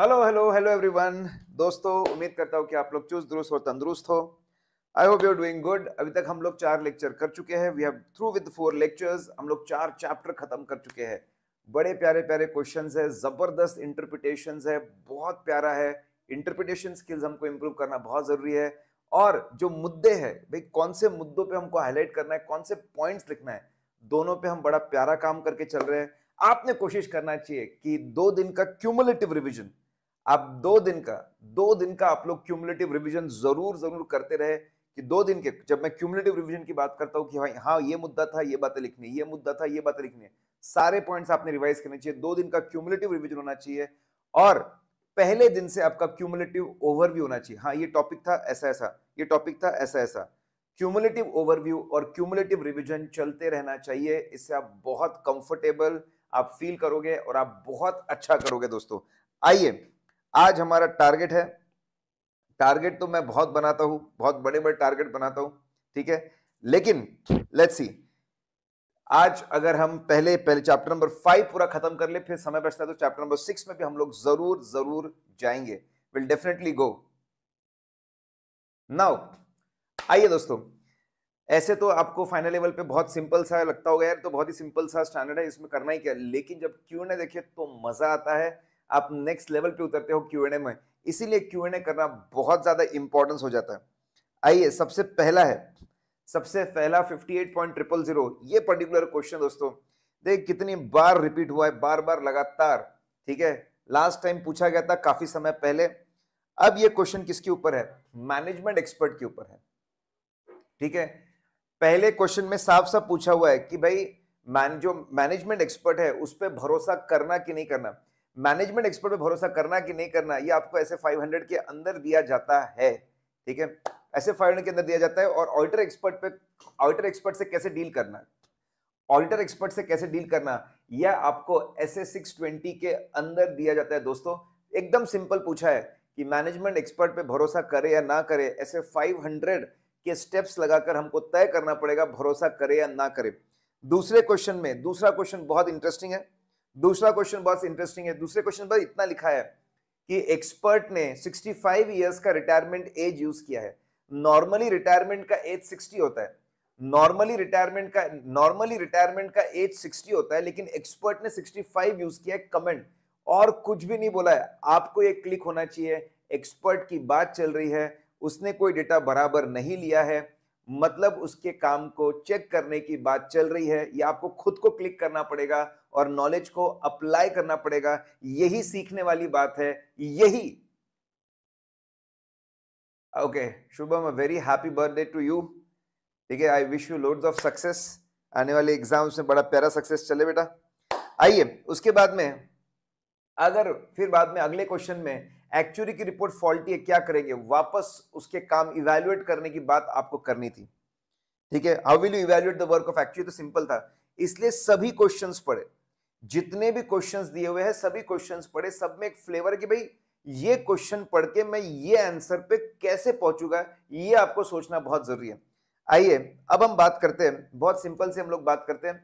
Hello hello hello everyone दोस्तों उम्मीद करता हूँ कि आप लोग चुस्त दुरुस्त और तंदुरुस्त हो I hope you are doing good अभी तक हम लोग चार लेक्चर कर चुके हैं we have through with four lectures हम लोग चार चैप्टर खत्म कर चुके हैं बड़े प्यारे प्यारे क्वेश्चन है ज़बरदस्त इंटरप्रिटेशन है बहुत प्यारा है इंटरप्रिटेशन स्किल्स हमको इम्प्रूव करना बहुत ज़रूरी है और जो मुद्दे हैं भाई कौन से मुद्दों पर हमको हाईलाइट करना है कौन से पॉइंट्स लिखना है दोनों पे हम बड़ा प्यारा काम करके चल रहे हैं आपने कोशिश करना चाहिए कि दो दिन का क्यूमुलेटिव रिविजन आप दो दिन का दो दिन का आप लोग क्यूमुलेटिव रिविजन जरूर जरूर करते रहे कि दो दिन के जब मैं क्यूमुलेटिव रिविजन की बात करता हूँ कि हाँ हाँ ये मुद्दा था ये बातें लिखनी ये मुद्दा था ये बातें लिखनी सारे पॉइंट्स आपने रिवाइज करने चाहिए दो दिन का क्यूमुलेटिव रिविजन होना चाहिए और पहले दिन से आपका क्यूमुलेटिव ओवरव्यू होना चाहिए हाँ ये टॉपिक था ऐसा ऐसा ये टॉपिक था ऐसा ऐसा क्यूमुलेटिव ओवरव्यू और क्यूमुलेटिव रिविजन चलते रहना चाहिए इससे आप बहुत कंफर्टेबल आप फील करोगे और आप बहुत अच्छा करोगे दोस्तों आइए आज हमारा टारगेट है टारगेट तो मैं बहुत बनाता हूं बहुत बड़े बड़े टारगेट बनाता हूं ठीक है लेकिन लेट्स सी आज अगर हम पहले पहले चैप्टर नंबर फाइव पूरा खत्म कर ले फिर समय बचता है तो चैप्टर नंबर सिक्स में भी हम लोग जरूर जरूर जाएंगे विल डेफिनेटली गो नाउ आइए दोस्तों ऐसे तो आपको फाइनल लेवल पे बहुत सिंपल सा लगता होगा यार तो बहुत ही सिंपल सा स्टैंडर्ड है इसमें करना ही क्या लेकिन जब क्यों ने देखे तो मजा आता है आप नेक्स्ट लेवल पे उतरते हो क्यू एन ए में इसीलिए क्यू एन ए करना बहुत ज़्यादा इंपॉर्टेंस हो जाता है आइए सबसे पहला है सबसे पहला fifty eight point triple zero ये पर्टिकुलर क्वेश्चन दोस्तों देख कितनी बार रिपीट हुआ है बार बार लगातार ठीक है लास्ट टाइम पूछा गया था काफी समय पहले अब ये क्वेश्चन किसके ऊपर है मैनेजमेंट एक्सपर्ट के ऊपर है ठीक है पहले क्वेश्चन में साफ साफ पूछा हुआ है कि भाई मैन जो मैनेजमेंट एक्सपर्ट है उस पर भरोसा करना कि नहीं करना मैनेजमेंट एक्सपर्ट पे भरोसा करना कि नहीं करना ये आपको ऐसे 500 के अंदर दिया जाता है ठीक है ऐसे 500 के अंदर दिया जाता है और ऑडिटर एक्सपर्ट पे ऑडिटर एक्सपर्ट से कैसे डील करना ऑडिटर एक्सपर्ट से कैसे डील करना यह आपको एस ए के अंदर दिया जाता है दोस्तों एकदम सिंपल पूछा है कि मैनेजमेंट एक्सपर्ट पे भरोसा करे या ना करे ऐसे 500 के स्टेप्स लगाकर हमको तय करना पड़ेगा भरोसा करे या ना करे दूसरे क्वेश्चन में दूसरा क्वेश्चन बहुत इंटरेस्टिंग है दूसरा क्वेश्चन बहुत इंटरेस्टिंग है दूसरे क्वेश्चन पर इतना लिखा है कि एक्सपर्ट ने 65 ईयर्स का रिटायरमेंट एज यूज किया है नॉर्मली रिटायरमेंट का एज 60 होता है नॉर्मली रिटायरमेंट का नॉर्मली रिटायरमेंट का एज 60 होता है लेकिन एक्सपर्ट ने 65 यूज किया है कमेंट और कुछ भी नहीं बोला है आपको ये क्लिक होना चाहिए एक्सपर्ट की बात चल रही है उसने कोई डेटा बराबर नहीं लिया है मतलब उसके काम को चेक करने की बात चल रही है या आपको खुद को क्लिक करना पड़ेगा और नॉलेज को अप्लाई करना पड़ेगा यही सीखने वाली बात है यही okay Shubham a very happy birthday to you ठीक है I wish you loads of success आने वाले एग्जाम्स में बड़ा प्यारा सक्सेस चले बेटा आइए उसके बाद में अगर फिर बाद में अगले क्वेश्चन में एक्चुअली की रिपोर्ट फॉल्टी है क्या करेंगे वापस उसके काम इवेल्युएट करने की बात आपको करनी थी ठीक है how will you evaluate the work of actually तो सिंपल था इसलिए सभी क्वेश्चंस पढ़े जितने भी क्वेश्चंस दिए हुए हैं सभी क्वेश्चंस पढ़े सब में एक फ्लेवर कि भाई ये क्वेश्चन पढ़ के मैं ये आंसर पे कैसे पहुंचूंगा ये आपको सोचना बहुत जरूरी है आइए अब हम बात करते हैं बहुत सिंपल से हम लोग बात करते हैं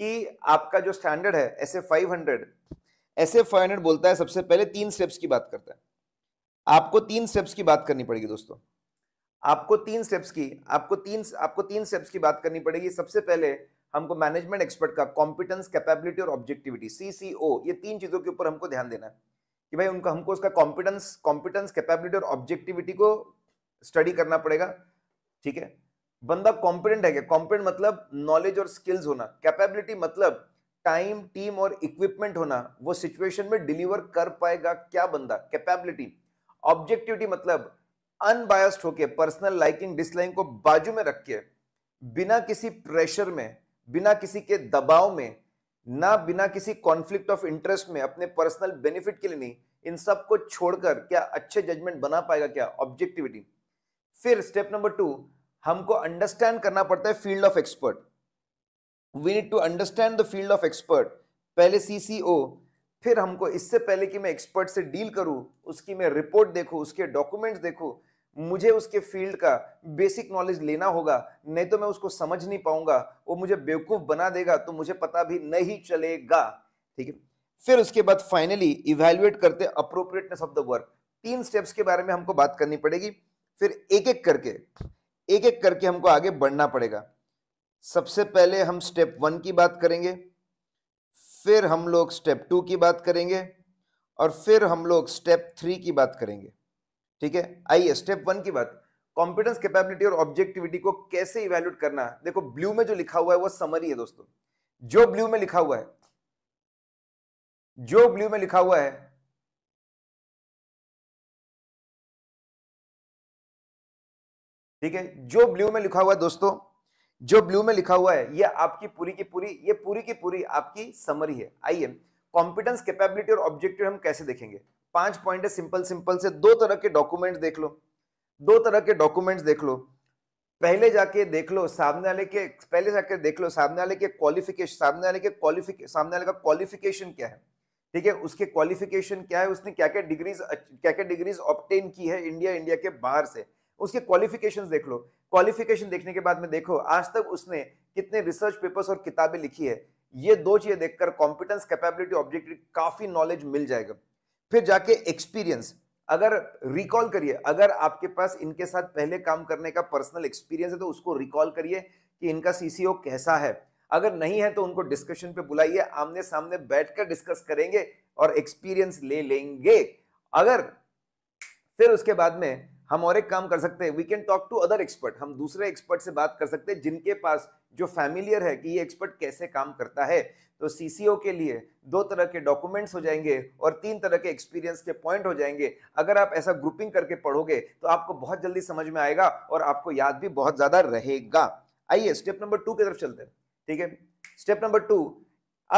कि आपका जो स्टैंडर्ड है ऐसे five hundred S five hundred बोलता है सबसे पहले तीन स्टेप्स की बात करता है आपको तीन स्टेप्स की बात करनी पड़ेगी दोस्तों आपको तीन स्टेप्स की आपको तीन आपको तीन स्टेप्स की बात करनी पड़ेगी सबसे पहले हमको मैनेजमेंट एक्सपर्ट का कॉम्पिटेंस कैपेबिलिटी और ऑब्जेक्टिविटी सीसीओ ये तीन चीज़ों के ऊपर हमको ध्यान देना है कि भाई उनका हमको उसका कॉम्पिटेंस कॉम्पिटेंस कैपेबिलिटी और ऑब्जेक्टिविटी को स्टडी करना पड़ेगा ठीक है बंदा कॉम्पिटेंट है क्या कॉम्पिटेंट मतलब नॉलेज और स्किल्स होना कैपेबिलिटी मतलब टाइम टीम और इक्विपमेंट होना वो सिचुएशन में डिलीवर कर पाएगा क्या बंदा कैपेबिलिटी ऑब्जेक्टिविटी मतलब अनबायस्ड होके पर्सनल लाइकिंग डिसलाइकिंग को बाजू में रख के बिना किसी प्रेशर में बिना किसी के दबाव में ना बिना किसी कॉन्फ्लिक्ट ऑफ इंटरेस्ट में अपने पर्सनल बेनिफिट के लिए नहीं इन सब को छोड़कर क्या अच्छे जजमेंट बना पाएगा क्या ऑब्जेक्टिविटी फिर स्टेप नंबर टू हमको अंडरस्टैंड करना पड़ता है field of expert we need to understand the field of expert पहले सीसीओ फिर हमको इससे पहले कि मैं एक्सपर्ट से डील करूं उसकी मैं रिपोर्ट देखूं उसके डॉक्यूमेंट्स देखूं मुझे उसके फील्ड का बेसिक नॉलेज लेना होगा नहीं तो मैं उसको समझ नहीं पाऊंगा वो मुझे बेवकूफ बना देगा तो मुझे पता भी नहीं चलेगा ठीक है फिर उसके बाद फाइनली इवेल्युएट करते अप्रोप्रिएटनेस ऑफ द वर्क तीन स्टेप्स के बारे में हमको बात करनी पड़ेगी फिर एक एक करके एक एक करके हमको आगे बढ़ना पड़ेगा सबसे पहले हम स्टेप वन की बात करेंगे फिर हम लोग स्टेप टू की बात करेंगे और फिर हम लोग स्टेप थ्री की बात करेंगे ठीक है आइए स्टेप वन की बात कॉम्पिटेंस कैपेबिलिटी और ऑब्जेक्टिविटी को कैसे इवेल्यूट करना है देखो ब्लू में जो लिखा हुआ है वो समरी है दोस्तों जो ब्लू में लिखा हुआ है जो ब्लू में लिखा हुआ है ठीक है जो ब्लू में लिखा हुआ है दोस्तों जो ब्लू में लिखा हुआ है ये आपकी पूरी की पूरी ये पूरी की पूरी आपकी समरी है आइए कॉम्पिटेंस कैपेबिलिटी और ऑब्जेक्टिव हम कैसे देखेंगे पांच पॉइंट है सिंपल सिंपल से दो तरह के डॉक्यूमेंट देख लो दो तरह के डॉक्यूमेंट्स देख लो पहले जाके देख लो सामने वाले के पहले जाके देख लो सामने वाले के क्वालिफिकेशन सामने वाले के क्वालिफिकेशन सामने वाले का क्वालिफिकेशन क्या है ठीक है उसके क्वालिफिकेशन क्या है उसने क्या क्या डिग्रीज क्या क्या डिग्रीज ऑप्टेन की है इंडिया इंडिया के बाहर से उसके क्वालिफिकेशन देख लो क्वालिफिकेशन देखने के बाद में देखो आज तक उसने कितने रिसर्च पेपर्स और किताबें लिखी है ये दो चीजें देखकर कॉम्पिटेंस कैपेबिलिटी ऑब्जेक्टिव काफी नॉलेज मिल जाएगा फिर जाके एक्सपीरियंस अगर रिकॉल करिए अगर आपके पास इनके साथ पहले काम करने का पर्सनल एक्सपीरियंस है तो उसको रिकॉल करिए कि इनका सीसीओ कैसा है अगर नहीं है तो उनको डिस्कशन पे बुलाइए आमने सामने बैठकर डिस्कस करेंगे और एक्सपीरियंस ले लेंगे अगर फिर उसके बाद में हम और एक काम कर सकते हैं we can talk to other expert हम दूसरे एक्सपर्ट से बात कर सकते हैं जिनके पास जो फैमिलियर है कि ये एक्सपर्ट कैसे काम करता है तो सीसीओ के लिए दो तरह के डॉक्यूमेंट्स हो जाएंगे और तीन तरह के एक्सपीरियंस के पॉइंट हो जाएंगे अगर आप ऐसा ग्रुपिंग करके पढ़ोगे तो आपको बहुत जल्दी समझ में आएगा और आपको याद भी बहुत ज़्यादा रहेगा आइए स्टेप नंबर टू की तरफ चलते हैं ठीक है स्टेप नंबर टू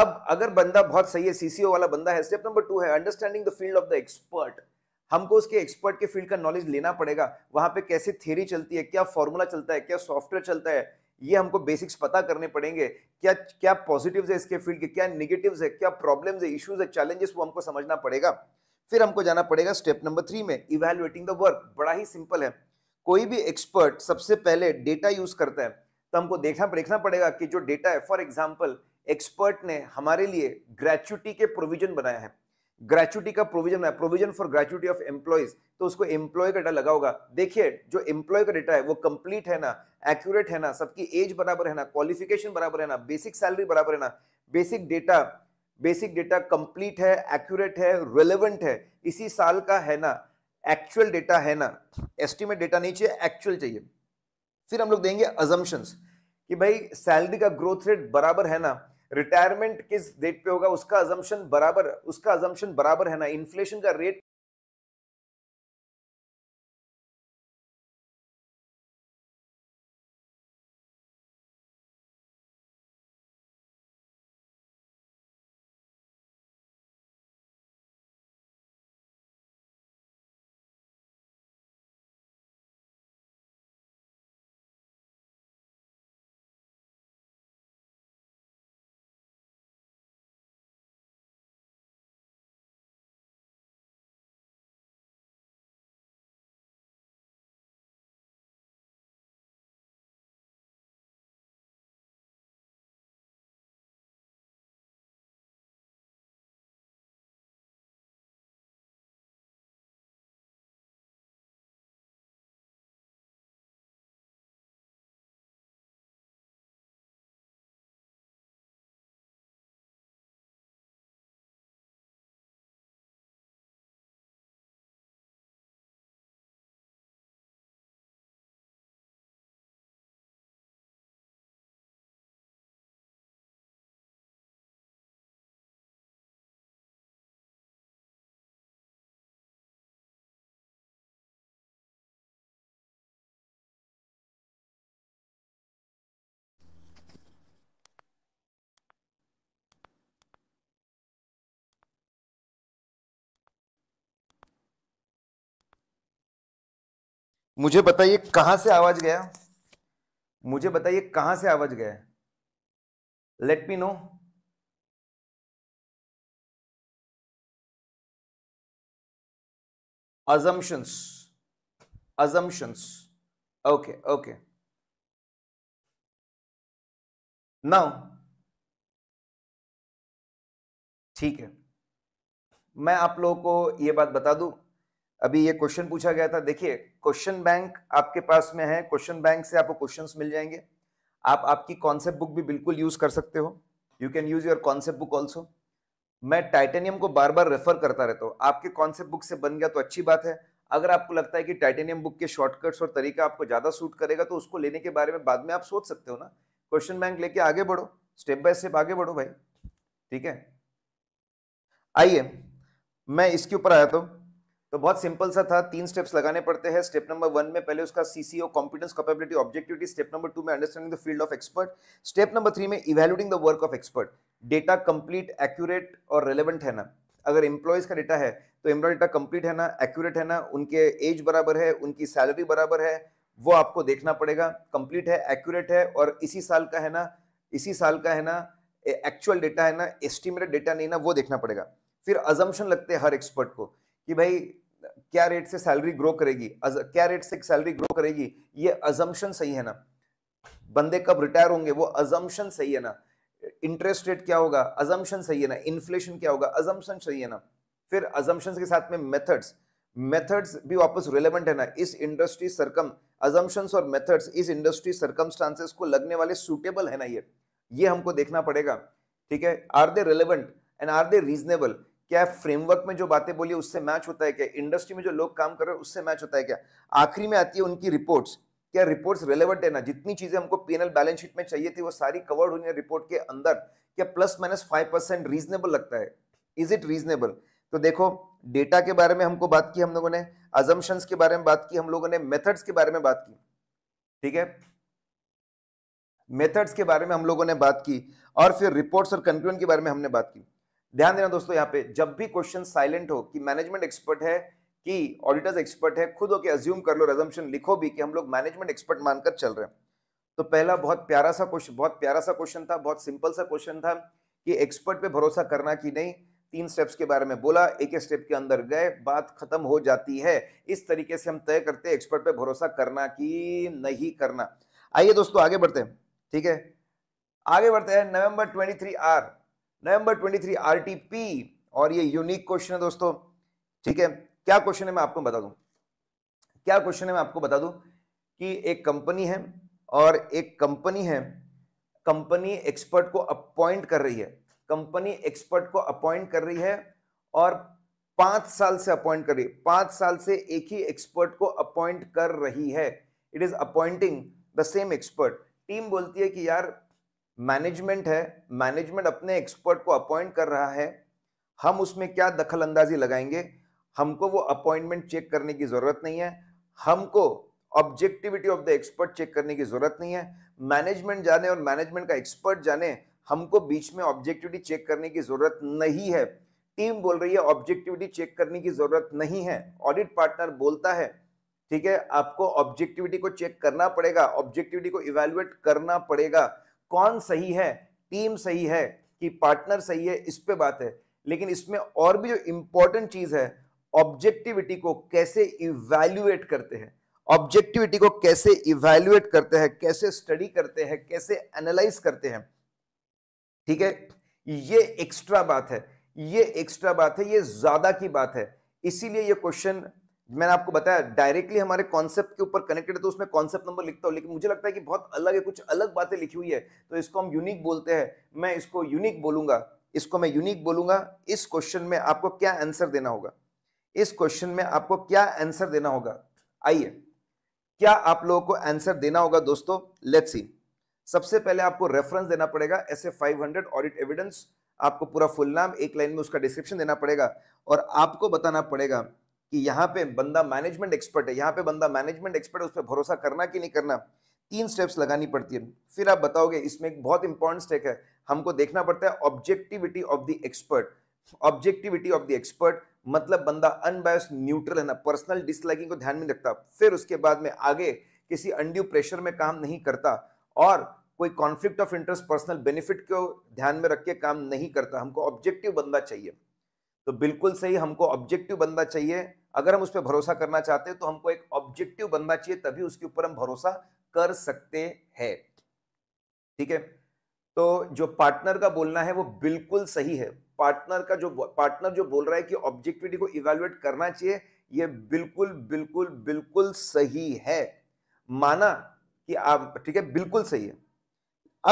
अब अगर बंदा बहुत सही है सीसीओ वाला बंदा है स्टेप नंबर टू है understanding the field of the expert हमको उसके एक्सपर्ट के फील्ड का नॉलेज लेना पड़ेगा वहाँ पे कैसे थ्योरी चलती है क्या फॉर्मूला चलता है क्या सॉफ्टवेयर चलता है ये हमको बेसिक्स पता करने पड़ेंगे क्या क्या पॉजिटिव्स है इसके फील्ड के क्या नेगेटिव्स है क्या प्रॉब्लम्स है इश्यूज है चैलेंजेस वो हमको समझना पड़ेगा फिर हमको जाना पड़ेगा स्टेप नंबर थ्री में इवेल्युएटिंग द वर्क बड़ा ही सिंपल है कोई भी एक्सपर्ट सबसे पहले डेटा यूज करता है तो हमको देखना देखना पड़ेगा कि जो डेटा है फॉर एग्जाम्पल एक्सपर्ट ने हमारे लिए ग्रेचुटी के प्रोविजन बनाया है ग्रेचुटी का प्रोविजन है provision for gratuity of employees तो उसको एम्प्लॉय का डाटा लगा होगा देखिए जो एम्प्लॉय का डाटा है वो कंप्लीट है ना एक्यूरेट है ना सबकी एज बराबर है ना क्वालिफिकेशन बराबर है ना बेसिक सैलरी बराबर है ना basic data basic data complete है एक्यूरेट है रेलिवेंट है इसी साल का है ना एक्चुअल डेटा है ना एस्टिमेट डेटा नहीं चाहिए एक्चुअल चाहिए फिर हम लोग देंगे अजम्पन्स कि भाई सैलरी का ग्रोथ रेट बराबर है ना रिटायरमेंट किस डेट पे होगा उसका अजम्पन बराबर उसका अजम्पन बराबर है ना इन्फ्लेशन का रेट मुझे बताइए कहां से आवाज गया मुझे बताइए कहां से आवाज गया let me know assumptions assumptions okay okay now ठीक है मैं आप लोगों को ये बात बता दूं अभी ये क्वेश्चन पूछा गया था देखिए क्वेश्चन बैंक आपके पास में है क्वेश्चन बैंक से आपको क्वेश्चंस मिल जाएंगे आप आपकी कॉन्सेप्ट बुक भी बिल्कुल यूज कर सकते हो you can use your concept book also मैं टाइटेनियम को बार बार रेफर करता रहता हूँ आपके कॉन्सेप्ट बुक से बन गया तो अच्छी बात है अगर आपको लगता है कि टाइटेनियम बुक के शॉर्टकट्स और तरीका आपको ज़्यादा सूट करेगा तो उसको लेने के बारे में बाद में आप सोच सकते हो ना क्वेश्चन बैंक लेके आगे बढ़ो स्टेप बाय स्टेप आगे बढ़ो भाई ठीक है आइए मैं इसके ऊपर आया तो तो बहुत सिंपल सा था तीन स्टेप्स लगाने पड़ते हैं स्टेप नंबर वन में पहले उसका CCO competence capability objectivity step number two में understanding the field of expert step number three में evaluating the work of expert data complete accurate और रेलेवेंट है ना अगर एम्प्लॉयज का डेटा है तो एम्प्लॉय डेटा कंप्लीट है ना एक्यूरेट है ना उनके एज बराबर है उनकी सैलरी बराबर है वो आपको देखना पड़ेगा कंप्लीट है एक्यूरेट है और इसी साल का है ना इसी साल का है ना एक्चुअल डेटा है ना एस्टिमेटेड डेटा नहीं ना वो देखना पड़ेगा फिर अजम्पन लगते हैं हर एक्सपर्ट को कि भाई क्या रेट से सैलरी ग्रो करेगी क्या रेट से सैलरी ग्रो करेगी ये अजम्पन सही है ना बंदे कब रिटायर होंगे वो अजम्पन सही है ना इंटरेस्ट रेट क्या होगा अजम्पन सही है ना इन्फ्लेशन क्या होगा अजम्पन सही है ना फिर अजम्पन के साथ में मेथड्स मेथड्स भी वापस रिलेवेंट है ना इस इंडस्ट्री सरकम अजम्पन्स और मेथड्स इस इंडस्ट्री सरकमस्टांसेस को लगने वाले सूटेबल है ना ये ये हमको देखना पड़ेगा ठीक है are they relevant and are they reasonable क्या फ्रेमवर्क में जो बातें बोली उससे मैच होता है क्या इंडस्ट्री में जो लोग काम कर रहे हैं उससे मैच होता है क्या आखिरी में आती है उनकी रिपोर्ट्स क्या रिपोर्ट्स रिलेवेंट है ना जितनी चीजें हमको पीएनएल बैलेंस शीट में चाहिए थी वो सारी कवर्ड हुई है रिपोर्ट के अंदर क्या plus minus five percent reasonable लगता है इज इट रीजनेबल तो देखो डेटा के बारे में हमको बात की हम लोगों ने अजम्पन के बारे में बात की हम लोगों ने मेथड्स के बारे में बात की ठीक है मेथड्स के बारे में हम लोगों ने बात की और फिर रिपोर्ट्स और कंक्लूजन के बारे में हमने बात की ध्यान देना दोस्तों यहाँ पे जब भी क्वेश्चन साइलेंट हो कि मैनेजमेंट एक्सपर्ट है कि ऑडिटर्स एक्सपर्ट है खुद होके अज्यूम कर लो रेजम्पन लिखो भी कि हम लोग मैनेजमेंट एक्सपर्ट मानकर चल रहे हैं तो पहला बहुत प्यारा सा क्वेश्चन बहुत प्यारा सा क्वेश्चन था बहुत सिंपल सा क्वेश्चन था कि एक्सपर्ट पे भरोसा करना कि नहीं तीन स्टेप्स के बारे में बोला एक स्टेप के अंदर गए बात खत्म हो जाती है इस तरीके से हम तय करते हैं एक्सपर्ट पे भरोसा करना कि नहीं करना आइए दोस्तों आगे बढ़ते हैं ठीक है आगे बढ़ते हैं नवंबर 23 आर नवंबर 23 आरटीपी और ये यूनिक क्वेश्चन है दोस्तों ठीक है क्या क्वेश्चन है मैं आपको बता दू क्या क्वेश्चन है मैं आपको बता दू कि एक कंपनी है और एक कंपनी है कंपनी एक्सपर्ट को अपॉइंट कर रही है कंपनी एक्सपर्ट को अपॉइंट कर रही है और पांच साल से अपॉइंट कर रही है पांच साल से एक ही एक्सपर्ट को अपॉइंट कर रही है it is appointing the same expert team बोलती है कि यार मैनेजमेंट है मैनेजमेंट अपने एक्सपर्ट को अपॉइंट कर रहा है हम उसमें क्या दखल अंदाजी लगाएंगे हमको वो अपॉइंटमेंट चेक करने की जरूरत नहीं है हमको objectivity of the expert check करने की जरूरत नहीं है मैनेजमेंट जाने और मैनेजमेंट का एक्सपर्ट जाने हमको बीच में ऑब्जेक्टिविटी चेक करने की जरूरत नहीं है टीम बोल रही है ऑब्जेक्टिविटी चेक करने की जरूरत नहीं है ऑडिट पार्टनर बोलता है ठीक है आपको ऑब्जेक्टिविटी को चेक करना पड़ेगा ऑब्जेक्टिविटी को इवेल्युएट करना पड़ेगा कौन सही है टीम सही है कि पार्टनर सही है इस पर बात है लेकिन इसमें और भी जो इंपॉर्टेंट चीज है ऑब्जेक्टिविटी को कैसे इवेल्युएट करते हैं ऑब्जेक्टिविटी को कैसे इवेल्युएट करते हैं कैसे स्टडी करते हैं कैसे एनालाइज करते हैं ठीक है ये एक्स्ट्रा बात है ये एक्स्ट्रा बात है ये ज्यादा की बात है इसीलिए ये क्वेश्चन मैंने आपको बताया डायरेक्टली हमारे कॉन्सेप्ट के ऊपर कनेक्टेड है तो उसमें कॉन्सेप्ट नंबर लिखता हूं लेकिन मुझे लगता है कि बहुत अलग है कुछ अलग बातें लिखी हुई है तो इसको हम यूनिक बोलते हैं मैं इसको यूनिक बोलूंगा इसको मैं यूनिक बोलूंगा इस क्वेश्चन में आपको क्या आंसर देना होगा इस क्वेश्चन में आपको क्या आंसर देना होगा आइए क्या आप लोगों को आंसर देना होगा दोस्तों लेट्स सी सबसे पहले आपको रेफरेंस देना पड़ेगा S F five hundred audit evidence आपको पूरा फुल नाम एक लाइन में उसका डिस्क्रिप्शन देना पड़ेगा और आपको बताना पड़ेगा कि यहाँ पे बंदा मैनेजमेंट एक्सपर्ट है यहाँ पे बंदा मैनेजमेंट एक्सपर्ट है उस पर भरोसा करना कि नहीं करना तीन स्टेप्स लगानी पड़ती है फिर आप बताओगे इसमें एक बहुत इंपॉर्टेंट स्टेप है हमको देखना पड़ता है objectivity of the expert objectivity of the expert मतलब बंदा अनबायस न्यूट्रल है ना पर्सनल डिसलाइकिंग को ध्यान में रखता फिर उसके बाद में आगे किसी अंड्यू प्रेशर में काम नहीं करता और कोई conflict of interest personal benefit को ध्यान में रख के काम नहीं करता हमको ऑब्जेक्टिव बंदा चाहिए तो बिल्कुल सही हमको ऑब्जेक्टिव बंदा चाहिए अगर हम उस पर भरोसा करना चाहते हैं तो हमको एक ऑब्जेक्टिव बंदा चाहिए तभी उसके ऊपर हम भरोसा कर सकते हैं ठीक है तो जो पार्टनर का बोलना है वो बिल्कुल सही है पार्टनर का जो पार्टनर जो बोल रहा है कि ऑब्जेक्टिविटी को इवेल्युएट करना चाहिए ये बिल्कुल बिल्कुल बिल्कुल सही है माना कि आप ठीक है बिल्कुल सही है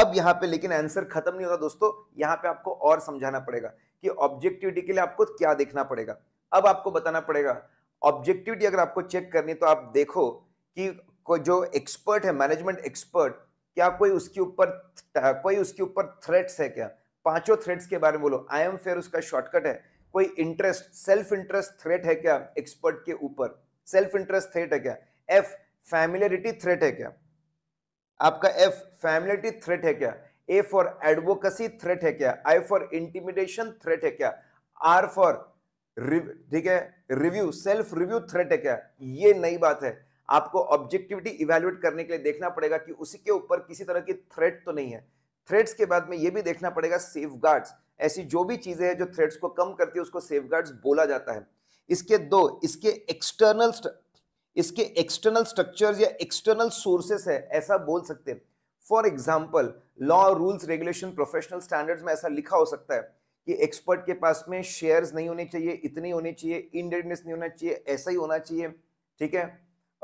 अब यहाँ पे लेकिन आंसर खत्म नहीं होता दोस्तों यहाँ पे आपको और समझाना पड़ेगा कि ऑब्जेक्टिविटी के लिए आपको क्या देखना पड़ेगा अब आपको बताना पड़ेगा ऑब्जेक्टिविटी अगर आपको चेक करनी तो आप देखो कि कोई जो एक्सपर्ट है मैनेजमेंट एक्सपर्ट क्या कोई उसके ऊपर कोई उसके ऊपर थ्रेट्स है क्या पांचों थ्रेट्स के बारे में बोलो आई एम फेयर उसका शॉर्टकट है कोई इंटरेस्ट सेल्फ इंटरेस्ट थ्रेट है क्या एक्सपर्ट के ऊपर सेल्फ इंटरेस्ट थ्रेट है क्या एफ फैमिलियरिटी थ्रेट है क्या आपका एफ फैमिलिटी थ्रेट है क्या ए फॉर एडवोकेसी थ्रेट है क्या आई फॉर इंटीमिडेशन थ्रेट है क्या आर फॉर ठीक है रिव्यू सेल्फ रिव्यू थ्रेट है क्या ये नई बात है आपको ऑब्जेक्टिविटी इवेल्युएट करने के लिए देखना पड़ेगा कि उसी के ऊपर किसी तरह की थ्रेट तो नहीं है थ्रेट्स के बाद में ये भी देखना पड़ेगा सेफ ऐसी जो भी चीजें हैं जो थ्रेट्स को कम करती है उसको सेफ बोला जाता है इसके दो इसके एक्सटर्नल इसके एक्सटर्नल स्ट्रक्चर्स या एक्सटर्नल सोर्सेस है ऐसा बोल सकते हैं for example law rules regulation professional standards में ऐसा लिखा हो सकता है कि एक्सपर्ट के पास में शेयर्स नहीं होने चाहिए इतने होने चाहिए इनडेडनेस नहीं होना चाहिए ऐसा ही होना चाहिए ठीक है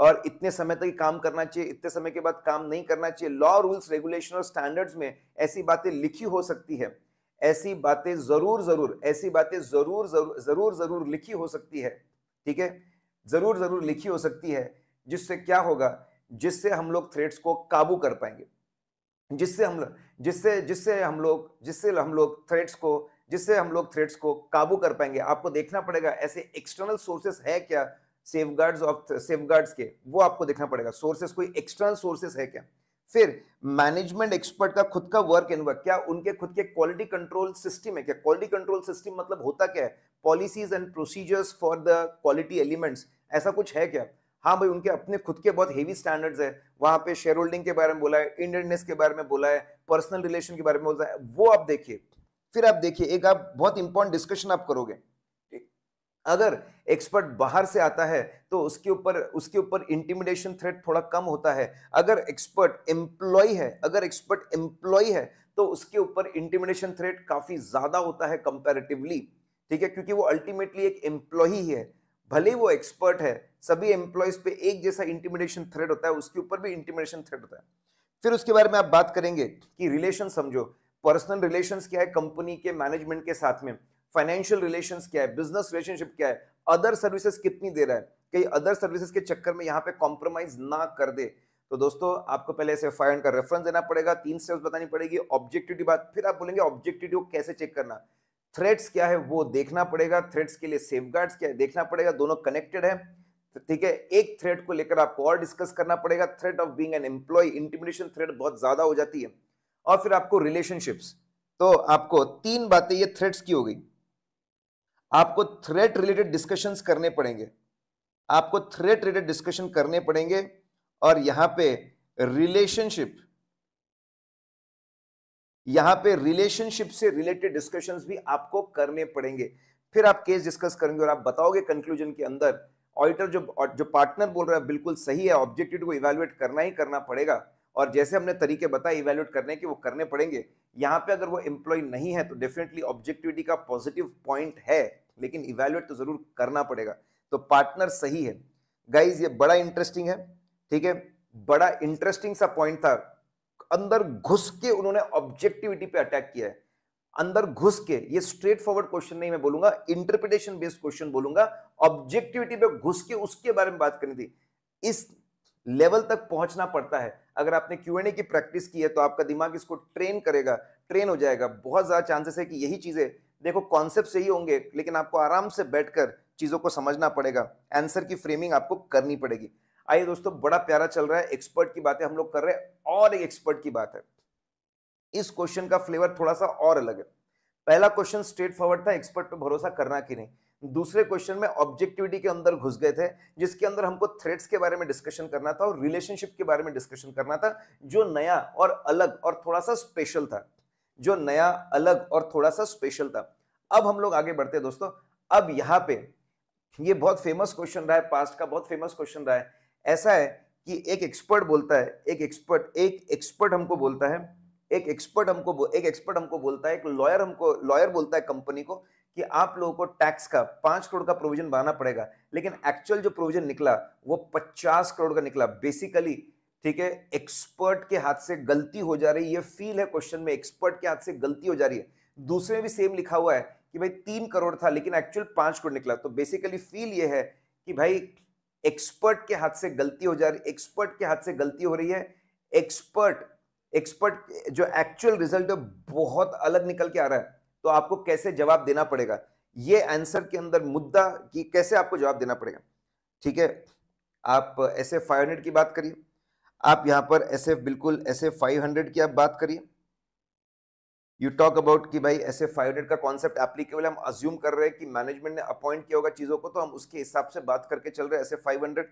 और इतने समय तक काम करना चाहिए इतने समय के बाद काम नहीं करना चाहिए लॉ रूल्स रेगुलेशन और स्टैंडर्ड्स में ऐसी बातें लिखी हो सकती है ऐसी बातें जरूर जरूर ऐसी बातें जरूर जरूर जरूर जरूर लिखी हो सकती है ठीक है ज़रूर ज़रूर लिखी हो सकती है जिससे क्या होगा जिससे हम लोग थ्रेड्स को काबू कर पाएंगे जिससे हम जिससे जिससे हम लोग जिससे हम लोग थ्रेड्स को जिससे हम लोग थ्रेड्स को काबू कर पाएंगे आपको देखना पड़ेगा ऐसे एक्सटर्नल सोर्सेस है क्या सेफ ऑफ सेफ के वो आपको देखना पड़ेगा सोर्सेस कोई एक्सटर्नल सोर्सेस है क्या फिर मैनेजमेंट एक्सपर्ट का खुद का वर्क वर्क क्या उनके खुद के क्वालिटी कंट्रोल सिस्टम है क्या क्वालिटी कंट्रोल सिस्टम मतलब होता क्या है policies and procedures for the quality elements ऐसा कुछ है क्या हाँ भाई उनके अपने खुद के बहुत हेवी स्टैंडर्ड्स है वहां पे शेयर होल्डिंग के बारे में बोला है इंडियननेस के बारे में बोला है पर्सनल रिलेशन के बारे में बोला है वो आप देखिए फिर आप देखिए एक आप बहुत इंपॉर्टेंट डिस्कशन आप करोगे अगर एक्सपर्ट बाहर से आता है तो उसके ऊपर उसके ऊपर इंटिमिडेशन थ्रेट थोड़ा कम होता है अगर एक्सपर्ट एम्प्लॉय है अगर एक्सपर्ट एम्प्लॉय है तो उसके ऊपर इंटिमिडेशन थ्रेट काफी ज्यादा होता है कंपेरेटिवली ठीक है क्योंकि वो अल्टीमेटली एक एम्प्लॉय है भले वो एक्सपर्ट है सभी एम्प्लॉयज पे एक जैसा इंटीमिडेशन थ्रेड होता है उसके ऊपर भी इंटीमिडेशन थ्रेड होता है फिर उसके बारे में आप बात करेंगे कि रिलेशन समझो पर्सनल रिलेशन क्या है कंपनी के मैनेजमेंट के साथ में फाइनेंशियल रिलेशन क्या है बिजनेस रिलेशनशिप क्या है अदर सर्विसेज कितनी दे रहा है कई अदर सर्विसेज के चक्कर में यहाँ पे कॉम्प्रोमाइज ना कर दे तो दोस्तों आपको पहले ऐसे फाइव का रेफरेंस देना पड़ेगा तीन स्टेप्स बतानी पड़ेगी ऑब्जेक्टिविटी बात फिर आप बोलेंगे ऑब्जेक्टिविटी को कैसे चेक करना थ्रेड्स क्या है वो देखना पड़ेगा थ्रेड्स के लिए सेफ क्या है देखना पड़ेगा दोनों कनेक्टेड है ठीक है एक थ्रेड को लेकर आपको और डिस्कस करना पड़ेगा threat of being an employee intimidation threat बहुत ज्यादा हो जाती है और फिर आपको रिलेशनशिप्स तो आपको तीन बातें ये थ्रेड्स की हो गई आपको थ्रेट रिलेटेड डिस्कशन करने पड़ेंगे आपको थ्रेट रिलेटेड डिस्कशन करने पड़ेंगे और यहां पे रिलेशनशिप यहां पे रिलेशनशिप से रिलेटेड डिस्कशंस भी आपको करने पड़ेंगे फिर आप केस डिस्कस करेंगे और आप बताओगे कंक्लूजन के अंदर ऑडिटर जो जो पार्टनर बोल रहा है बिल्कुल सही है ऑब्जेक्टिव को इवेल्युएट करना ही करना पड़ेगा और जैसे हमने तरीके बताए इवेल्युएट करने के वो करने पड़ेंगे यहाँ पे अगर वो एम्प्लॉय नहीं है तो डेफिनेटली ऑब्जेक्टिविटी का पॉजिटिव पॉइंट है लेकिन इवेल्युएट तो जरूर करना पड़ेगा तो पार्टनर सही है गाइज ये बड़ा इंटरेस्टिंग है ठीक है बड़ा इंटरेस्टिंग सा पॉइंट था अंदर घुस के उन्होंने ऑब्जेक्टिविटी पे अटैक किया है अंदर घुस के ये स्ट्रेट फॉरवर्ड क्वेश्चन नहीं मैं बोलूंगा इंटरप्रिटेशन बेस्ड क्वेश्चन बोलूंगा ऑब्जेक्टिविटी पे घुस के उसके बारे में बात करनी थी इस लेवल तक पहुंचना पड़ता है अगर आपने क्यू की प्रैक्टिस की है तो आपका दिमाग इसको ट्रेन करेगा ट्रेन हो जाएगा बहुत ज्यादा चांसेस है कि यही चीजें देखो कॉन्सेप्ट सही होंगे लेकिन आपको आराम से बैठकर चीजों को समझना पड़ेगा आंसर की फ्रेमिंग आपको करनी पड़ेगी आइए दोस्तों बड़ा प्यारा चल रहा है एक्सपर्ट की बातें हम लोग कर रहे हैं और एक एक्सपर्ट की बात है इस क्वेश्चन का फ्लेवर थोड़ा सा और अलग है पहला क्वेश्चन स्ट्रेट फॉरवर्ड था एक्सपर्ट पे भरोसा करना कि नहीं दूसरे क्वेश्चन में ऑब्जेक्टिविटी के अंदर घुस गए थे जिसके अंदर हमको थ्रेड्स के बारे में डिस्कशन करना था और रिलेशनशिप के बारे में डिस्कशन करना था जो नया और अलग और थोड़ा सा स्पेशल था जो नया अलग और थोड़ा सा स्पेशल था अब हम लोग आगे बढ़ते दोस्तों अब यहाँ पे ये बहुत फेमस क्वेश्चन रहा है पास्ट का बहुत फेमस क्वेश्चन रहा है ऐसा है कि एक एक्सपर्ट बोलता है एक एक्सपर्ट एक एक्सपर्ट हमको बोलता है एक एक्सपर्ट हमको एक एक्सपर्ट हमको बोलता है एक लॉयर हमको लॉयर बोलता है कंपनी को कि आप लोगों को टैक्स का पांच करोड़ का प्रोविजन बनाना पड़ेगा लेकिन एक्चुअल जो प्रोविजन निकला वो पचास करोड़ का निकला बेसिकली ठीक है एक्सपर्ट के हाथ से गलती हो जा रही है ये फील है क्वेश्चन में एक्सपर्ट के हाथ से गलती हो जा रही है दूसरे में भी सेम लिखा हुआ है कि भाई तीन करोड़ था लेकिन एक्चुअल पांच करोड़ निकला तो बेसिकली फील ये है कि भाई एक्सपर्ट के हाथ से गलती हो जा रही एक्सपर्ट के हाथ से गलती हो रही है एक्सपर्ट एक्सपर्ट जो एक्चुअल रिजल्ट है बहुत अलग निकल के आ रहा है तो आपको कैसे जवाब देना पड़ेगा ये आंसर के अंदर मुद्दा कि कैसे आपको जवाब देना पड़ेगा ठीक है आप एस एफ फाइव हंड्रेड की बात करिए आप यहां पर एस एफ बिल्कुल एस एफ फाइव हंड्रेड की आप बात करिए यू टॉक अबाउट कि भाई ऐसे फाइव हंड्रेड का कॉन्सेप्ट एप्लीकेबल हम अज्यूम कर रहे हैं कि मैनेजमेंट ने अपॉइंट किया होगा चीज़ों को तो हम उसके हिसाब से बात करके चल रहे हैं ऐसे फाइव हंड्रेड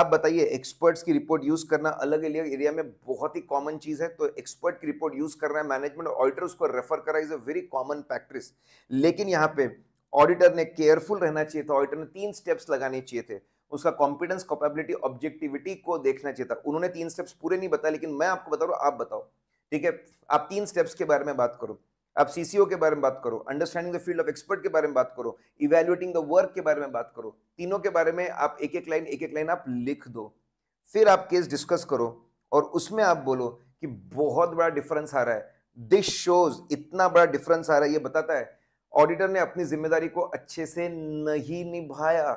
आप बताइए एक्सपर्ट्स की रिपोर्ट यूज़ करना अलग अलग एरिया में बहुत ही कॉमन चीज़ है तो एक्सपर्ट की रिपोर्ट यूज़ कर रहा है मैनेजमेंट ऑडिटर उसको रेफर करा is a very common practice लेकिन यहाँ पे ऑडिटर ने केयरफुल रहना चाहिए था ऑडिटर ने तीन स्टेप्स लगाने चाहिए थे उसका कॉम्पिटेंस कॉपेबिलिटी ऑब्जेक्टिविटी को देखना चाहिए था उन्होंने तीन स्टेप्स पूरे नहीं बताया लेकिन मैं आपको बता रहा हूँ आप बताओ ठीक है आप तीन स्टेप्स के बारे में बात करो आप सीसीओ के बारे में बात करो understanding the field of expert के बारे में बात करो इवेल्युएटिंग द वर्क के बारे में बात करो तीनों के बारे में आप एक एक लाइन एक एक लाइन आप लिख दो फिर आप केस डिस्कस करो और उसमें आप बोलो कि बहुत बड़ा डिफरेंस आ रहा है दिस शोज इतना बड़ा डिफरेंस आ रहा है ये बताता है ऑडिटर ने अपनी जिम्मेदारी को अच्छे से नहीं निभाया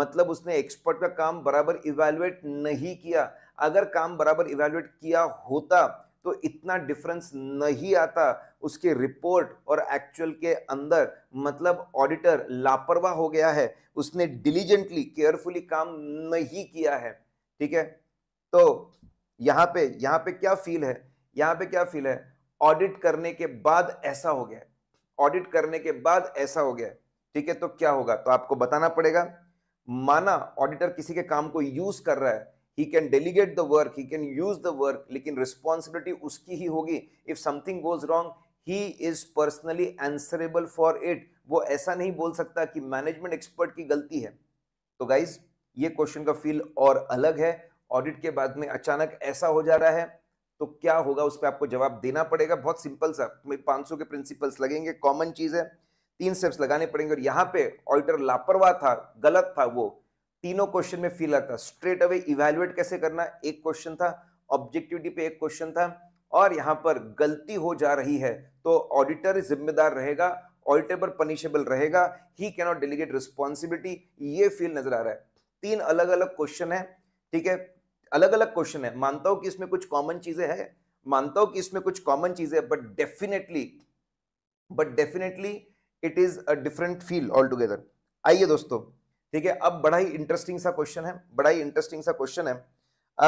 मतलब उसने एक्सपर्ट का काम बराबर इवेल्युएट नहीं किया अगर काम बराबर इवेल्युएट किया होता तो इतना डिफरेंस नहीं आता उसके रिपोर्ट और एक्चुअल के अंदर मतलब ऑडिटर लापरवाह हो गया है उसने डिलीजेंटली केयरफुली काम नहीं किया है ठीक है तो यहाँ पे यहाँ पे क्या फील है यहाँ पे क्या फील है ऑडिट करने के बाद ऐसा हो गया ऑडिट करने के बाद ऐसा हो गया ठीक है तो क्या होगा तो आपको बताना पड़ेगा माना ऑडिटर किसी के काम को यूज कर रहा है he can delegate the work he can use the work लेकिन रिस्पॉन्सिबिलिटी उसकी ही होगी if something goes wrong he is personally answerable for it वो ऐसा नहीं बोल सकता कि मैनेजमेंट एक्सपर्ट की गलती है तो गाइज ये क्वेश्चन का फील और अलग है ऑडिट के बाद में अचानक ऐसा हो जा रहा है तो क्या होगा उस पर आपको जवाब देना पड़ेगा बहुत सिंपल सा पाँच सौ के प्रिंसिपल्स लगेंगे कॉमन चीज़ है तीन स्टेप्स लगाने पड़ेंगे और यहाँ पे ऑडिटर लापरवाह था गलत था वो तीनों क्वेश्चन में फील आता स्ट्रेट अवे इवेल्युएट कैसे करना एक क्वेश्चन था ऑब्जेक्टिविटी पे एक क्वेश्चन था और यहाँ पर गलती हो जा रही है तो ऑडिटर जिम्मेदार रहेगा पर पनिशेबल रहेगा ही कैनॉट डेलीगेट रिस्पॉन्सिबिलिटी ये फील नजर आ रहा है तीन अलग अलग क्वेश्चन है ठीक है अलग अलग क्वेश्चन है मानता हूं कि इसमें कुछ कॉमन चीजें हैं मानता हूं कि इसमें कुछ कॉमन चीजें but definitely but definitely it is a different feel altogether आइए दोस्तों ठीक है अब बड़ा ही इंटरेस्टिंग सा क्वेश्चन है बड़ा ही इंटरेस्टिंग सा क्वेश्चन है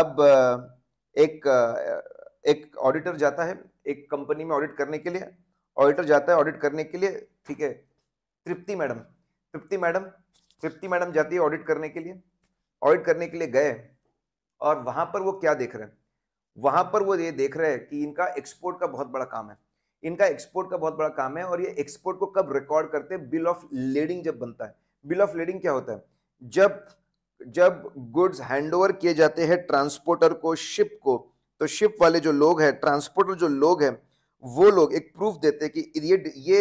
अब एक एक ऑडिटर जाता है एक कंपनी में ऑडिट करने के लिए ऑडिटर जाता है ऑडिट करने के लिए ठीक है Tripti madam Tripti madam Tripti madam जाती है ऑडिट करने के लिए ऑडिट करने के लिए गए और वहां पर वो क्या देख रहे हैं वहां पर वो ये देख रहे हैं कि इनका एक्सपोर्ट का बहुत बड़ा काम है इनका एक्सपोर्ट का बहुत बड़ा काम है और ये एक्सपोर्ट को कब रिकॉर्ड करते हैं बिल ऑफ लेडिंग जब बनता है बिल ऑफ लेडिंग क्या होता है जब जब गुड्स हैंडओवर किए जाते हैं ट्रांसपोर्टर को शिप को तो शिप वाले जो लोग हैं ट्रांसपोर्टर जो लोग हैं वो लोग एक प्रूफ देते हैं कि ये ये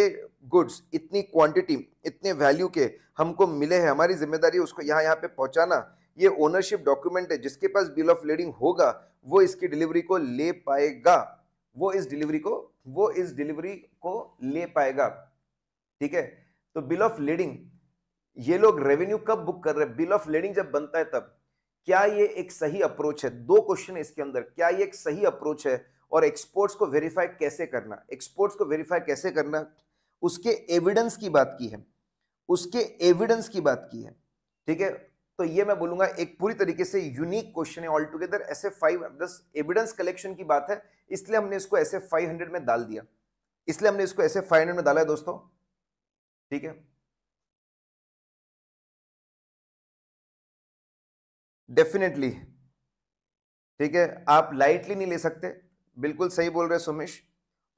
गुड्स इतनी क्वांटिटी इतने वैल्यू के हमको मिले हैं हमारी जिम्मेदारी उसको यहाँ यहाँ पे पहुँचाना ये ओनरशिप डॉक्यूमेंट है जिसके पास बिल ऑफ लेडिंग होगा वो इसकी डिलीवरी को ले पाएगा वो इस डिलीवरी को वो इस डिलीवरी को ले पाएगा ठीक है तो बिल ऑफ लेडिंग ये लोग रेवेन्यू कब बुक कर रहे हैं बिल ऑफ लेडिंग जब बनता है तब क्या ये एक सही अप्रोच है दो क्वेश्चन इसके अंदर क्या ये एक सही अप्रोच है और एक्सपोर्ट्स को वेरीफाई कैसे करना एक्सपोर्ट्स को वेरीफाई कैसे करना उसके एविडेंस की बात की है उसके एविडेंस की बात की है ठीक है तो ये मैं बोलूंगा एक पूरी तरीके से यूनिक क्वेश्चन है ऑल टुगेदर ऐसे फाइव दस एविडेंस कलेक्शन की बात है इसलिए हमने इसको ऐसे फाइव हंड्रेड में डाल दिया इसलिए हमने इसको ऐसे फाइव हंड्रेड में डाला है दोस्तों ठीक है डेफिनेटली ठीक है आप लाइटली नहीं ले सकते बिल्कुल सही बोल रहे सुमिश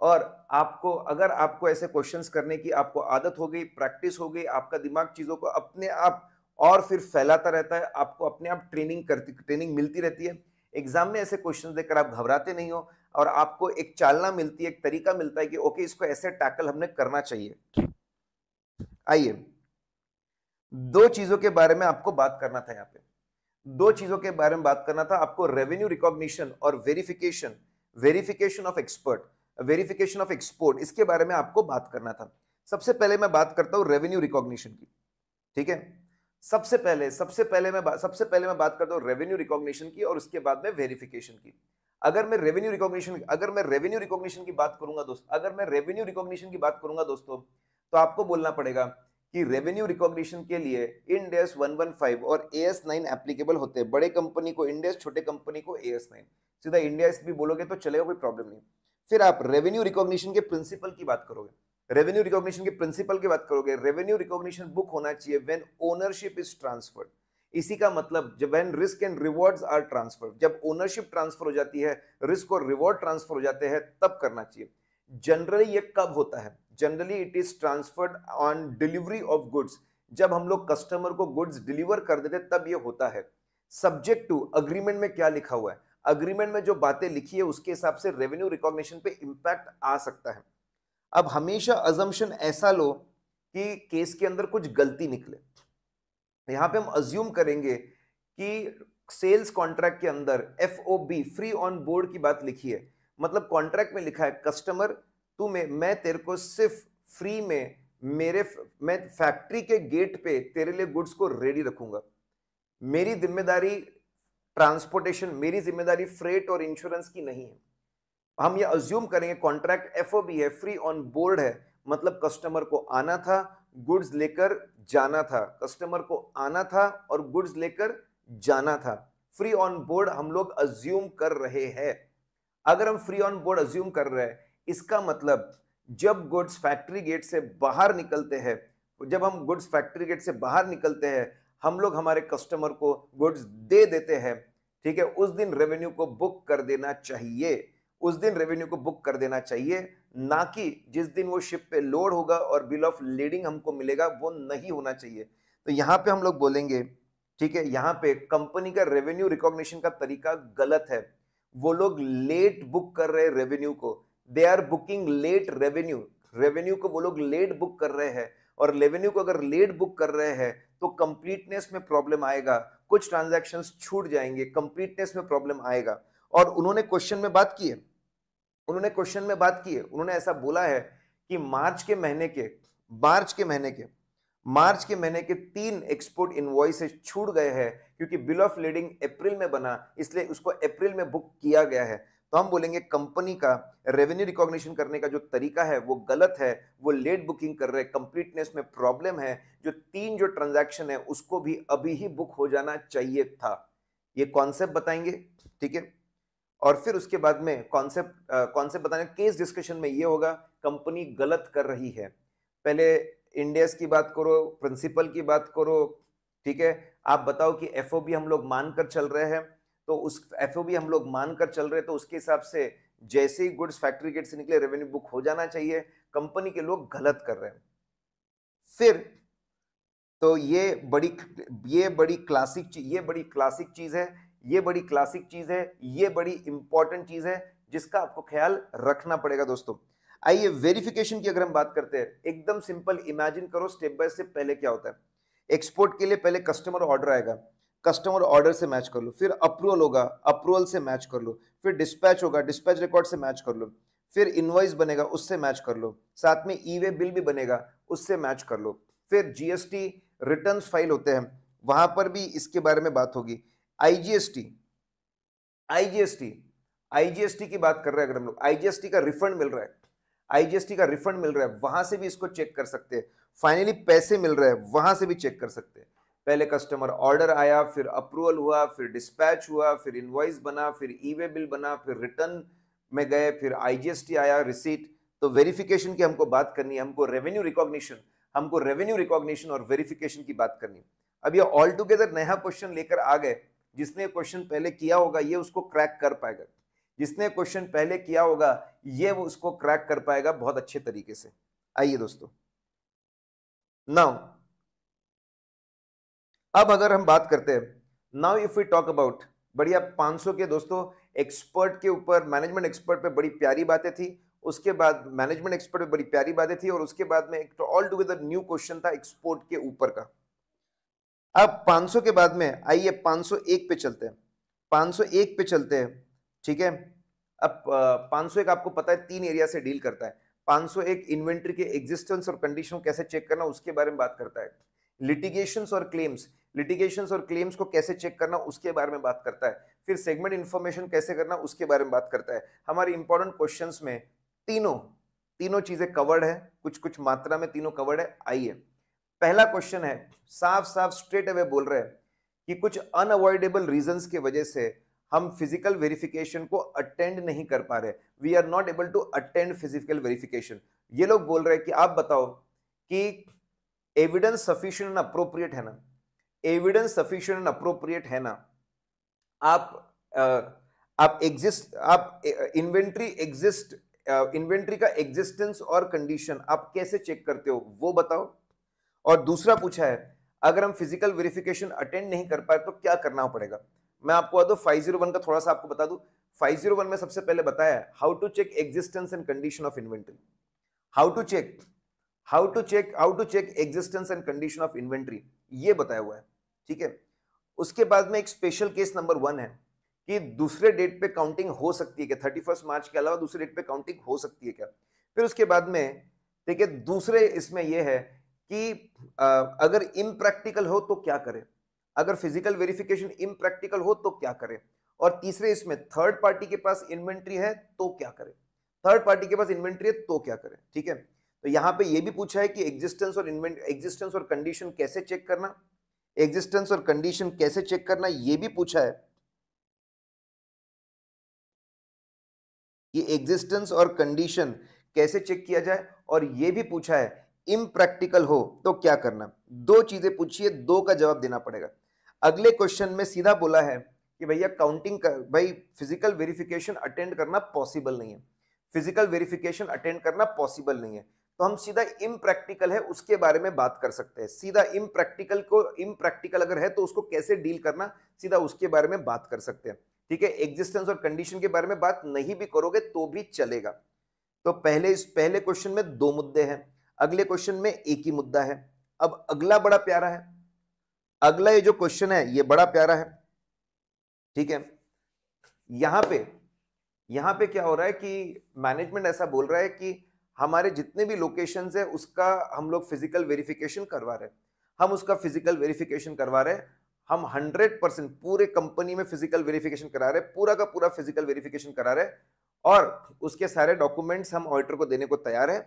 और आपको अगर आपको ऐसे क्वेश्चंस करने की आपको आदत हो गई प्रैक्टिस हो गई आपका दिमाग चीज़ों को अपने आप और फिर फैलाता रहता है आपको अपने आप ट्रेनिंग करती ट्रेनिंग मिलती रहती है एग्जाम में ऐसे क्वेश्चन देकर आप घबराते नहीं हो और आपको एक चालना मिलती है एक तरीका मिलता है कि ओके इसको ऐसे टैकल हमने करना चाहिए आइए दो चीज़ों के बारे में आपको बात करना था यहाँ पे दो चीजों के बारे में बात करना था आपको रेवेन्यू रिकॉग्निशन और verification verification of expert verification of export इसके बारे में आपको बात करना था सबसे पहले मैं बात करता हूं रेवेन्यू रिकॉग्निशन की ठीक है सबसे पहले सबसे पहले मैं सबसे पहले मैं बात करता हूं रेवेन्यू रिकॉग्निशन की और उसके बाद में वेरिफिकेशन की अगर मैं रेवेन्यू रिकॉग्निशन अगर मैं रेवेन्यू रिकॉग्निशन की बात करूंगा दोस्त अगर मैं रेवेन्यू रिकॉग्निशन की बात करूंगा दोस्तों तो आपको बोलना पड़ेगा कि रेवेन्यू रिकॉग्निशन के लिए इंडेस 115 और ए एस नाइन एप्लीकेबल होते हैं बड़े कंपनी को इंडेस छोटे कंपनी को ए एस नाइन सीधा इंडिया भी बोलोगे तो चलेगा कोई प्रॉब्लम नहीं फिर आप रेवेन्यू रिकॉग्निशन के प्रिंसिपल की बात करोगे रेवेन्यू रिकॉग्निशन के प्रिंसिपल की बात करोगे रेवेन्यू रिकॉग्निशन बुक होना चाहिए वेन ओनरशिप इज ट्रांसफर्ड इसी का मतलब जब when risk and rewards are transfer जब ओनरशिप ट्रांसफर हो जाती है रिस्क और रिवॉर्ड ट्रांसफर हो जाते हैं तब करना चाहिए जनरली ये कब होता है generally it is transferred on delivery of goods जब हम लोग कस्टमर को गुड्स डिलीवर कर देते तब ये होता है सब्जेक्ट टू अग्रीमेंट में क्या लिखा हुआ है अग्रीमेंट में जो बातें लिखी है उसके हिसाब से रेवेन्यू रिकॉग्निशन पे इम्पैक्ट आ सकता है अब हमेशा अजम्पन ऐसा लो कि केस के अंदर कुछ गलती निकले यहाँ पे हम अज्यूम करेंगे कि सेल्स कॉन्ट्रैक्ट के अंदर एफ फ्री ऑन बोर्ड की बात लिखी है मतलब कॉन्ट्रैक्ट में लिखा है कस्टमर तू मैं मैं तेरे को सिर्फ फ्री में मेरे मैं फैक्ट्री के गेट पे तेरे लिए गुड्स को रेडी रखूंगा मेरी जिम्मेदारी ट्रांसपोर्टेशन मेरी जिम्मेदारी फ्रेट और इंश्योरेंस की नहीं है हम ये अज्यूम करेंगे कॉन्ट्रैक्ट एफ भी है फ्री ऑन बोर्ड है मतलब कस्टमर को आना था गुड्स लेकर जाना था कस्टमर को आना था और गुड्स लेकर जाना था फ्री ऑन बोर्ड हम लोग अज्यूम कर रहे हैं अगर हम फ्री ऑन बोर्ड अज्यूम कर रहे हैं इसका मतलब जब गुड्स फैक्ट्री गेट से बाहर निकलते हैं जब हम गुड्स फैक्ट्री गेट से बाहर निकलते हैं हम लोग हमारे कस्टमर को गुड्स दे देते हैं ठीक है उस दिन रेवेन्यू को बुक कर देना चाहिए उस दिन रेवेन्यू को बुक कर देना चाहिए ना कि जिस दिन वो शिप पे लोड होगा और बिल ऑफ लीडिंग हमको मिलेगा वो नहीं होना चाहिए तो यहाँ पे हम लोग बोलेंगे ठीक है यहाँ पे कंपनी का रेवेन्यू रिकॉग्निशन का तरीका गलत है वो लोग लेट बुक कर रहे रेवेन्यू को they are booking late revenue revenue को वो लोग लेट बुक कर रहे हैं और रेवेन्यू को अगर लेट बुक कर रहे हैं तो कंप्लीटनेस में प्रॉब्लम आएगा कुछ ट्रांजेक्शन छूट जाएंगे कंप्लीटनेस में प्रॉब्लम आएगा और उन्होंने क्वेश्चन में बात की है उन्होंने क्वेश्चन में बात की है उन्होंने ऐसा बोला है कि मार्च के महीने के मार्च के महीने के मार्च के महीने के तीन एक्सपोर्ट इनवॉइस छूट गए हैं क्योंकि बिल ऑफ लीडिंग अप्रैल में बना इसलिए उसको अप्रैल में बुक किया गया है तो हम बोलेंगे कंपनी का रेवेन्यू रिकॉग्निशन करने का जो तरीका है वो गलत है वो लेट बुकिंग कर रहे हैं कंप्लीटनेस में प्रॉब्लम है जो तीन जो ट्रांजैक्शन है उसको भी अभी ही बुक हो जाना चाहिए था ये कॉन्सेप्ट बताएंगे ठीक है और फिर उसके बाद में कॉन्सेप्ट कॉन्सेप्ट बताने केस डिस्कशन में ये होगा कंपनी गलत कर रही है पहले इंडियस की बात करो प्रिंसिपल की बात करो ठीक है आप बताओ कि एफ हम लोग मानकर चल रहे हैं तो उस एफ हम लोग मानकर चल रहे तो उसके हिसाब से जैसे ही गुड्स फैक्ट्री गेट से निकले रेवेन्यू बुक हो जाना चाहिए कंपनी के लोग गलत कर रहे हैं फिर तो ये बड़ी ये बड़ी क्लासिक ये बड़ी क्लासिक चीज है ये बड़ी क्लासिक चीज है ये बड़ी इंपॉर्टेंट चीज है जिसका आपको ख्याल रखना पड़ेगा दोस्तों आइए वेरिफिकेशन की अगर हम बात करते हैं एकदम सिंपल इमेजिन करो स्टेप बाय स्टेप पहले क्या होता है एक्सपोर्ट के लिए पहले कस्टमर ऑर्डर आएगा कस्टमर ऑर्डर से मैच कर लो फिर अप्रूवल होगा अप्रूवल से मैच कर लो फिर डिस्पैच होगा डिस्पैच रिकॉर्ड से मैच कर लो फिर इनवॉइस बनेगा उससे मैच कर लो साथ में ई वे बिल भी बनेगा उससे मैच कर लो फिर जीएसटी रिटर्न फाइल होते हैं वहां पर भी इसके बारे में बात होगी आईजीएसटी आईजीएसटी आईजीएसटी की बात कर रहे हैं अगर हम लोग आईजीएसटी का रिफंड मिल रहा है आईजीएसटी का रिफंड मिल रहा है वहां से भी इसको चेक कर सकते हैं फाइनली पैसे मिल रहे हैं वहां से भी चेक कर सकते हैं पहले कस्टमर ऑर्डर आया फिर अप्रूवल हुआ फिर डिस्पैच हुआ फिर इनवाइस बना फिर ईवे बिल बना फिर रिटर्न में गए फिर आईजीएसटी आया रिसीट तो वेरिफिकेशन की हमको बात करनी है हमको रेवेन्यू रिकॉग्निशन हमको रेवेन्यू रिकॉग्निशन और वेरिफिकेशन की बात करनी अब ये ऑल टुगेदर नया क्वेश्चन लेकर आ गए जिसने क्वेश्चन पहले किया होगा ये उसको क्रैक कर पाएगा जिसने क्वेश्चन पहले किया होगा ये वो उसको क्रैक कर पाएगा बहुत अच्छे तरीके से आइए दोस्तों नाउ अब अगर हम बात करते हैं now if we talk about बढ़िया 500 के दोस्तों एक्सपर्ट के ऊपर मैनेजमेंट एक्सपर्ट पे बड़ी प्यारी बातें थी उसके बाद मैनेजमेंट एक्सपर्ट पे बड़ी प्यारी बातें थी और उसके बाद में एक ऑल टुगेदर न्यू क्वेश्चन था एक्सपोर्ट के ऊपर का अब 500 के बाद में आइए 501 पे चलते हैं 501 पे चलते हैं ठीक है अब 501 सौ एक आपको पता है तीन एरिया से डील करता है 501 सौ एक इन्वेंट्री के एग्जिस्टेंस और कंडीशन कैसे चेक करना उसके बारे में बात करता है लिटिगेशन और क्लेम्स लिटिगेशन और क्लेम्स को कैसे चेक करना उसके बारे में बात करता है फिर सेगमेंट इन्फॉर्मेशन कैसे करना उसके बारे में बात करता है हमारे इंपॉर्टेंट क्वेश्चन में तीनों तीनों चीजें कवर्ड है कुछ कुछ मात्रा में तीनों कवर्ड है आइए पहला क्वेश्चन है साफ साफ स्ट्रेट अवे बोल रहे हैं कि कुछ अनअवॉइडेबल रीजंस के वजह से हम फिजिकल वेरिफिकेशन को अटेंड नहीं कर पा रहे we are not able to attend physical verification ये लोग बोल रहे हैं कि आप बताओ कि एविडेंस सफिशियंट अप्रोप्रिएट है ना एविडेंस सफिशियंट एंड अप्रोप्रिएट है ना आप आप एग्जिस्ट आप इन्वेंट्री एग्जिस्ट इन्वेंट्री का एग्जिस्टेंस और कंडीशन आप कैसे चेक करते हो वो बताओ और दूसरा पूछा है अगर हम फिजिकल वेरिफिकेशन अटेंड नहीं कर पाए तो क्या करना पड़ेगा मैं आपको बता दू फाइव जीरो वन का थोड़ा सा आपको बता दू फाइव जीरो वन में सबसे पहले बताया how to check existence and condition of inventory how to check how to check how to check existence and condition of inventory ये बताया हुआ है ठीक है उसके बाद में एक स्पेशल केस नंबर वन है कि दूसरे डेट पे काउंटिंग हो सकती है क्या थर्टी फर्स्ट मार्च के अलावा दूसरे डेट पे काउंटिंग हो सकती है क्या फिर उसके बाद में देखिए दूसरे इसमें यह है कि आ, अगर इम्प्रैक्टिकल हो तो क्या करें अगर फिजिकल वेरिफिकेशन इम्प्रैक्टिकल हो तो क्या करें और तीसरे इसमें थर्ड पार्टी के पास इन्वेंट्री है तो क्या करें थर्ड पार्टी के पास इन्वेंट्री है तो क्या करें ठीक है तो यहाँ पे ये भी पूछा है कि एग्जिस्टेंस और एग्जिस्टेंस और कंडीशन कैसे चेक करना एग्जिस्टेंस और कंडीशन कैसे चेक करना ये भी पूछा है कि एग्जिस्टेंस और कंडीशन कैसे चेक किया जाए और ये भी पूछा है इम्प्रैक्टिकल हो तो क्या करना दो चीजें पूछिए दो का जवाब देना पड़ेगा अगले क्वेश्चन में सीधा बोला है कि भैया काउंटिंग कर, भाई फिजिकल वेरिफिकेशन अटेंड करना पॉसिबल नहीं है फिजिकल वेरिफिकेशन अटेंड करना पॉसिबल नहीं है तो हम सीधा इम्प्रैक्टिकल है उसके बारे में बात कर सकते हैं सीधा इम्प्रैक्टिकल को इम्प्रैक्टिकल अगर है तो उसको कैसे डील करना सीधा उसके बारे में बात कर सकते हैं ठीक है एग्जिस्टेंस और कंडीशन के बारे में बात नहीं भी करोगे तो भी चलेगा तो पहले इस पहले क्वेश्चन में दो मुद्दे हैं अगले क्वेश्चन में एक ही मुद्दा है अब अगला बड़ा प्यारा है अगला ये जो क्वेश्चन है ये बड़ा प्यारा है ठीक है यहां पे यहां पे क्या हो रहा है कि मैनेजमेंट ऐसा बोल रहा है कि हमारे जितने भी लोकेशन है उसका हम लोग फिजिकल वेरिफिकेशन करवा रहे हैं हम उसका फिजिकल वेरिफिकेशन करवा रहे हैं हम 100 परसेंट पूरे कंपनी में फिजिकल वेरिफिकेशन करा रहे हैं पूरा का पूरा फिजिकल वेरिफिकेशन करा रहे हैं और उसके सारे डॉक्यूमेंट्स हम ऑडिटर को देने को तैयार है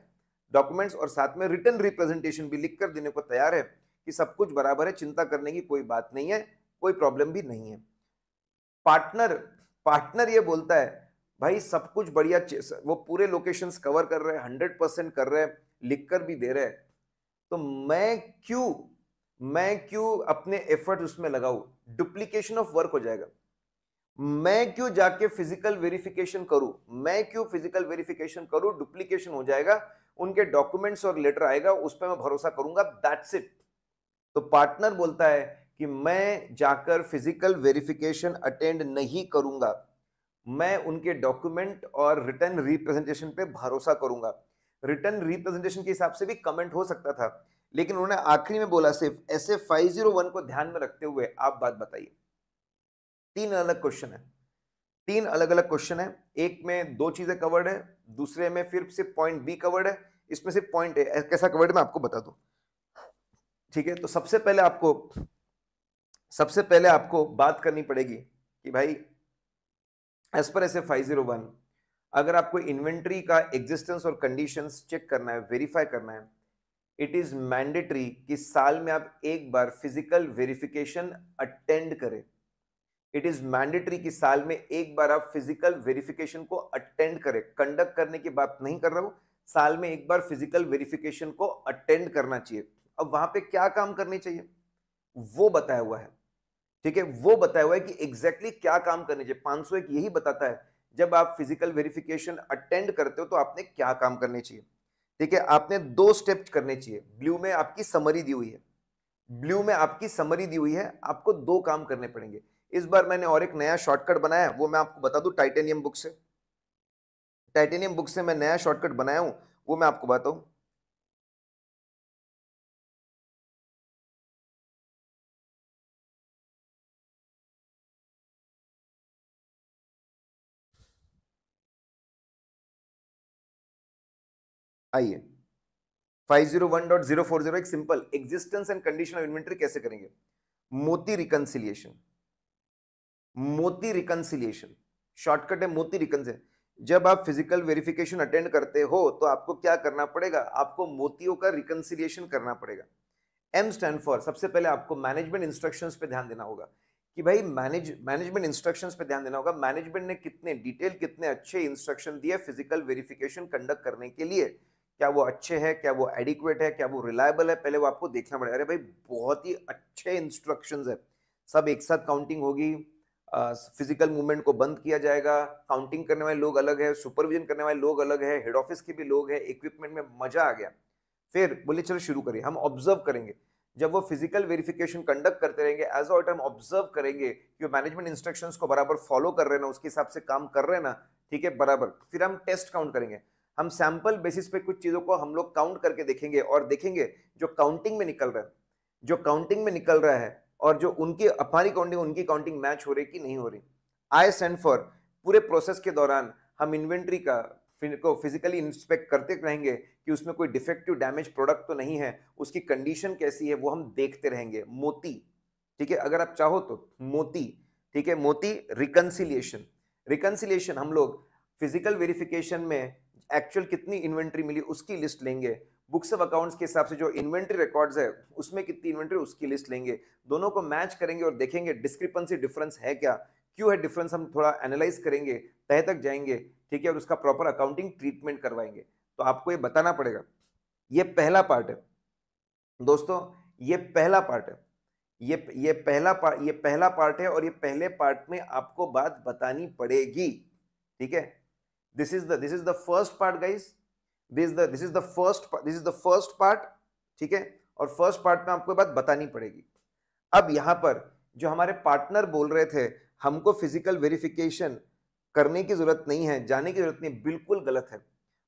डॉक्यूमेंट्स और साथ में रिटर्न रिप्रेजेंटेशन भी लिख कर देने को तैयार है कि सब कुछ बराबर है चिंता करने की कोई बात नहीं है कोई प्रॉब्लम भी नहीं है पार्टनर पार्टनर ये बोलता है भाई सब कुछ बढ़िया वो पूरे लोकेशंस कवर कर रहे हैं हंड्रेड परसेंट कर रहे हैं लिख कर भी दे रहे हैं तो मैं क्यों मैं क्यों अपने एफर्ट उसमें लगाऊ डुप्लीकेशन ऑफ वर्क हो जाएगा मैं क्यों जाके फिजिकल वेरिफिकेशन करूं मैं क्यों फिजिकल वेरिफिकेशन करूं डुप्लीकेशन हो जाएगा उनके डॉक्यूमेंट्स और लेटर आएगा उस पर मैं भरोसा करूंगा दैट्स इट तो पार्टनर बोलता है कि मैं जाकर फिजिकल वेरिफिकेशन अटेंड नहीं करूंगा मैं उनके डॉक्यूमेंट और रिटर्न रिप्रेजेंटेशन पे भरोसा करूंगा रिटर्न रिप्रेजेंटेशन के हिसाब से भी कमेंट हो सकता था लेकिन उन्होंने आखिरी में बोला सिर्फ S A five zero one को ध्यान में रखते हुए आप बात बताइए तीन अलग क्वेश्चन है तीन अलग अलग क्वेश्चन है एक में दो चीजें कवर्ड है दूसरे में फिर सिर्फ पॉइंट बी कवर्ड है इसमें सिर्फ पॉइंट ए कैसा कवर्ड मैं आपको बता दू ठीक है तो सबसे पहले आपको सबसे पहले आपको बात करनी पड़ेगी कि भाई as per S F five zero one अगर आपको इन्वेंट्री का एग्जिस्टेंस और कंडीशंस चेक करना है वेरीफाई करना है इट इज मैंडेटरी कि साल में आप एक बार फिजिकल वेरिफिकेशन अटेंड करें इट इज मैंडेटरी कि साल में एक बार आप फिजिकल वेरिफिकेशन को अटेंड करें कंडक्ट करने की बात नहीं कर रहा हूं साल में एक बार फिजिकल वेरिफिकेशन को अटेंड करना चाहिए अब वहां पे क्या काम करने चाहिए वो बताया हुआ है ठीक है वो बताया हुआ है कि एग्जैक्टली exactly क्या काम करने चाहिए सौ एक यही बताता है जब आप फिजिकल वेरिफिकेशन अटेंड करते हो तो आपने क्या काम करने चाहिए ठीक है आपने दो स्टेप करने चाहिए ब्लू में आपकी समरी दी हुई है ब्लू में आपकी समरी दी हुई है आपको दो काम करने पड़ेंगे इस बार मैंने और एक नया शॉर्टकट बनाया है वो मैं आपको बता दू टाइटेनियम बुक से टाइटेनियम बुक से मैं नया शॉर्टकट बनाया हूं वो मैं आपको बताऊं आइए 501.040 एक simple existence and condition of inventory कैसे करेंगे मोती रिकंसिलिएशन मोती रिकंसिलिएशन शॉर्टकट है मोती रिकंसिल जब आप फिजिकल वेरिफिकेशन अटेंड करते हो तो आपको क्या करना पड़ेगा आपको मोतियों का रिकंसिलिएशन करना पड़ेगा एम स्टैंड फॉर सबसे पहले आपको मैनेजमेंट इंस्ट्रक्शंस पे ध्यान देना होगा कि भाई मैनेज मैनेजमेंट इंस्ट्रक्शंस पे ध्यान देना होगा मैनेजमेंट ने कितने डिटेल कितने अच्छे इंस्ट्रक्शन दिए फिजिकल वेरिफिकेशन कंडक्ट करने के लिए क्या वो अच्छे हैं क्या वो एडिक्वेट है क्या वो रिलायबल है पहले वो आपको देखना पड़ेगा अरे भाई बहुत ही अच्छे इंस्ट्रक्शंस है सब एक साथ काउंटिंग होगी फिजिकल मूवमेंट को बंद किया जाएगा काउंटिंग करने वाले लोग अलग है सुपरविजन करने वाले लोग अलग है हेड ऑफिस के भी लोग हैं इक्विपमेंट में मजा आ गया फिर बोले चलो शुरू करिए हम ऑब्जर्व करेंगे जब वो फिजिकल वेरिफिकेशन कंडक्ट करते रहेंगे एज ऑट हम ऑब्जर्व करेंगे कि मैनेजमेंट इंस्ट्रक्शंस को बराबर फॉलो कर रहे ना उसके हिसाब से काम कर रहे ना ठीक है बराबर फिर हम टेस्ट काउंट करेंगे हम सैंपल बेसिस पे कुछ चीज़ों को हम लोग काउंट करके देखेंगे और देखेंगे जो काउंटिंग में निकल रहा है जो काउंटिंग में निकल रहा है और जो उनकी अपारी काउंटिंग उनकी काउंटिंग मैच हो रही कि नहीं हो रही आई सेंड फॉर पूरे प्रोसेस के दौरान हम इन्वेंट्री का को फिजिकली इंस्पेक्ट करते रहेंगे कि उसमें कोई डिफेक्टिव डैमेज प्रोडक्ट तो नहीं है उसकी कंडीशन कैसी है वो हम देखते रहेंगे मोती ठीक है अगर आप चाहो तो मोती ठीक है मोती रिकन्सिलिएशन रिकन्सिलिएशन हम लोग फिजिकल वेरिफिकेशन में एक्चुअल कितनी इन्वेंट्री मिली उसकी लिस्ट लेंगे बुक्स ऑफ अकाउंट्स के हिसाब से जो इन्वेंट्री रिकॉर्ड्स है उसमें कितनी इन्वेंट्री उसकी लिस्ट लेंगे दोनों को मैच करेंगे और देखेंगे डिस्क्रिपेंसी डिफरेंस है क्या क्यों है डिफरेंस हम थोड़ा एनालाइज करेंगे तह तक जाएंगे ठीक है और उसका प्रॉपर अकाउंटिंग ट्रीटमेंट करवाएंगे तो आपको ये बताना पड़ेगा ये पहला पार्ट है दोस्तों ये पहला पार्ट है ये ये पहला पार्ट ये पहला पार्ट है और ये पहले पार्ट में आपको बात बतानी पड़ेगी ठीक है this is the this is the first part guys this is the this is the first this is the first part ठीक है और first part में आपको बात बतानी पड़ेगी अब यहाँ पर जो हमारे पार्टनर बोल रहे थे हमको फिजिकल वेरिफिकेशन करने की जरूरत नहीं है जाने की जरूरत नहीं बिल्कुल गलत है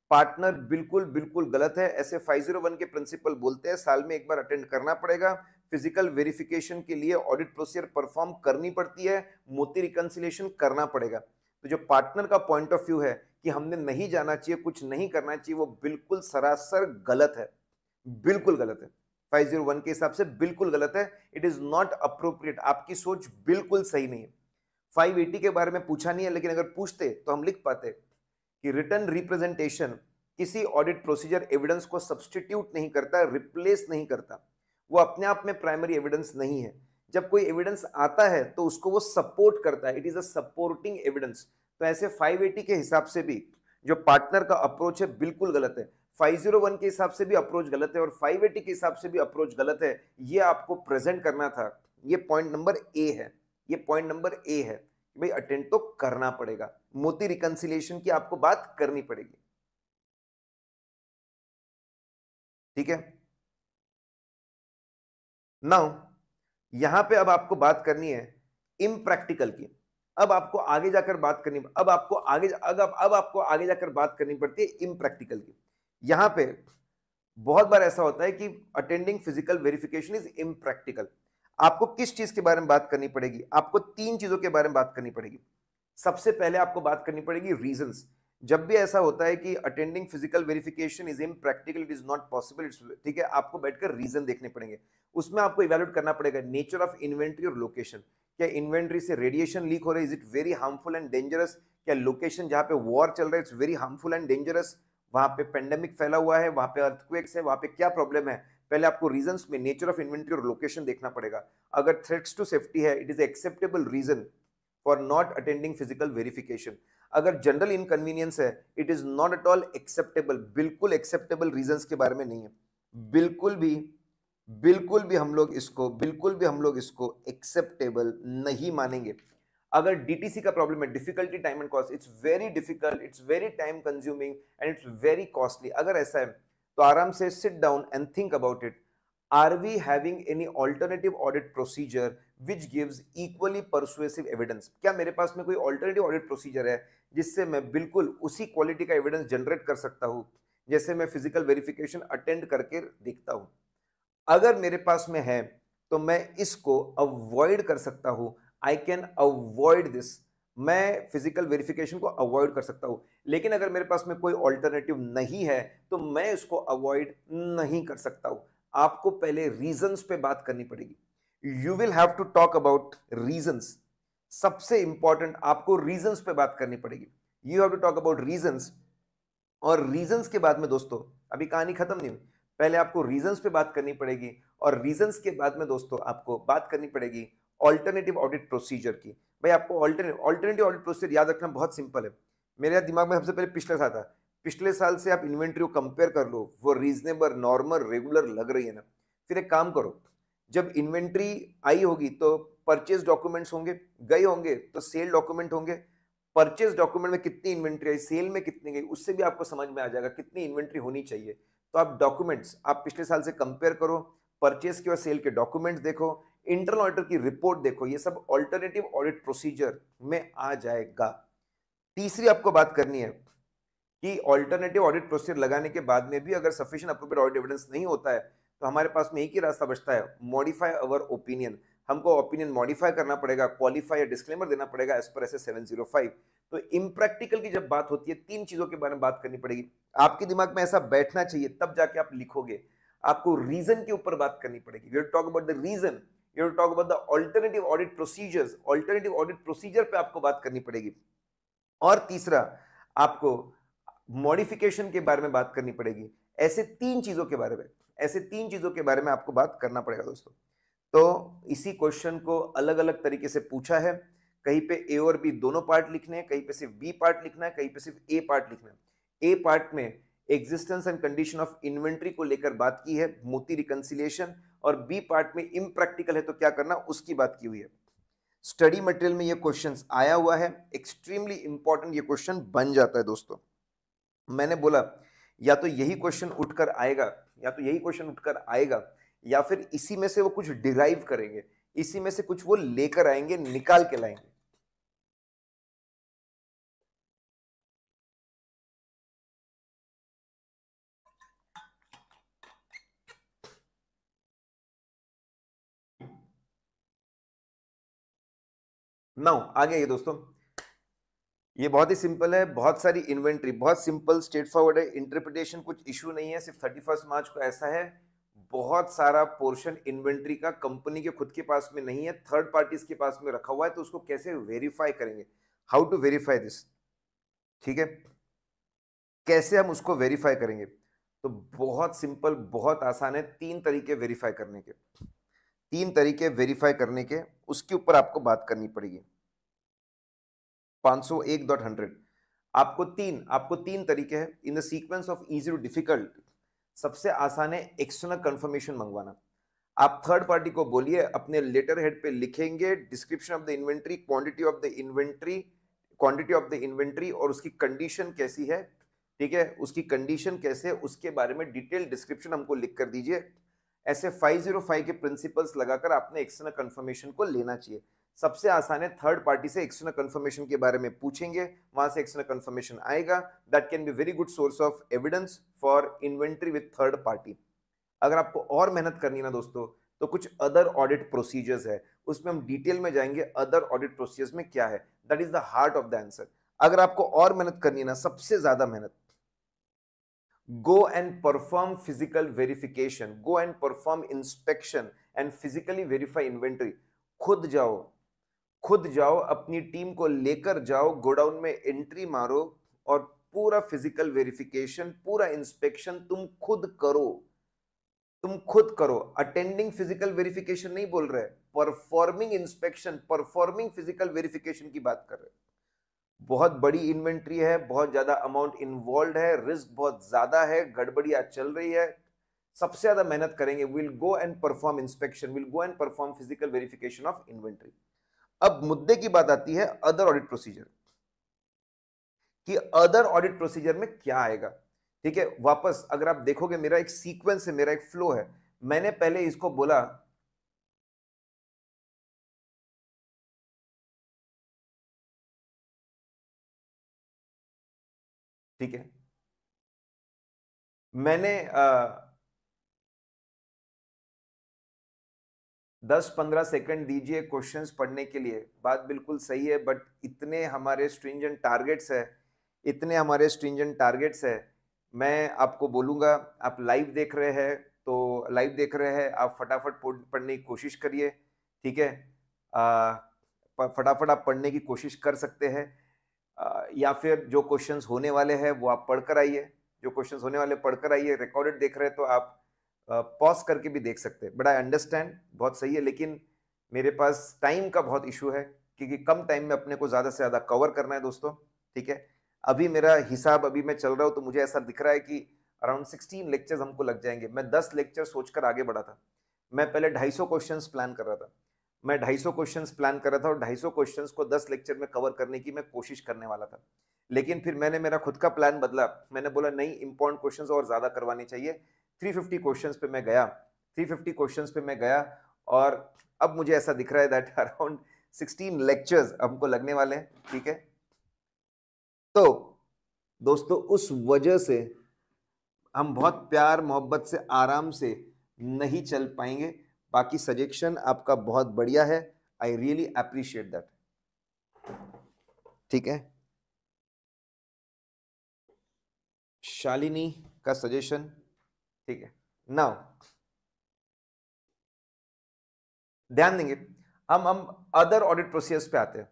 पार्टनर बिल्कुल बिल्कुल गलत है ऐसे 501 के प्रिंसिपल बोलते हैं साल में एक बार अटेंड करना पड़ेगा फिजिकल वेरिफिकेशन के लिए ऑडिट प्रोसीजर परफॉर्म करनी पड़ती है मोती रिकन्सिलेशन करना पड़ेगा तो जो पार्टनर का पॉइंट ऑफ व्यू है कि हमने नहीं जाना चाहिए कुछ नहीं करना चाहिए वो बिल्कुल सरासर गलत है बिल्कुल गलत है 501 के हिसाब से बिल्कुल गलत है इट इज नॉट अप्रोप्रिएट आपकी सोच बिल्कुल सही नहीं है 580 के बारे में पूछा नहीं है लेकिन अगर पूछते तो हम लिख पाते कि रिटर्न रिप्रेजेंटेशन किसी ऑडिट प्रोसीजर एविडेंस को सब्सटीट्यूट नहीं करता रिप्लेस नहीं करता वो अपने आप में प्राइमरी एविडेंस नहीं है जब कोई एविडेंस आता है तो उसको वो सपोर्ट करता है it is a supporting evidence तो ऐसे 580 के हिसाब से भी जो पार्टनर का अप्रोच है बिल्कुल गलत है 501 के हिसाब से भी अप्रोच गलत है और 580 के हिसाब से भी अप्रोच गलत है ये आपको प्रेजेंट करना था ये पॉइंट नंबर ए है ये पॉइंट नंबर ए है कि भाई अटेंड तो करना पड़ेगा मोती रिकनसिलेशन की आपको बात करनी पड़ेगी ठीक है नाउ यहां पे अब आपको बात करनी है इम्प्रैक्टिकल की अब आपको आगे जाकर बात करनी अब आपको आगे अब अब आपको आगे जाकर बात करनी पड़ती है इम्प्रैक्टिकल की यहां पे बहुत बार ऐसा होता है कि attending physical verification is impractical आपको किस चीज के बारे में बात करनी पड़ेगी आपको तीन चीजों के बारे में बात करनी पड़ेगी सबसे पहले आपको बात करनी पड़ेगी रीजंस जब भी ऐसा होता है कि attending physical verification is impractical it is not possible it's ठीक है आपको बैठकर रीजन देखने पड़ेंगे उसमें आपको इवेल्यूट करना पड़ेगा नेचर ऑफ इन्वेंट्री और लोकेशन क्या इन्वेंट्री से रेडिएशन लीक हो रहा है is it very harmful and dangerous क्या लोकेशन जहाँ पे वॉर चल रहा है it's very harmful and dangerous वहाँ पे पेंडेमिक फैला हुआ है वहाँ पे अर्थक्वेक्स है वहाँ पे क्या प्रॉब्लम है पहले आपको रीजन में नेचर ऑफ इन्वेंट्री और लोकेशन देखना पड़ेगा अगर थ्रेट्स टू सेफ्टी है it is acceptable reason for not attending physical verification अगर जनरल इनकन्वीनियंस है it is not at all acceptable बिल्कुल एक्सेप्टेबल रीजन के बारे में नहीं है बिल्कुल भी बिल्कुल भी हम लोग इसको बिल्कुल भी हम लोग इसको एक्सेप्टेबल नहीं मानेंगे अगर डीटीसी का प्रॉब्लम है difficulty time and cost it's very difficult it's very time consuming and it's very costly अगर ऐसा है तो आराम से sit down and think about it are we having any alternative audit procedure which gives equally persuasive evidence क्या मेरे पास में कोई ऑल्टरनेटिव ऑडिट प्रोसीजर है जिससे मैं बिल्कुल उसी क्वालिटी का एविडेंस जनरेट कर सकता हूँ जैसे मैं फिजिकल वेरिफिकेशन अटेंड करके देखता हूँ अगर मेरे पास में है तो मैं इसको अवॉइड कर सकता हूँ आई कैन अवॉइड दिस मैं फिजिकल वेरिफिकेशन को अवॉइड कर सकता हूँ लेकिन अगर मेरे पास में कोई ऑल्टरनेटिव नहीं है तो मैं इसको अवॉइड नहीं कर सकता हूँ आपको पहले रीजंस पे बात करनी पड़ेगी you will have to talk about reasons सबसे इंपॉर्टेंट आपको रीजंस पे बात करनी पड़ेगी you have to talk about reasons और रीजंस के बाद में दोस्तों अभी कहानी खत्म नहीं हुई पहले आपको रीजंस पे बात करनी पड़ेगी और रीजंस के बाद में दोस्तों आपको बात करनी पड़ेगी ऑल्टरनेटिव ऑडिट प्रोसीजर की भाई आपको ऑल्टरनेटिव ऑल्टरनेटिव ऑडिट प्रोसीजर याद रखना बहुत सिंपल है मेरे दिमाग में सबसे पहले पिछले साल था पिछले साल से आप इन्वेंट्री को कंपेयर कर लो वो रीजनेबल नॉर्मल रेगुलर लग रही है ना फिर एक काम करो जब इन्वेंट्री आई होगी तो परचेज डॉक्यूमेंट्स होंगे गए होंगे तो सेल डॉक्यूमेंट होंगे परचेज डॉक्यूमेंट में कितनी इन्वेंट्री आई सेल में कितनी गई उससे भी आपको समझ में आ जाएगा कितनी इन्वेंट्री होनी चाहिए तो आप डॉक्यूमेंट्स आप पिछले साल से कंपेयर करो परचेज के और सेल के डॉक्यूमेंट्स देखो इंटरनल ऑडिटर की रिपोर्ट देखो ये सब ऑल्टरनेटिव ऑडिट प्रोसीजर में आ जाएगा तीसरी आपको बात करनी है कि ऑल्टरनेटिव ऑडिट प्रोसीजर लगाने के बाद में भी अगर सफिशियंट अप्रोप्रिएट ऑडिट एविडेंस नहीं होता है तो हमारे पास में एक ही रास्ता बचता है मॉडिफाई अवर ओपिनियन हमको ओपिनियन मॉडिफाई करना पड़ेगा क्वालिफाई या डिस्क्लेमर देना पड़ेगा as per S seven zero five तो इम्प्रैक्टिकल की जब बात होती है तीन चीज़ों के बारे में बात करनी पड़ेगी आपके दिमाग में ऐसा बैठना चाहिए तब जाके आप लिखोगे आपको रीजन के ऊपर बात करनी पड़ेगी you talk about the reason you talk about the alternative audit procedures alternative audit procedure पे आपको बात करनी पड़ेगी और तीसरा आपको मॉडिफिकेशन के बारे में बात करनी पड़ेगी ऐसे तीन चीज़ों के बारे में ऐसे तीन चीज़ों के बारे में आपको बात करना पड़ेगा दोस्तों तो इसी क्वेश्चन को अलग अलग तरीके से पूछा है कहीं पे ए और बी दोनों पार्ट लिखने हैं कहीं पे सिर्फ बी पार्ट लिखना है कहीं पे सिर्फ ए पार्ट लिखना है ए पार्ट में existence and condition of inventory को लेकर बात की है मोती रिकन्सिलियशन और बी पार्ट में इम्प्रैक्टिकल है तो क्या करना उसकी बात की हुई है स्टडी मटेरियल में ये क्वेश्चंस आया हुआ है एक्सट्रीमली इंपॉर्टेंट ये क्वेश्चन बन जाता है दोस्तों मैंने बोला या तो यही क्वेश्चन उठकर आएगा या तो यही क्वेश्चन उठकर आएगा या फिर इसी में से वो कुछ डिराइव करेंगे इसी में से कुछ वो लेकर आएंगे निकाल के लाएंगे नाउ आगे ये दोस्तों ये बहुत ही सिंपल है बहुत सारी इन्वेंट्री बहुत सिंपल स्टेट फॉरवर्ड है इंटरप्रिटेशन कुछ इशू नहीं है सिर्फ थर्टी फर्स्ट मार्च को ऐसा है बहुत सारा पोर्शन इन्वेंट्री का कंपनी के खुद के पास में नहीं है थर्ड पार्टीज के पास में रखा हुआ है तो उसको कैसे वेरीफाई करेंगे हाउ टू वेरीफाई दिस ठीक है कैसे हम उसको वेरीफाई करेंगे तो बहुत सिंपल बहुत आसान है तीन तरीके वेरीफाई करने के तीन तरीके वेरीफाई करने के उसके ऊपर आपको बात करनी पड़ेगी पाँच सौ एक डॉट हंड्रेड आपको तीन आपको तीन तरीके हैं in the sequence of easy to difficult सबसे आसान है एक्सटर्नल कंफर्मेशन मंगवाना आप थर्ड पार्टी को बोलिए अपने लेटर हेड पे लिखेंगे description of the inventory quantity of the inventory quantity of the inventory और उसकी कंडीशन कैसी है ठीक है उसकी कंडीशन कैसे है उसके बारे में डिटेल डिस्क्रिप्शन हमको लिख कर दीजिए ऐसे 505 के प्रिंसिपल्स लगाकर आपने एक्सटर्नल कंफर्मेशन को लेना चाहिए सबसे आसान है थर्ड पार्टी से एक्सटर्नल कंफर्मेशन के बारे में पूछेंगे वहां से एक्सटर्नल कंफर्मेशन आएगा that can be very good source of evidence for inventory with third party अगर आपको और मेहनत करनी है ना दोस्तों तो कुछ अदर ऑडिट प्रोसीजर्स है उसमें हम डिटेल में जाएंगे अदर ऑडिट प्रोसीजर्स में क्या है that is the heart of the answer अगर आपको और मेहनत करनी है ना सबसे ज्यादा मेहनत go and perform physical verification go and perform inspection and physically verify inventory खुद जाओ खुद जाओ अपनी टीम को लेकर जाओ गोडाउन में एंट्री मारो और पूरा फिजिकल वेरिफिकेशन पूरा इंस्पेक्शन तुम खुद करो तुम खुद करो अटेंडिंग फिजिकल वेरिफिकेशन नहीं बोल रहे performing inspection performing physical verification की बात कर रहे बहुत बड़ी इन्वेंट्री है बहुत ज्यादा अमाउंट इन्वॉल्व है रिस्क बहुत ज्यादा है गड़बड़िया चल रही है सबसे ज्यादा मेहनत करेंगे will go and perform inspection will go and perform physical verification of inventory अब मुद्दे की बात आती है अदर ऑडिट प्रोसीजर कि अदर ऑडिट प्रोसीजर में क्या आएगा ठीक है वापस अगर आप देखोगे मेरा एक सीक्वेंस है मेरा एक फ्लो है मैंने पहले इसको बोला ठीक है मैंने आ, दस पंद्रह सेकंड दीजिए क्वेश्चंस पढ़ने के लिए बात बिल्कुल सही है बट इतने हमारे स्ट्रिंजेंट टारगेट्स है इतने हमारे स्ट्रिंजेंट टारगेट्स है मैं आपको बोलूँगा आप लाइव देख रहे हैं तो लाइव देख रहे हैं आप फटाफट पढ़ने की कोशिश करिए ठीक है फटाफट आप पढ़ने की कोशिश कर सकते हैं या फिर जो क्वेश्चंस होने वाले हैं वो आप पढ़ कर आइए जो क्वेश्चंस होने वाले पढ़ कर आइए रिकॉर्डेड देख रहे हैं तो आप पॉज करके भी देख सकते हैं बट आई अंडरस्टैंड बहुत सही है लेकिन मेरे पास टाइम का बहुत इशू है क्योंकि कम टाइम में अपने को ज़्यादा से ज़्यादा कवर करना है दोस्तों ठीक है अभी मेरा हिसाब अभी मैं चल रहा हूँ तो मुझे ऐसा दिख रहा है कि अराउंड सिक्सटीन लेक्चर्स हमको लग जाएंगे मैं दस लेक्चर सोचकर आगे बढ़ा था मैं पहले ढाई सौ क्वेश्चन प्लान कर रहा था मैं ढाई सौ क्वेश्चन प्लान कर रहा था और ढाई सौ क्वेश्चन को दस लेक्चर में कवर करने की मैं कोशिश करने वाला था लेकिन फिर मैंने मेरा खुद का प्लान बदला मैंने बोला नहीं इंपॉर्टेंट क्वेश्चन और ज़्यादा करवाने चाहिए 350 क्वेश्चन पे मैं गया 350 क्वेश्चन पे मैं गया और अब मुझे ऐसा दिख रहा है दैट अराउंड 16 लेक्चर्स हमको लगने वाले हैं ठीक है तो दोस्तों उस वजह से हम बहुत प्यार मोहब्बत से आराम से नहीं चल पाएंगे बाकी सजेशन आपका बहुत बढ़िया है आई रियली अप्रिशिएट दैट ठीक है शालिनी का सजेशन ठीक है नाउ ध्यान देंगे हम हम अदर ऑडिट प्रोसीजर्स पे आते हैं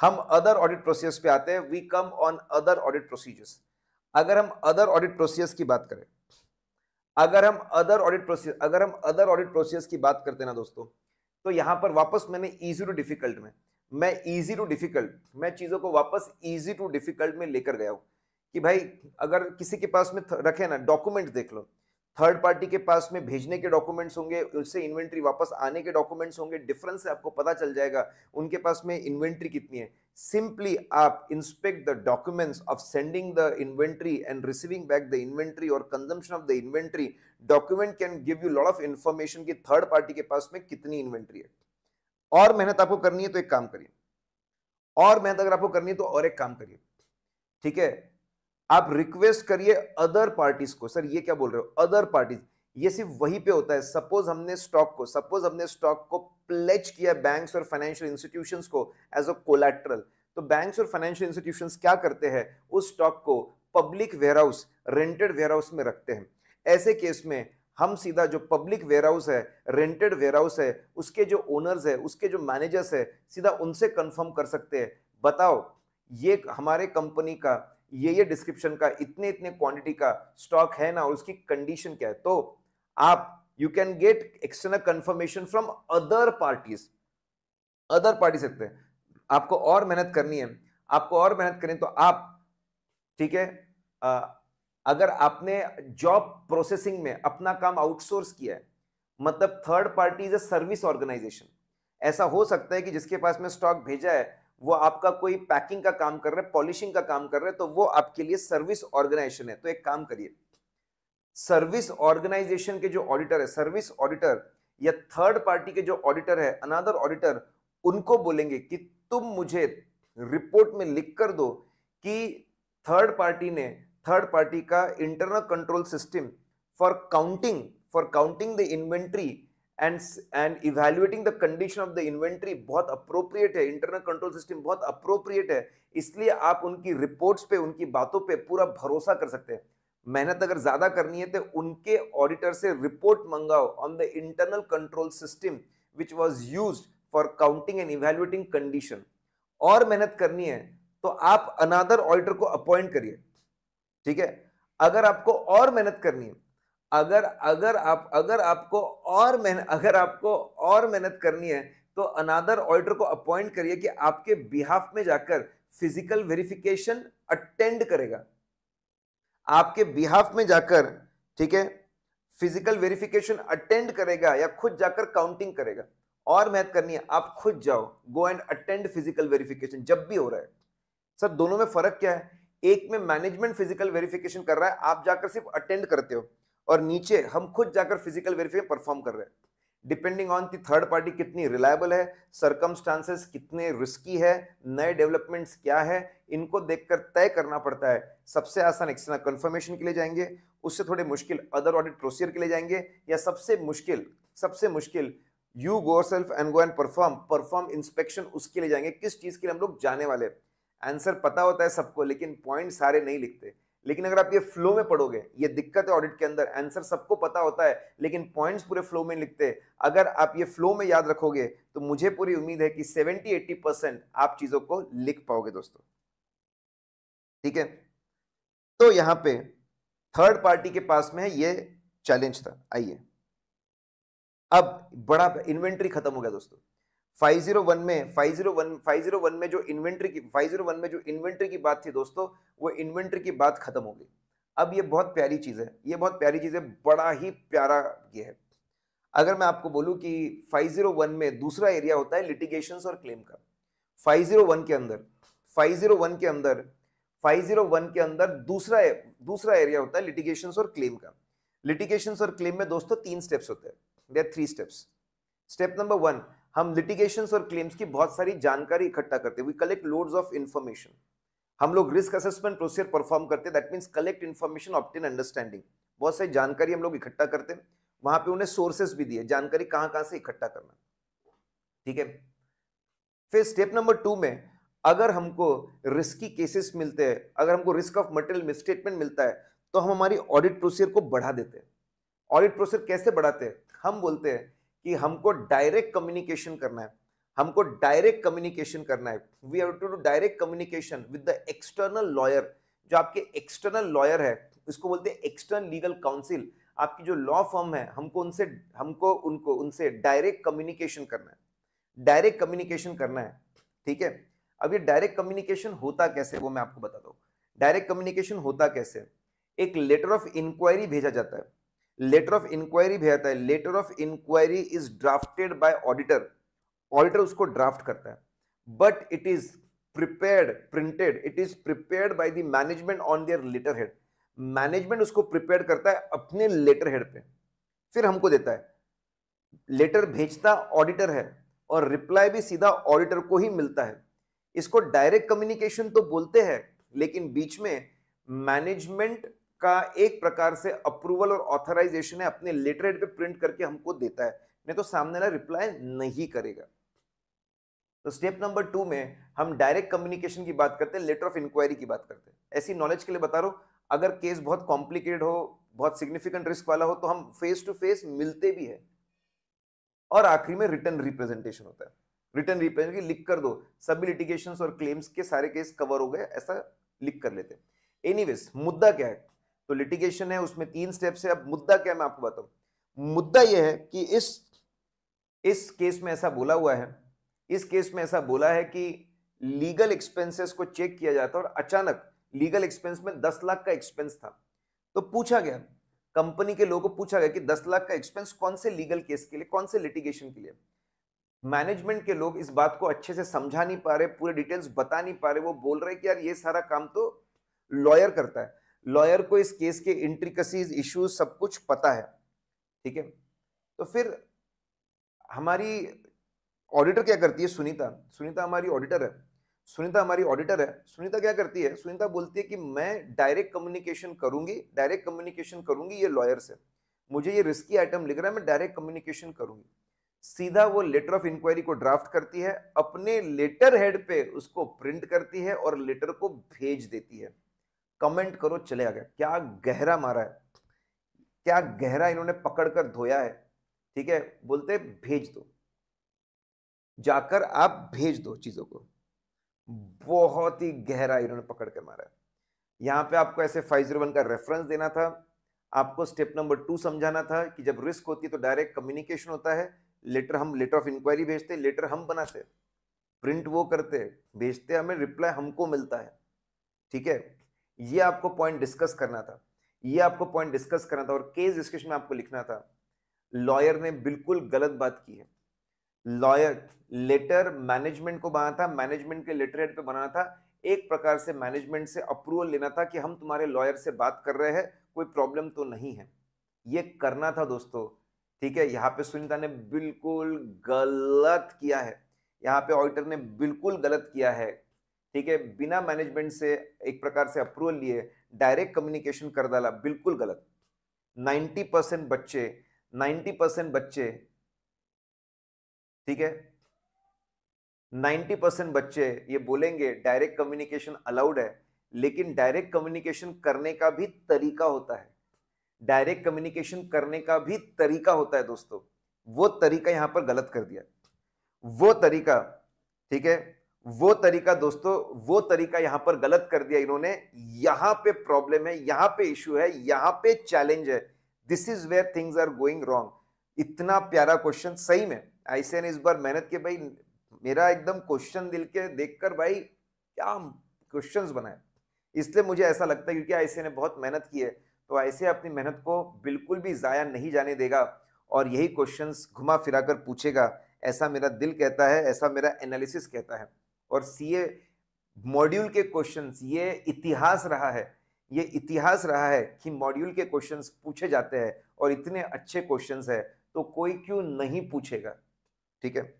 हम अदर ऑडिट प्रोसीजर्स पे आते हैं we come on other audit procedures अगर हम अदर ऑडिट प्रोसीजर्स की बात करें अगर हम अदर ऑडिट प्रोसीजर अगर हम अदर ऑडिट प्रोसीजर्स की बात करते ना दोस्तों तो यहां पर वापस मैंने ईजी टू डिफिकल्ट में मैं ईजी टू डिफिकल्ट मैं चीज़ों को वापस ईजी टू डिफिकल्ट में लेकर गया हूं कि भाई अगर किसी के पास में रखे ना डॉक्यूमेंट देख लो थर्ड पार्टी के पास में भेजने के डॉक्यूमेंट्स होंगे उससे इन्वेंट्री वापस आने के डॉक्यूमेंट्स होंगे डिफरेंस से आपको पता चल जाएगा उनके पास में इन्वेंट्री कितनी है सिंपली आप inspect the documents of sending the inventory and receiving back the inventory और consumption of the inventory document can give you lot of information की थर्ड पार्टी के पास में कितनी इन्वेंट्री है और मेहनत आपको करनी है तो एक काम करिए और मेहनत अगर आपको करनी है तो और एक काम करिए ठीक है आप रिक्वेस्ट करिए अदर पार्टीज को सर ये क्या बोल रहे हो अदर पार्टीज ये सिर्फ वहीं पे होता है सपोज हमने स्टॉक को सपोज हमने स्टॉक को प्लेज किया बैंक्स और फाइनेंशियल इंस्टीट्यूशंस को एज अ कोलेट्रल तो बैंक्स और फाइनेंशियल इंस्टीट्यूशंस क्या करते हैं उस स्टॉक को पब्लिक वेयरहाउस रेंटेड वेयरहाउस में रखते हैं ऐसे केस में हम सीधा जो पब्लिक वेयरहाउस है रेंटेड वेयरहाउस है उसके जो ओनर्स है उसके जो मैनेजर्स है सीधा उनसे कंफर्म कर सकते हैं बताओ ये हमारे कंपनी का ये ये डिस्क्रिप्शन का इतने इतने क्वांटिटी का स्टॉक है ना और उसकी कंडीशन क्या है तो आप you can get external confirmation from other parties other party सकते हैं आपको और मेहनत करनी है आपको और मेहनत करें तो आप ठीक है अगर आपने जॉब प्रोसेसिंग में अपना काम आउटसोर्स किया है मतलब third party is a service organization ऐसा हो सकता है कि जिसके पास में स्टॉक भेजा है वो आपका कोई पैकिंग का काम कर रहे हैं पॉलिशिंग का काम कर रहे हैं तो वो आपके लिए सर्विस ऑर्गेनाइजेशन है तो एक काम करिए सर्विस ऑर्गेनाइजेशन के जो ऑडिटर है सर्विस ऑडिटर या थर्ड पार्टी के जो ऑडिटर है अनादर ऑडिटर उनको बोलेंगे कि तुम मुझे रिपोर्ट में लिख कर दो कि थर्ड पार्टी ने थर्ड पार्टी का internal control system for counting for counting the inventory and and evaluating the condition of the inventory बहुत अप्रोप्रिएट है इंटरनल कंट्रोल सिस्टम बहुत अप्रोप्रिएट है इसलिए आप उनकी रिपोर्ट्स पे उनकी बातों पे पूरा भरोसा कर सकते हैं मेहनत अगर ज़्यादा करनी है तो उनके ऑडिटर से रिपोर्ट मंगाओ on the internal control system which was use for counting and evaluating condition और मेहनत करनी है तो आप अनादर ऑडिटर को अपॉइंट करिए ठीक है अगर आपको और मेहनत करनी है अगर अगर आप अगर आपको और मेहनत अगर आपको और मेहनत करनी है तो अनादर ऑडिटर को अपॉइंट करिए कि आपके बिहाफ में जाकर फिजिकल वेरिफिकेशन अटेंड करेगा आपके बिहाफ में जाकर ठीक है फिजिकल वेरिफिकेशन अटेंड करेगा या खुद जाकर काउंटिंग करेगा और मेहनत करनी है आप खुद जाओ go and attend physical verification जब भी हो रहा है सर दोनों में फर्क क्या है एक में मैनेजमेंट फिजिकल वेरिफिकेशन कर रहा है आप जाकर सिर्फ अटेंड करते हो और नीचे हम खुद जाकर फिजिकल वेरीफाई परफॉर्म कर रहे हैं depending on the third party कितनी रिलायबल है सरकमस्टांसेस कितने रिस्की है नए डेवलपमेंट्स क्या है इनको देखकर तय करना पड़ता है सबसे आसान एक्सटर्नल कंफर्मेशन के लिए जाएंगे उससे थोड़े मुश्किल अदर ऑडिट प्रोसीजर के लिए जाएंगे या सबसे मुश्किल सबसे मुश्किल you go self and go and perform perform inspection उसके लिए जाएंगे किस चीज़ के लिए हम लोग जाने वाले आंसर पता होता है सबको लेकिन पॉइंट सारे नहीं लिखते लेकिन अगर आप ये फ्लो में पढ़ोगे ये दिक्कत है ऑडिट के अंदर आंसर सबको पता होता है लेकिन पॉइंट्स पूरे फ्लो में लिखते हैं अगर आप ये फ्लो में याद रखोगे तो मुझे पूरी उम्मीद है कि 70-80 परसेंट आप चीजों को लिख पाओगे दोस्तों ठीक है तो यहां पे थर्ड पार्टी के पास में ये चैलेंज था आइए अब बड़ा इन्वेंट्री खत्म हो गया दोस्तों 501 में 501 501 में जो इन्वेंट्री की 501 में जो इन्वेंट्री की बात थी दोस्तों वो इन्वेंट्री की बात खत्म हो गई अब ये बहुत प्यारी चीज़ है ये बहुत प्यारी चीज़ है बड़ा ही प्यारा ये है अगर मैं आपको बोलूं कि 501 में दूसरा एरिया होता है लिटिगेशन और क्लेम का 501 के अंदर 501 के अंदर 501 के अंदर दूसरा दूसरा एरिया होता है लिटिगेशन और क्लेम का लिटिगेशन और क्लेम में दोस्तों तीन स्टेप्स होते हैं there three steps step number one हम लिटिगेशन और क्लेम्स की बहुत सारी जानकारी इकट्ठा करते हैं we collect loads of information हम लोग रिस्क असेसमेंट प्रोसीजर परफॉर्म करते हैं that means collect information obtain understanding बहुत सारी जानकारी हम लोग इकट्ठा करते हैं वहां पे उन्हें सोर्सेस भी दिए जानकारी कहां कहां से इकट्ठा करना ठीक है फिर स्टेप नंबर टू में अगर हमको रिस्की केसेस मिलते हैं अगर हमको रिस्क ऑफ मटेरियल मिसस्टेटमेंट मिलता है तो हम हमारी ऑडिट प्रोसीजर को बढ़ा देते हैं ऑडिट प्रोसीजर कैसे बढ़ाते हैं हम बोलते हैं कि हमको डायरेक्ट कम्युनिकेशन करना है हमको डायरेक्ट कम्युनिकेशन करना है we have to do direct communication with the external lawyer जो आपके एक्सटर्नल लॉयर है उसको बोलते हैं एक्सटर्नल लीगल काउंसिल आपकी जो लॉ फर्म है हमको उनसे हमको उनको उनसे डायरेक्ट कम्युनिकेशन करना है डायरेक्ट कम्युनिकेशन करना है ठीक है अब ये डायरेक्ट कम्युनिकेशन होता कैसे वो मैं आपको बताता हूँ डायरेक्ट कम्युनिकेशन होता कैसे एक लेटर ऑफ इंक्वायरी भेजा जाता है लेटर ऑफ इंक्वायरी भी आता है letter of inquiry is drafted by auditor auditor उसको ड्राफ्ट करता है but it is prepared printed it is prepared by the management on their letterhead management उसको प्रिपेयर करता है अपने लेटर हेड पे फिर हमको देता है लेटर भेजता ऑडिटर है और रिप्लाई भी सीधा ऑडिटर को ही मिलता है इसको डायरेक्ट कम्युनिकेशन तो बोलते हैं लेकिन बीच में मैनेजमेंट का एक प्रकार से अप्रूवल और ऑथराइजेशन है अपने लेटरेट पे प्रिंट करके हमको देता है नहीं तो सामने वाला रिप्लाई नहीं करेगा तो स्टेप नंबर टू में हम डायरेक्ट कम्युनिकेशन की बात करते हैं लेटर ऑफ इंक्वायरी की बात करते हैं ऐसी नॉलेज के लिए बता रहा हूँ अगर केस बहुत कॉम्प्लिकेटेड हो बहुत सिग्निफिकेंट रिस्क वाला हो तो हम फेस टू फेस मिलते भी है और आखिरी में रिटर्न रिप्रेजेंटेशन होता है रिटर्न रिप्रेजेंटेशन लिख कर दो सभी लिटिगेशन और क्लेम्स के सारे केस कवर हो गए ऐसा लिख कर लेते हैं एनीवेज मुद्दा क्या है तो लिटिगेशन है उसमें तीन स्टेप है अब मुद्दा क्या मैं आपको बताऊं मुद्दा यह है कि इस इस केस में ऐसा बोला हुआ है इस केस में ऐसा बोला है कि लीगल एक्सपेंसेस को चेक किया जाता और अचानक लीगल एक्सपेंस में दस लाख का एक्सपेंस था तो पूछा गया कंपनी के लोगों को पूछा गया कि दस लाख का एक्सपेंस कौन से लीगल केस के लिए कौन से लिटिगेशन के लिए मैनेजमेंट के लोग इस बात को अच्छे से समझा नहीं पा रहे पूरे डिटेल्स बता नहीं पा रहे वो बोल रहे कि यार ये सारा काम तो लॉयर करता है लॉयर को इस केस के इंट्रिकसीज इश्यूज सब कुछ पता है ठीक है तो फिर हमारी ऑडिटर क्या करती है सुनीता सुनीता हमारी ऑडिटर है सुनीता हमारी ऑडिटर है सुनीता क्या करती है सुनीता बोलती है कि मैं डायरेक्ट कम्युनिकेशन करूंगी डायरेक्ट कम्युनिकेशन करूंगी ये लॉयर से मुझे ये रिस्की आइटम लिख रहा है मैं डायरेक्ट कम्युनिकेशन करूंगी सीधा वो लेटर ऑफ इंक्वायरी को ड्राफ्ट करती है अपने लेटर हेड पे उसको प्रिंट करती है और लेटर को भेज देती है कमेंट करो चले आ गया क्या गहरा मारा है क्या गहरा इन्होंने पकड़ कर धोया है ठीक है बोलते भेज दो जाकर आप भेज दो चीजों को बहुत ही गहरा इन्होंने पकड़ के मारा है यहां पे आपको ऐसे फाइव जीरो वन का रेफरेंस देना था आपको स्टेप नंबर टू समझाना था कि जब रिस्क होती है तो डायरेक्ट कम्युनिकेशन होता है लेटर हम लेटर ऑफ इंक्वायरी भेजते लेटर हम बनाते प्रिंट वो करते भेजते हमें रिप्लाई हमको मिलता है ठीक है ये आपको पॉइंट डिस्कस करना था ये आपको पॉइंट डिस्कस करना था और केस डिस्कशन में आपको लिखना था लॉयर ने बिल्कुल गलत बात की है लॉयर लेटर मैनेजमेंट को बना था मैनेजमेंट के लेटर हेड पे बनाना था एक प्रकार से मैनेजमेंट से अप्रूवल लेना था कि हम तुम्हारे लॉयर से बात कर रहे हैं कोई प्रॉब्लम तो नहीं है ये करना था दोस्तों ठीक है यहाँ पे सुनीता ने बिल्कुल गलत किया है यहाँ पे ऑडिटर ने बिल्कुल गलत किया है ठीक है बिना मैनेजमेंट से एक प्रकार से अप्रूवल लिए डायरेक्ट कम्युनिकेशन कर डाला बिल्कुल गलत 90 परसेंट बच्चे 90 परसेंट बच्चे ठीक है 90 परसेंट बच्चे ये बोलेंगे डायरेक्ट कम्युनिकेशन अलाउड है लेकिन डायरेक्ट कम्युनिकेशन करने का भी तरीका होता है डायरेक्ट कम्युनिकेशन करने का भी तरीका होता है दोस्तों वो तरीका यहां पर गलत कर दिया वो तरीका ठीक है वो तरीका दोस्तों वो तरीका यहां पर गलत कर दिया इन्होंने यहां पे प्रॉब्लम है यहां पे इश्यू है यहां पे चैलेंज है this is where things are going wrong इतना प्यारा क्वेश्चन सही में ऐसे ने इस बार मेहनत के भाई मेरा एकदम क्वेश्चन दिल के देखकर भाई क्या क्वेश्चन बनाए इसलिए मुझे ऐसा लगता है क्योंकि ऐसे ने बहुत मेहनत की है तो ऐसे अपनी मेहनत को बिल्कुल भी ज़ाया नहीं जाने देगा और यही क्वेश्चंस घुमा फिरा कर पूछेगा ऐसा मेरा दिल कहता है ऐसा मेरा एनालिसिस कहता है और सीए मॉड्यूल के क्वेश्चंस ये इतिहास रहा है ये इतिहास रहा है कि मॉड्यूल के क्वेश्चंस पूछे जाते हैं और इतने अच्छे क्वेश्चंस हैं तो कोई क्यों नहीं पूछेगा ठीक है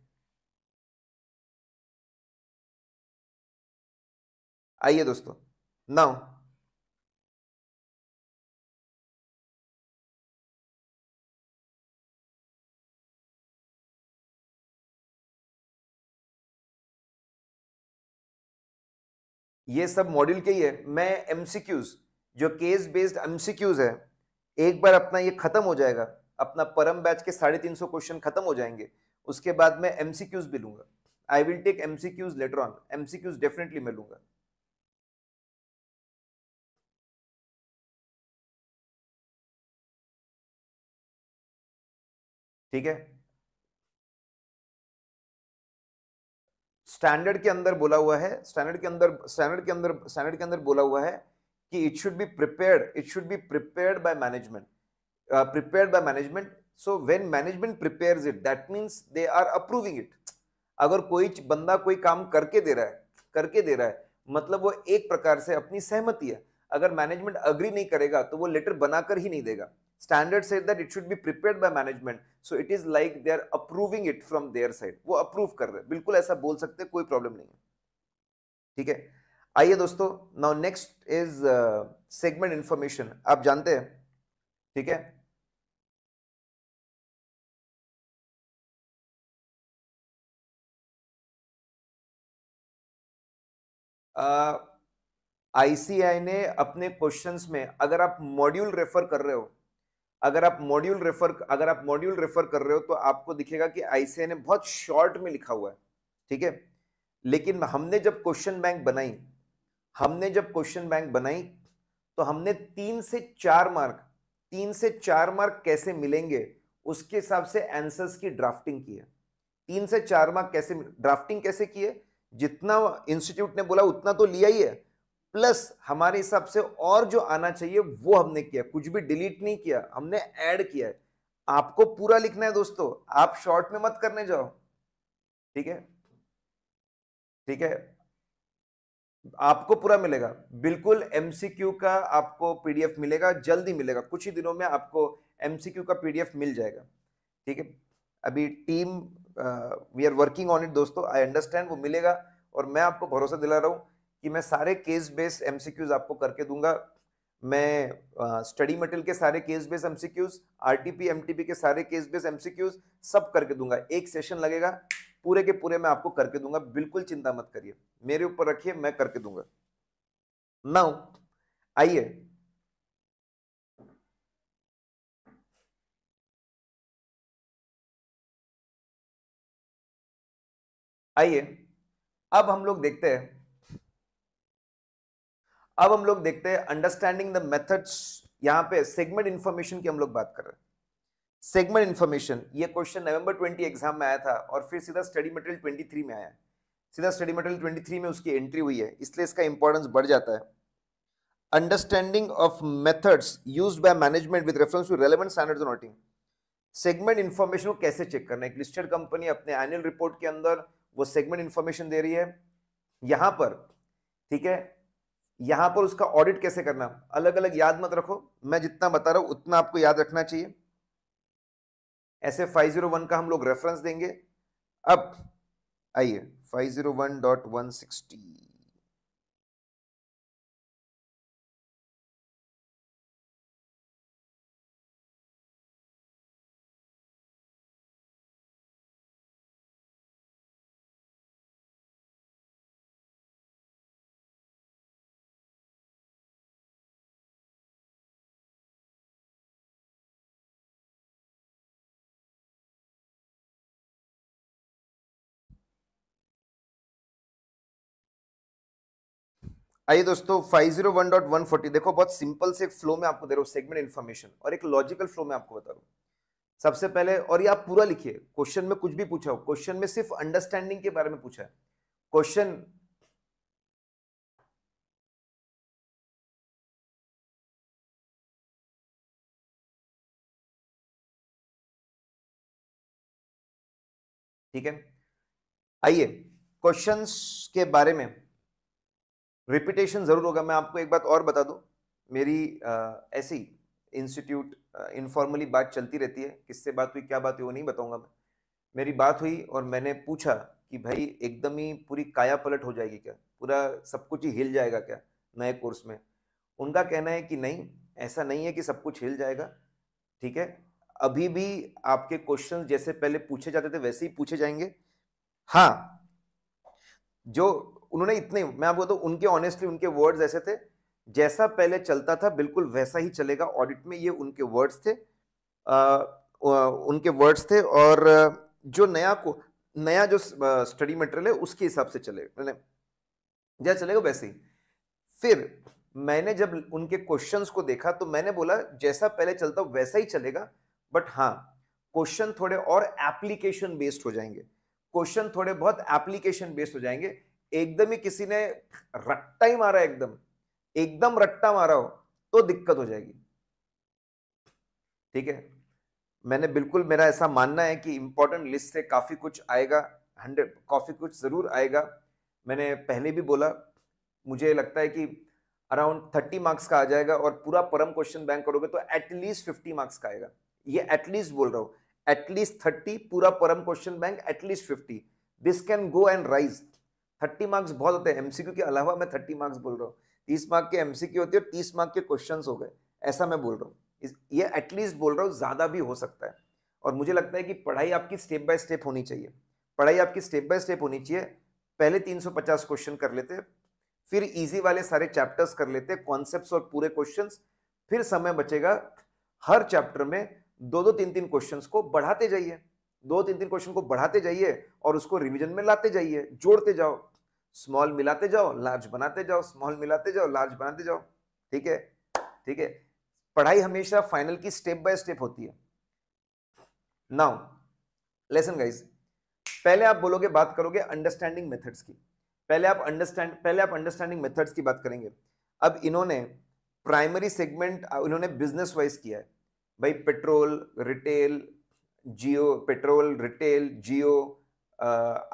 आइए दोस्तों नाउ ये सब मॉड्यूल के ही है मैं एमसीक्यूज जो केस बेस्ड एमसीक्यूज है एक बार अपना ये खत्म हो जाएगा अपना परम बैच के साढ़े तीन सौ क्वेश्चन खत्म हो जाएंगे उसके बाद मैं एमसीक्यूज भी लूंगा I will take MCQs later on MCQs definitely मैं लूंगा ठीक है स्टैंडर्ड के अंदर बोला हुआ है स्टैंडर्ड के अंदर स्टैंडर्ड के अंदर स्टैंडर्ड के अंदर बोला हुआ है कि it should be prepared it should be prepared by management prepared by management so when management prepares it that means they are approving it अगर कोई बंदा कोई काम करके दे रहा है करके दे रहा है मतलब वो एक प्रकार से अपनी सहमति है अगर मैनेजमेंट अग्री नहीं करेगा तो वो लेटर बनाकर ही नहीं देगा standard said that it should be prepared by management so it is like they are approving it from their side वो अप्रूव कर रहे हैं बिल्कुल ऐसा बोल सकते हैं कोई प्रॉब्लम नहीं है ठीक है आइए दोस्तों now next is segment information आप जानते हैं ठीक है आईसीआई uh, ने अपने क्वेश्चंस में अगर आप मॉड्यूल रेफर कर रहे हो अगर आप मॉड्यूल रेफर अगर आप मॉड्यूल रेफर कर रहे हो तो आपको दिखेगा कि ने बहुत शॉर्ट में लिखा हुआ है ठीक है लेकिन हमने जब क्वेश्चन बैंक बनाई हमने जब क्वेश्चन बैंक बनाई तो हमने तीन से चार मार्क तीन से चार मार्क कैसे मिलेंगे उसके हिसाब से आंसर्स की ड्राफ्टिंग की है तीन से चार मार्क कैसे ड्राफ्टिंग कैसे की है जितना इंस्टीट्यूट ने बोला उतना तो लिया ही है प्लस हमारे हिसाब से और जो आना चाहिए वो हमने किया कुछ भी डिलीट नहीं किया हमने ऐड किया है आपको पूरा लिखना है दोस्तों आप शॉर्ट में मत करने जाओ ठीक है ठीक है आपको पूरा मिलेगा बिल्कुल एमसीक्यू का आपको पीडीएफ मिलेगा जल्दी मिलेगा कुछ ही दिनों में आपको एमसीक्यू का पीडीएफ मिल जाएगा ठीक है अभी team we are working on it दोस्तों आई अंडरस्टैंड वो मिलेगा और मैं आपको भरोसा दिला रहा हूं कि मैं सारे केस बेस्ड एमसीक्यूज आपको करके दूंगा मैं स्टडी uh, मटेरियल के सारे केस बेस्ड एमसीक्यूज आरटीपी आर के सारे केस बेस्ड एमसीक्यूज सब करके दूंगा एक सेशन लगेगा पूरे के पूरे मैं आपको करके दूंगा बिल्कुल चिंता मत करिए मेरे ऊपर रखिए मैं करके दूंगा नाउ आइए आइए अब हम लोग देखते हैं अब हम लोग देखते हैं अंडरस्टैंडिंग द मेथड्स यहां पे सेगमेंट इन्फॉर्मेशन की हम लोग बात कर रहे हैं सेगमेंट इन्फॉर्मेशन ये क्वेश्चन नवंबर 20 एग्जाम में आया था और फिर सीधा स्टडी मटेरियल 23 में आया सीधा स्टडी मटेरियल 23 में उसकी एंट्री हुई है इसलिए इसका इंपॉर्टेंस बढ़ जाता है understanding of methods use by management with reference to relevant standards noting segment information को कैसे चेक करना है एक लिस्टेड कंपनी अपने एनुअल रिपोर्ट के अंदर वो सेगमेंट इन्फॉर्मेशन दे रही है यहां पर ठीक है यहां पर उसका ऑडिट कैसे करना अलग अलग याद मत रखो मैं जितना बता रहा हूं उतना आपको याद रखना चाहिए ऐसे वन oh का हम लोग रेफरेंस देंगे अब आइए five zero one one dot sixty आइए दोस्तों 501.140 देखो बहुत सिंपल से एक फ्लो में आपको दे रहा हूँ सेगमेंट इन्फॉर्मेशन और एक लॉजिकल फ्लो में आपको बता रहा हूँ सबसे पहले और ये आप पूरा लिखिए क्वेश्चन में कुछ भी पूछा हो क्वेश्चन में सिर्फ अंडरस्टैंडिंग के बारे में पूछा है क्वेश्चन ठीक है आइए क्वेश्चंस के बारे में रिपीटेशन ज़रूर होगा मैं आपको एक बात और बता दूँ मेरी ऐसी इंस्टीट्यूट इनफॉर्मली बात चलती रहती है किससे बात हुई क्या बात हुई वो नहीं बताऊंगा मैं मेरी बात हुई और मैंने पूछा कि भाई एकदम ही पूरी काया पलट हो जाएगी क्या पूरा सब कुछ ही हिल जाएगा क्या नए कोर्स में उनका कहना है कि नहीं ऐसा नहीं है कि सब कुछ हिल जाएगा ठीक है अभी भी आपके क्वेश्चन जैसे पहले पूछे जाते थे वैसे ही पूछे जाएंगे हाँ जो उन्होंने इतने मैं आपको तो उनके ऑनेस्टली उनके वर्ड्स ऐसे थे जैसा पहले चलता था बिल्कुल वैसा ही चलेगा ऑडिट में ये उनके वर्ड्स थे आ, उनके वर्ड्स थे और जो नया को नया जो स्टडी मटेरियल है उसके हिसाब से चले जैसा चलेगा वैसे ही फिर मैंने जब उनके क्वेश्चंस को देखा तो मैंने बोला जैसा पहले चलता वैसा ही चलेगा बट हाँ क्वेश्चन थोड़े और एप्लीकेशन बेस्ड हो जाएंगे क्वेश्चन थोड़े बहुत एप्लीकेशन बेस्ड हो जाएंगे एकदम ही किसी ने रट्टा ही मारा एकदम एकदम रट्टा मारा हो तो दिक्कत हो जाएगी ठीक है मैंने बिल्कुल मेरा ऐसा मानना है कि इंपॉर्टेंट लिस्ट से काफ़ी कुछ आएगा हंड्रेड काफ़ी कुछ ज़रूर आएगा मैंने पहले भी बोला मुझे लगता है कि अराउंड थर्टी मार्क्स का आ जाएगा और पूरा परम क्वेश्चन बैंक करोगे तो एटलीस्ट फिफ्टी मार्क्स का आएगा ये एटलीस्ट बोल रहा हूं एटलीस्ट थर्टी पूरा परम question bank at least fifty this can go and rise thirty marks बहुत होते हैं एमसीक्यू के अलावा मैं थर्टी मार्क्स बोल रहा हूँ तीस मार्क के एमसीक्यू होते हैं और तीस मार्क के क्वेश्चंस हो गए ऐसा मैं बोल रहा हूँ ये एटलीस्ट बोल रहा हूँ ज़्यादा भी हो सकता है और मुझे लगता है कि पढ़ाई आपकी स्टेप बाय स्टेप होनी चाहिए पढ़ाई आपकी स्टेप बाय स्टेप होनी चाहिए पहले पचास क्वेश्चन कर लेते फिर ईजी वाले सारे चैप्टर्स कर लेते हैं कॉन्सेप्ट्स और पूरे क्वेश्चन फिर समय बचेगा हर चैप्टर में दो दो तीन तीन क्वेश्चन को बढ़ाते जाइए दो तीन तीन क्वेश्चन को बढ़ाते जाइए और उसको रिवीजन में लाते जाइए जोड़ते जाओ स्मॉल मिलाते जाओ लार्ज बनाते जाओ स्मॉल मिलाते जाओ लार्ज बनाते जाओ ठीक है ठीक है पढ़ाई हमेशा फाइनल की स्टेप बाय स्टेप होती है नाउ लेसन गाइस पहले आप बोलोगे बात करोगे अंडरस्टैंडिंग मेथड्स की पहले आप अंडरस्टैंड पहले आप अंडरस्टैंडिंग मेथड्स की बात करेंगे अब इन्होंने प्राइमरी सेगमेंट इन्होंने बिजनेस वाइज किया है भाई petrol retail Jio petrol retail Jio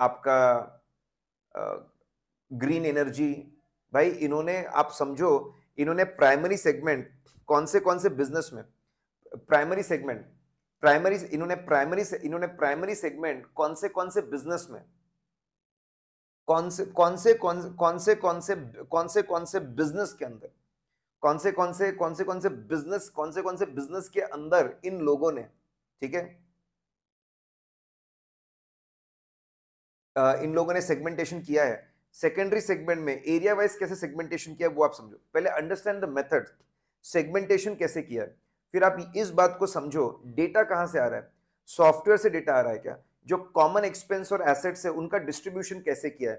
आपका ग्रीन एनर्जी भाई इन्होंने आप समझो इन्होंने प्राइमरी सेगमेंट कौन से कौन से बिजनेस में प्राइमरी सेगमेंट प्राइमरी इन्होंने प्राइमरी से इन्होंने प्राइमरी सेगमेंट कौन से कौन से बिजनेस में कौन से कौन से कौन कौन से कौन से कौन से कौन से बिजनेस के अंदर कौन से कौन से कौन से कौन से बिजनेस कौन से कौन से बिजनेस के अंदर इन लोगों ने ठीक है इन लोगों ने सेगमेंटेशन किया है सेकेंडरी सेगमेंट में एरिया वाइज कैसे सेगमेंटेशन किया वो आप समझो पहले अंडरस्टैंड द मेथड सेगमेंटेशन कैसे किया फिर आप इस बात को समझो डेटा कहाँ से आ रहा है सॉफ्टवेयर से डेटा आ रहा है क्या जो कॉमन एक्सपेंस और एसेट्स है उनका डिस्ट्रीब्यूशन कैसे किया है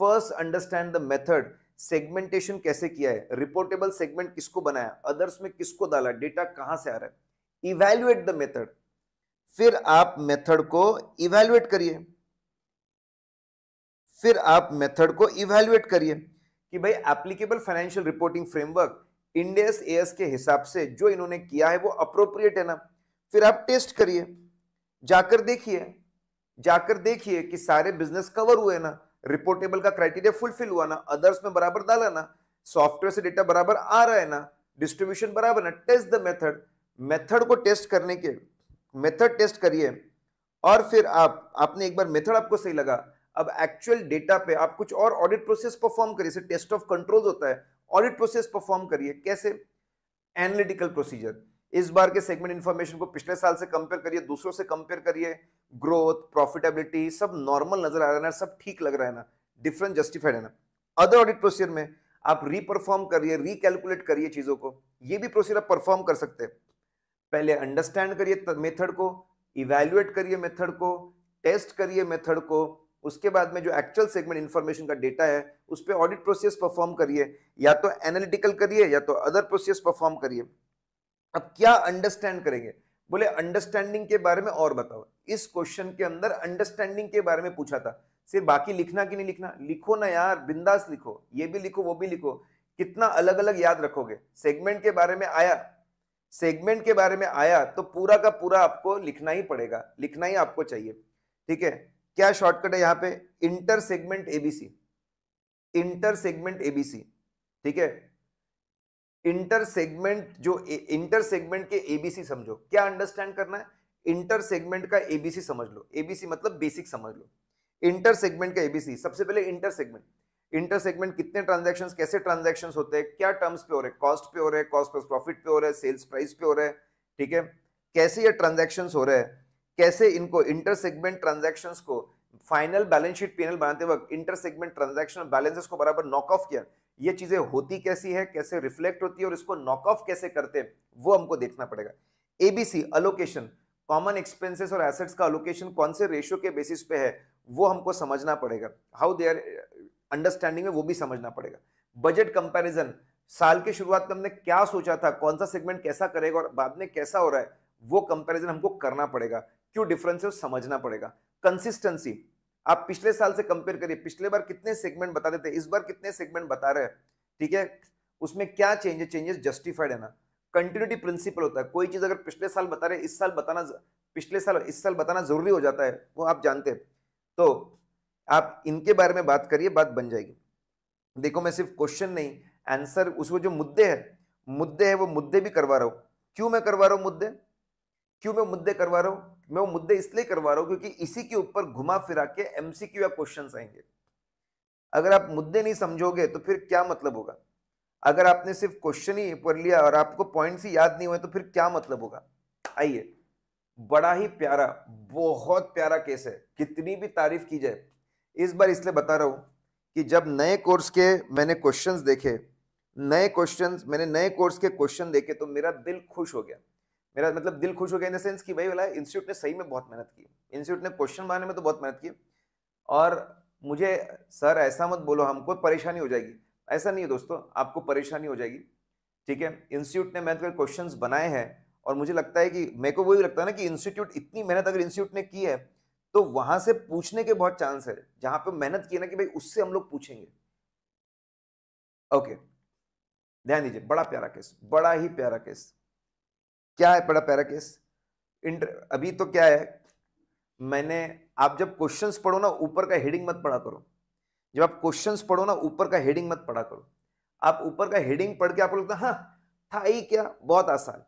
first understand the method segmentation कैसे किया है रिपोर्टेबल सेगमेंट किसको बनाया अदर्स में किसको डाला डेटा कहाँ से आ रहा है इवेल्युएट द मेथड फिर आप मेथड को इवेल्युएट करिए फिर आप मेथड को इवेल्युएट करिए कि भाई एप्लीकेबल फाइनेंशियल रिपोर्टिंग फ्रेमवर्क इंडेस एस के हिसाब से जो इन्होंने किया है वो अप्रोप्रिएट है ना फिर आप टेस्ट करिए जाकर देखिए जाकर देखिए कि सारे बिजनेस कवर हुए ना रिपोर्टेबल का क्राइटेरिया फुलफिल हुआ ना अदर्स में बराबर डाला ना सॉफ्टवेयर से डेटा बराबर आ रहा है ना डिस्ट्रीब्यूशन बराबर ना टेस्ट द मेथड मेथड को टेस्ट करने के मेथड टेस्ट करिए और फिर आप आपने एक बार मेथड आपको सही लगा अब एक्चुअल डेटा पे आप कुछ और ऑडिट प्रोसेस परफॉर्म करिए जैसे टेस्ट ऑफ कंट्रोल होता है ऑडिट प्रोसेस परफॉर्म करिए कैसे एनालिटिकल प्रोसीजर इस बार के सेगमेंट इन्फॉर्मेशन को पिछले साल से कंपेयर करिए दूसरों से कंपेयर करिए ग्रोथ प्रॉफिटेबिलिटी सब नॉर्मल नजर आ रहा है सब ठीक लग रहा है ना डिफरेंट जस्टिफाइड है ना अदर ऑडिट प्रोसीजर में आप रीपरफॉर्म करिए रीकैलकुलेट करिए चीजों को ये भी प्रोसीजर आप परफॉर्म कर सकते हैं पहले अंडरस्टैंड करिए मेथड को इवेल्युएट करिए मेथड को टेस्ट करिए मेथड को उसके बाद में जो एक्चुअल सेगमेंट इन्फॉर्मेशन का डेटा है उस पर ऑडिट प्रोसेस परफॉर्म करिए या तो एनालिटिकल करिए या तो अदर प्रोसेस परफॉर्म करिए अब क्या अंडरस्टैंड करेंगे बोले अंडरस्टैंडिंग के बारे में और बताओ इस क्वेश्चन के अंदर अंडरस्टैंडिंग के बारे में पूछा था सिर्फ बाकी लिखना कि नहीं लिखना लिखो ना यार बिंदास लिखो ये भी लिखो वो भी लिखो कितना अलग अलग याद रखोगे सेगमेंट के बारे में आया सेगमेंट के बारे में आया तो पूरा का पूरा आपको लिखना ही पड़ेगा लिखना ही आपको चाहिए ठीक है क्या शॉर्टकट है यहां पे inter segment ABC inter segment ABC ठीक है इंटर सेगमेंट जो इंटर सेगमेंट के एबीसी समझो क्या अंडरस्टैंड करना है इंटर सेगमेंट का एबीसी समझ लो एबीसी मतलब बेसिक समझ लो इंटर सेगमेंट का एबीसी सबसे पहले इंटर सेगमेंट इंटर सेगमेंट कितने ट्रांजेक्शन कैसे ट्रांजेक्शन होते हैं क्या टर्म्स पे हो रहे हैं कॉस्ट पे हो रहे हैं कॉस्ट प्लस प्रॉफिट पे हो रहे हैं सेल्स प्राइस पे हो रहे हैं ठीक है कैसे ये ट्रांजेक्शन हो रहे हैं कैसे इनको इंटर सेगमेंट ट्रांजेक्शन को फाइनल बैलेंस शीट पीएनएल बनाते वक्त इंटर सेगमेंट ट्रांजेक्शन बैलेंसेस को बराबर नॉक ऑफ किया ये चीजें होती कैसी है कैसे रिफ्लेक्ट होती है और इसको नॉक ऑफ कैसे करते हैं वो हमको देखना पड़ेगा एबीसी अलोकेशन कॉमन एक्सपेंसेस और एसेट्स का अलोकेशन कौन से रेशियो के बेसिस पे है वो हमको समझना पड़ेगा हाउ दे आर अंडरस्टैंडिंग में वो भी समझना पड़ेगा बजट कंपैरिजन साल की शुरुआत में हमने क्या सोचा था कौन सा सेगमेंट कैसा करेगा और बाद में कैसा हो रहा है वो कंपैरिजन हमको करना पड़ेगा क्यों डिफरेंस है समझना पड़ेगा कंसिस्टेंसी आप पिछले साल से कंपेयर करिए पिछले बार कितने सेगमेंट बता देते इस बार कितने सेगमेंट बता रहे हैं ठीक है उसमें क्या चेंजेस चेंजेस जस्टिफाइड है ना कंटिन्यूटी प्रिंसिपल होता है कोई चीज़ अगर पिछले साल बता रहे इस साल बताना पिछले साल इस साल बताना जरूरी हो जाता है वो आप जानते हैं तो आप इनके बारे में बात करिए बात बन जाएगी देखो मैं सिर्फ क्वेश्चन नहीं आंसर उसमें जो मुद्दे हैं मुद्दे है वो मुद्दे भी करवा रहा हूँ क्यों मैं करवा रहा हूँ मुद्दे क्यों मैं मुद्दे करवा रहा हूं मैं वो मुद्दे इसलिए करवा रहा हूं क्योंकि इसी के ऊपर घुमा फिरा के एमसीक्यू या क्वेश्चन आएंगे अगर आप मुद्दे नहीं समझोगे तो फिर क्या मतलब होगा अगर आपने सिर्फ क्वेश्चन ही पढ़ लिया और आपको पॉइंट्स ही याद नहीं हुए तो फिर क्या मतलब होगा आइए बड़ा ही प्यारा बहुत प्यारा केस है कितनी भी तारीफ की जाए इस बार इसलिए बता रहा हूं कि जब नए कोर्स के मैंने क्वेश्चंस देखे नए क्वेश्चंस मैंने नए कोर्स के क्वेश्चन देखे तो मेरा दिल खुश हो गया मेरा मतलब दिल खुश हो गया इन द सेंस कि भाई वाला इंस्टीट्यूट ने सही में बहुत मेहनत की इंस्टीट्यूट ने क्वेश्चन बनाने में तो बहुत मेहनत की और मुझे सर ऐसा मत बोलो हमको परेशानी हो जाएगी ऐसा नहीं है दोस्तों आपको परेशानी हो जाएगी ठीक है इंस्टीट्यूट ने मेहनत कर क्वेश्चन बनाए हैं और मुझे लगता है कि मेरे को वही लगता है ना कि इंस्टीट्यूट इतनी मेहनत अगर इंस्टीट्यूट ने की है तो वहां से पूछने के बहुत चांस है जहां पर मेहनत की है ना कि भाई उससे हम लोग पूछेंगे ओके ध्यान दीजिए बड़ा प्यारा केस बड़ा ही प्यारा केस क्या है पढ़ा पैरा केस इंटर अभी तो क्या है मैंने आप जब क्वेश्चंस पढ़ो ना ऊपर का हेडिंग मत पढ़ा करो जब आप क्वेश्चंस पढ़ो ना ऊपर का हेडिंग मत पढ़ा करो आप ऊपर का हेडिंग पढ़ के आपको तो, लगता है हाँ था ही क्या बहुत आसान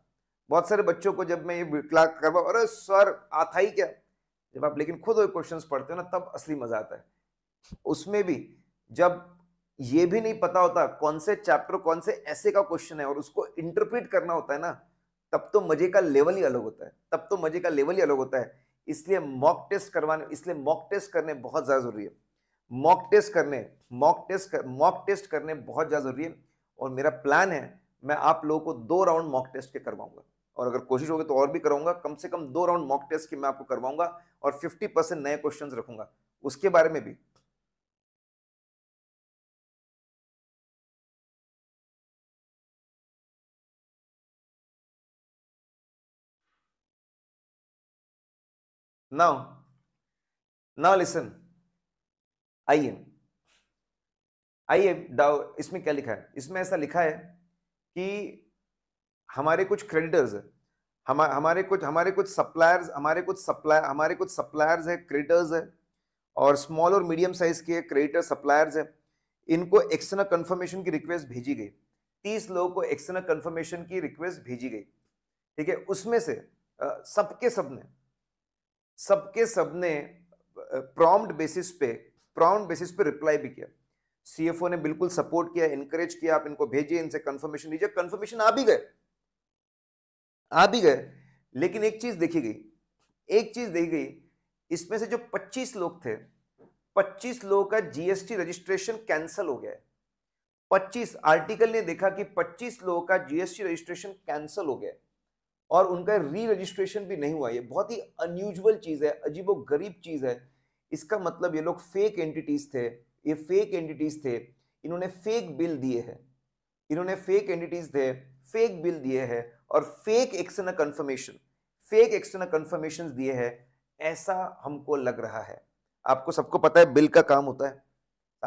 बहुत सारे बच्चों को जब मैं ये क्लास करवा अरे सर आ था ही क्या जब आप लेकिन खुद वो क्वेश्चन पढ़ते हो ना तब असली मजा आता है उसमें भी जब ये भी नहीं पता होता कौन से चैप्टर कौन से ऐसे का क्वेश्चन है और उसको इंटरप्रिट करना होता है ना तब तो मजे का लेवल ही अलग होता है तब तो मजे का लेवल ही अलग होता है इसलिए मॉक टेस्ट करवाने इसलिए मॉक टेस्ट करने बहुत ज़्यादा ज़रूरी है मॉक टेस्ट करने मॉक टेस्ट कर, मॉक टेस्ट करने बहुत ज़्यादा ज़रूरी है और मेरा प्लान है मैं आप लोगों को दो राउंड मॉक टेस्ट के करवाऊंगा और अगर कोशिश होगी तो और भी कराऊंगा कम से कम दो राउंड मॉक टेस्ट की मैं आपको करवाऊंगा और फिफ्टी परसेंट नए क्वेश्चन रखूंगा उसके बारे में भी now now listen I am I am डाउ इसमें क्या लिखा है इसमें ऐसा लिखा है कि हमारे कुछ क्रेडिटर्स है हम हमारे कुछ हमारे कुछ सप्लायर्स हमारे कुछ सप्लाई हमारे कुछ सप्लायर्स है क्रेडिटर्स है और स्मॉल और मीडियम साइज के क्रेडिटर सप्लायर्स है इनको एक्सटर्नल कन्फर्मेशन की रिक्वेस्ट भेजी गई तीस लोगों को एक्सटर्नल कन्फर्मेशन की रिक्वेस्ट भेजी गई ठीक है उसमें से सबके सब ने सबके सबने प्रॉम्ड बेसिस पे प्रॉम्ड बेसिस पे रिप्लाई भी किया सीएफओ ने बिल्कुल सपोर्ट किया इनकरेज किया आप इनको भेजिए इनसे कंफर्मेशन लीजिए कंफर्मेशन आ भी गए आ भी गए लेकिन एक चीज देखी गई एक चीज देखी गई इसमें से जो 25 लोग थे 25 लोगों का जीएसटी रजिस्ट्रेशन कैंसिल हो गया है 25 आर्टिकल ने देखा कि 25 लोगों का जीएसटी रजिस्ट्रेशन कैंसिल हो गया है और उनका री रजिस्ट्रेशन भी नहीं हुआ ये बहुत ही अनयूजल चीज़ है अजीबो गरीब चीज़ है इसका मतलब ये लोग फेक एंटिटीज़ थे ये फेक एंटिटीज़ थे इन्होंने फेक बिल दिए हैं इन्होंने फेक एंटिटीज़ थे फेक बिल दिए हैं और fake external confirmation fake external confirmation दिए हैं ऐसा हमको लग रहा है आपको सबको पता है बिल का काम होता है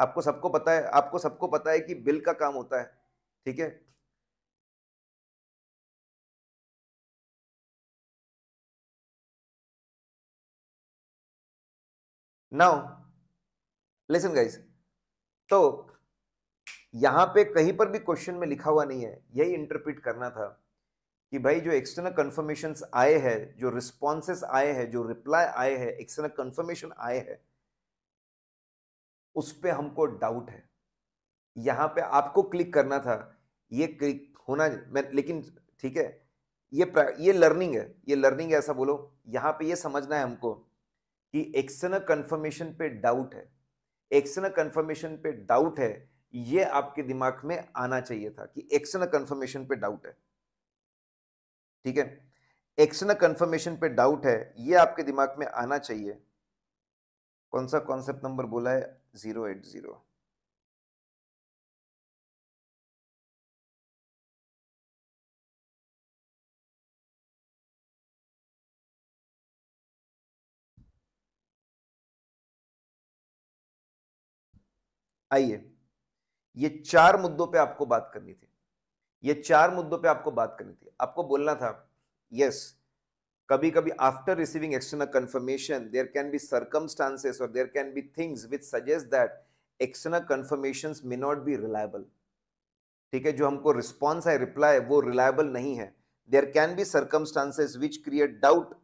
आपको सबको पता है आपको सबको पता है कि बिल का काम होता है ठीक है नाउ लेसन गाइस तो यहां पे कहीं पर भी क्वेश्चन में लिखा हुआ नहीं है यही इंटरप्रिट करना था कि भाई जो एक्सटर्नल कन्फर्मेशन आए हैं जो रिस्पॉन्सेस आए हैं जो रिप्लाई आए हैं एक्सटर्नल कन्फर्मेशन आए हैं उस पर हमको डाउट है यहां पे आपको क्लिक करना था ये क्लिक होना मैं लेकिन ठीक है ये ये लर्निंग है ये लर्निंग है ऐसा बोलो यहां पे ये समझना है हमको कि एक्सटर्नल कंफर्मेशन पे डाउट है एक्सटर्नल कंफर्मेशन पे डाउट है ये आपके दिमाग में आना चाहिए था कि एक्सटर्नल कंफर्मेशन पे डाउट है ठीक है एक्सटर्नल कंफर्मेशन पे डाउट है ये आपके दिमाग में आना चाहिए कौन सा कॉन्सेप्ट नंबर बोला है जीरो एट जीरो आइए ये चार मुद्दों पे आपको बात करनी थी ये चार मुद्दों पे आपको बात करनी थी आपको बोलना था यस कभी कभी after receiving external confirmation there can be circumstances और there can be things which suggest that external confirmation may not be reliable ठीक है जो हमको रिस्पॉन्स है रिप्लाई वो रिलायबल नहीं है there can be circumstances which create doubt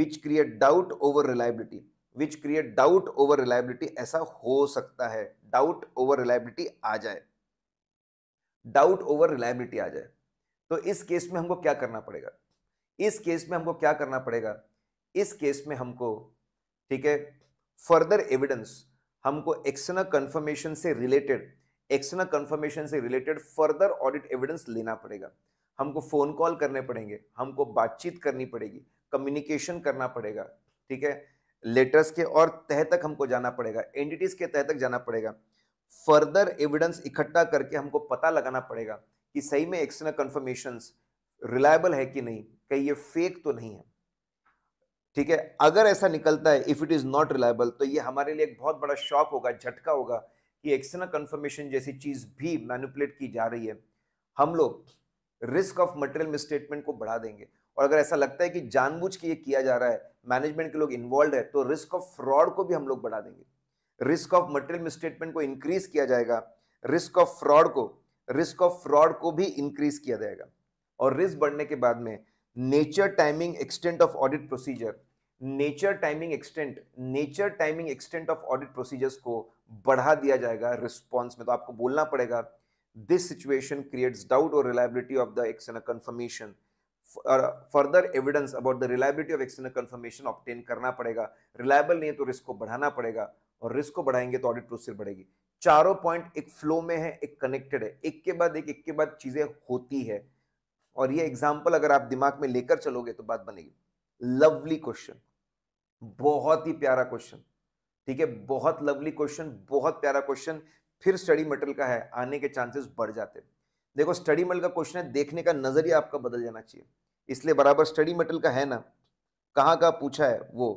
which create doubt over reliability which create doubt over reliability ऐसा हो सकता है डाउट ओवर रिलायबिलिटी आ जाए डाउट ओवर रिलायबिलिटी आ जाए तो इस केस में हमको क्या करना पड़ेगा इस केस में हमको क्या करना पड़ेगा इस केस में हमको ठीक है फर्दर एविडेंस हमको एक्सटर्नल कंफर्मेशन से रिलेटेड एक्सटर्नल कंफर्मेशन से रिलेटेड फर्दर ऑडिट एविडेंस लेना पड़ेगा हमको फोन कॉल करने पड़ेंगे हमको बातचीत करनी पड़ेगी कम्युनिकेशन करना पड़ेगा ठीक है लेटर्स के और तह तक हमको जाना पड़ेगा एंटिटीज के तह तक जाना पड़ेगा फर्दर एविडेंस इकट्ठा करके हमको पता लगाना पड़ेगा कि सही में एक्सटर्नल कन्फर्मेशन रिलायबल है कि नहीं कहीं ये फेक तो नहीं है ठीक है अगर ऐसा निकलता है if it is not reliable तो ये हमारे लिए एक बहुत बड़ा शॉक होगा झटका होगा कि एक्सटर्नल कन्फर्मेशन जैसी चीज भी मैनुपुलेट की जा रही है हम लोग रिस्क ऑफ मटेरियल मिसस्टेटमेंट को बढ़ा देंगे और अगर ऐसा लगता है कि जानबूझ के ये किया जा रहा है मैनेजमेंट के लोग इन्वॉल्व है तो रिस्क ऑफ फ्रॉड को भी हम लोग बढ़ा देंगे रिस्क ऑफ मटेरियल मिसस्टेटमेंट को इंक्रीज किया जाएगा रिस्क ऑफ फ्रॉड को रिस्क ऑफ फ्रॉड को भी इंक्रीज किया जाएगा और रिस्क बढ़ने के बाद में nature timing extent of audit procedure nature timing extent nature timing extent of audit procedures को बढ़ा दिया जाएगा रिस्पॉन्स में तो आपको बोलना पड़ेगा दिस सिचुएशन क्रिएट्स डाउट और reliability of the ex and confirmation further evidence about the reliability of external confirmation obtain करना पड़ेगा रिलायबल नहीं है तो रिस्क को बढ़ाना पड़ेगा और रिस्क को बढ़ाएंगे तो ऑडिट प्रोसीजर बढ़ेगी चारों पॉइंट एक फ्लो में है एक कनेक्टेड है एक के बाद एक एक के बाद चीजें होती है और ये एग्जाम्पल अगर आप दिमाग में लेकर चलोगे तो बात बनेगी लवली क्वेश्चन बहुत ही प्यारा क्वेश्चन ठीक है बहुत लवली क्वेश्चन बहुत प्यारा क्वेश्चन फिर स्टडी मटेरियल का है आने के चांसेस बढ़ जाते हैं देखो स्टडी मटल का क्वेश्चन है देखने का नज़रिया आपका बदल जाना चाहिए इसलिए बराबर स्टडी मटल का है ना कहाँ का पूछा है वो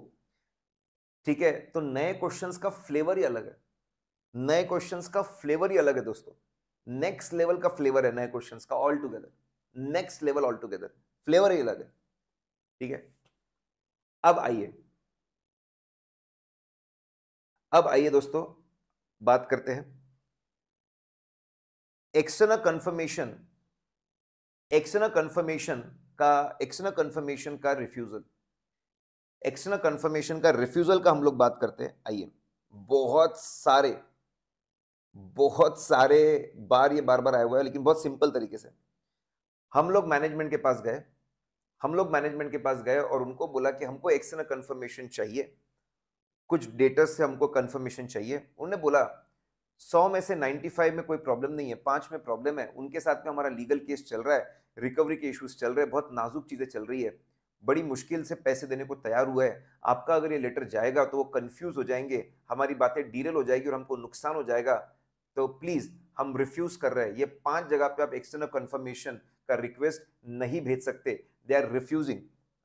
ठीक है तो नए क्वेश्चंस का फ्लेवर ही अलग है नए क्वेश्चंस का फ्लेवर ही अलग है दोस्तों नेक्स्ट लेवल का फ्लेवर है नए क्वेश्चंस का all together next level all together flavour ही अलग है ठीक है अब आइए अब आइए दोस्तों बात करते हैं एक्सटर्नल कंफर्मेशन एक्सटर्नल कंफर्मेशन का एक्सटर्नल कंफर्मेशन का रिफ्यूजल एक्सटर्नल कंफर्मेशन का रिफ्यूजल का हम लोग बात करते हैं आइए बहुत सारे बहुत सारे बार ये बार बार आया हुआ है लेकिन बहुत सिंपल तरीके से हम लोग मैनेजमेंट के पास गए हम लोग मैनेजमेंट के पास गए और उनको बोला कि हमको एक्सटर्नल कंफर्मेशन चाहिए कुछ डेटा से हमको कंफर्मेशन चाहिए उन्होंने बोला सौ में से नाइन्टी फाइव में कोई प्रॉब्लम नहीं है पाँच में प्रॉब्लम है उनके साथ में हमारा लीगल केस चल रहा है रिकवरी के इश्यूज चल रहे हैं बहुत नाजुक चीज़ें चल रही है बड़ी मुश्किल से पैसे देने को तैयार हुआ है आपका अगर ये लेटर जाएगा तो वो कन्फ्यूज़ हो जाएंगे हमारी बातें डीरेल हो जाएगी और हमको नुकसान हो जाएगा तो प्लीज़ हम रिफ्यूज़ कर रहे हैं ये पांच जगह पे आप एक्सटर्नल कन्फर्मेशन का रिक्वेस्ट नहीं भेज सकते दे आर रिफ्यूजिंग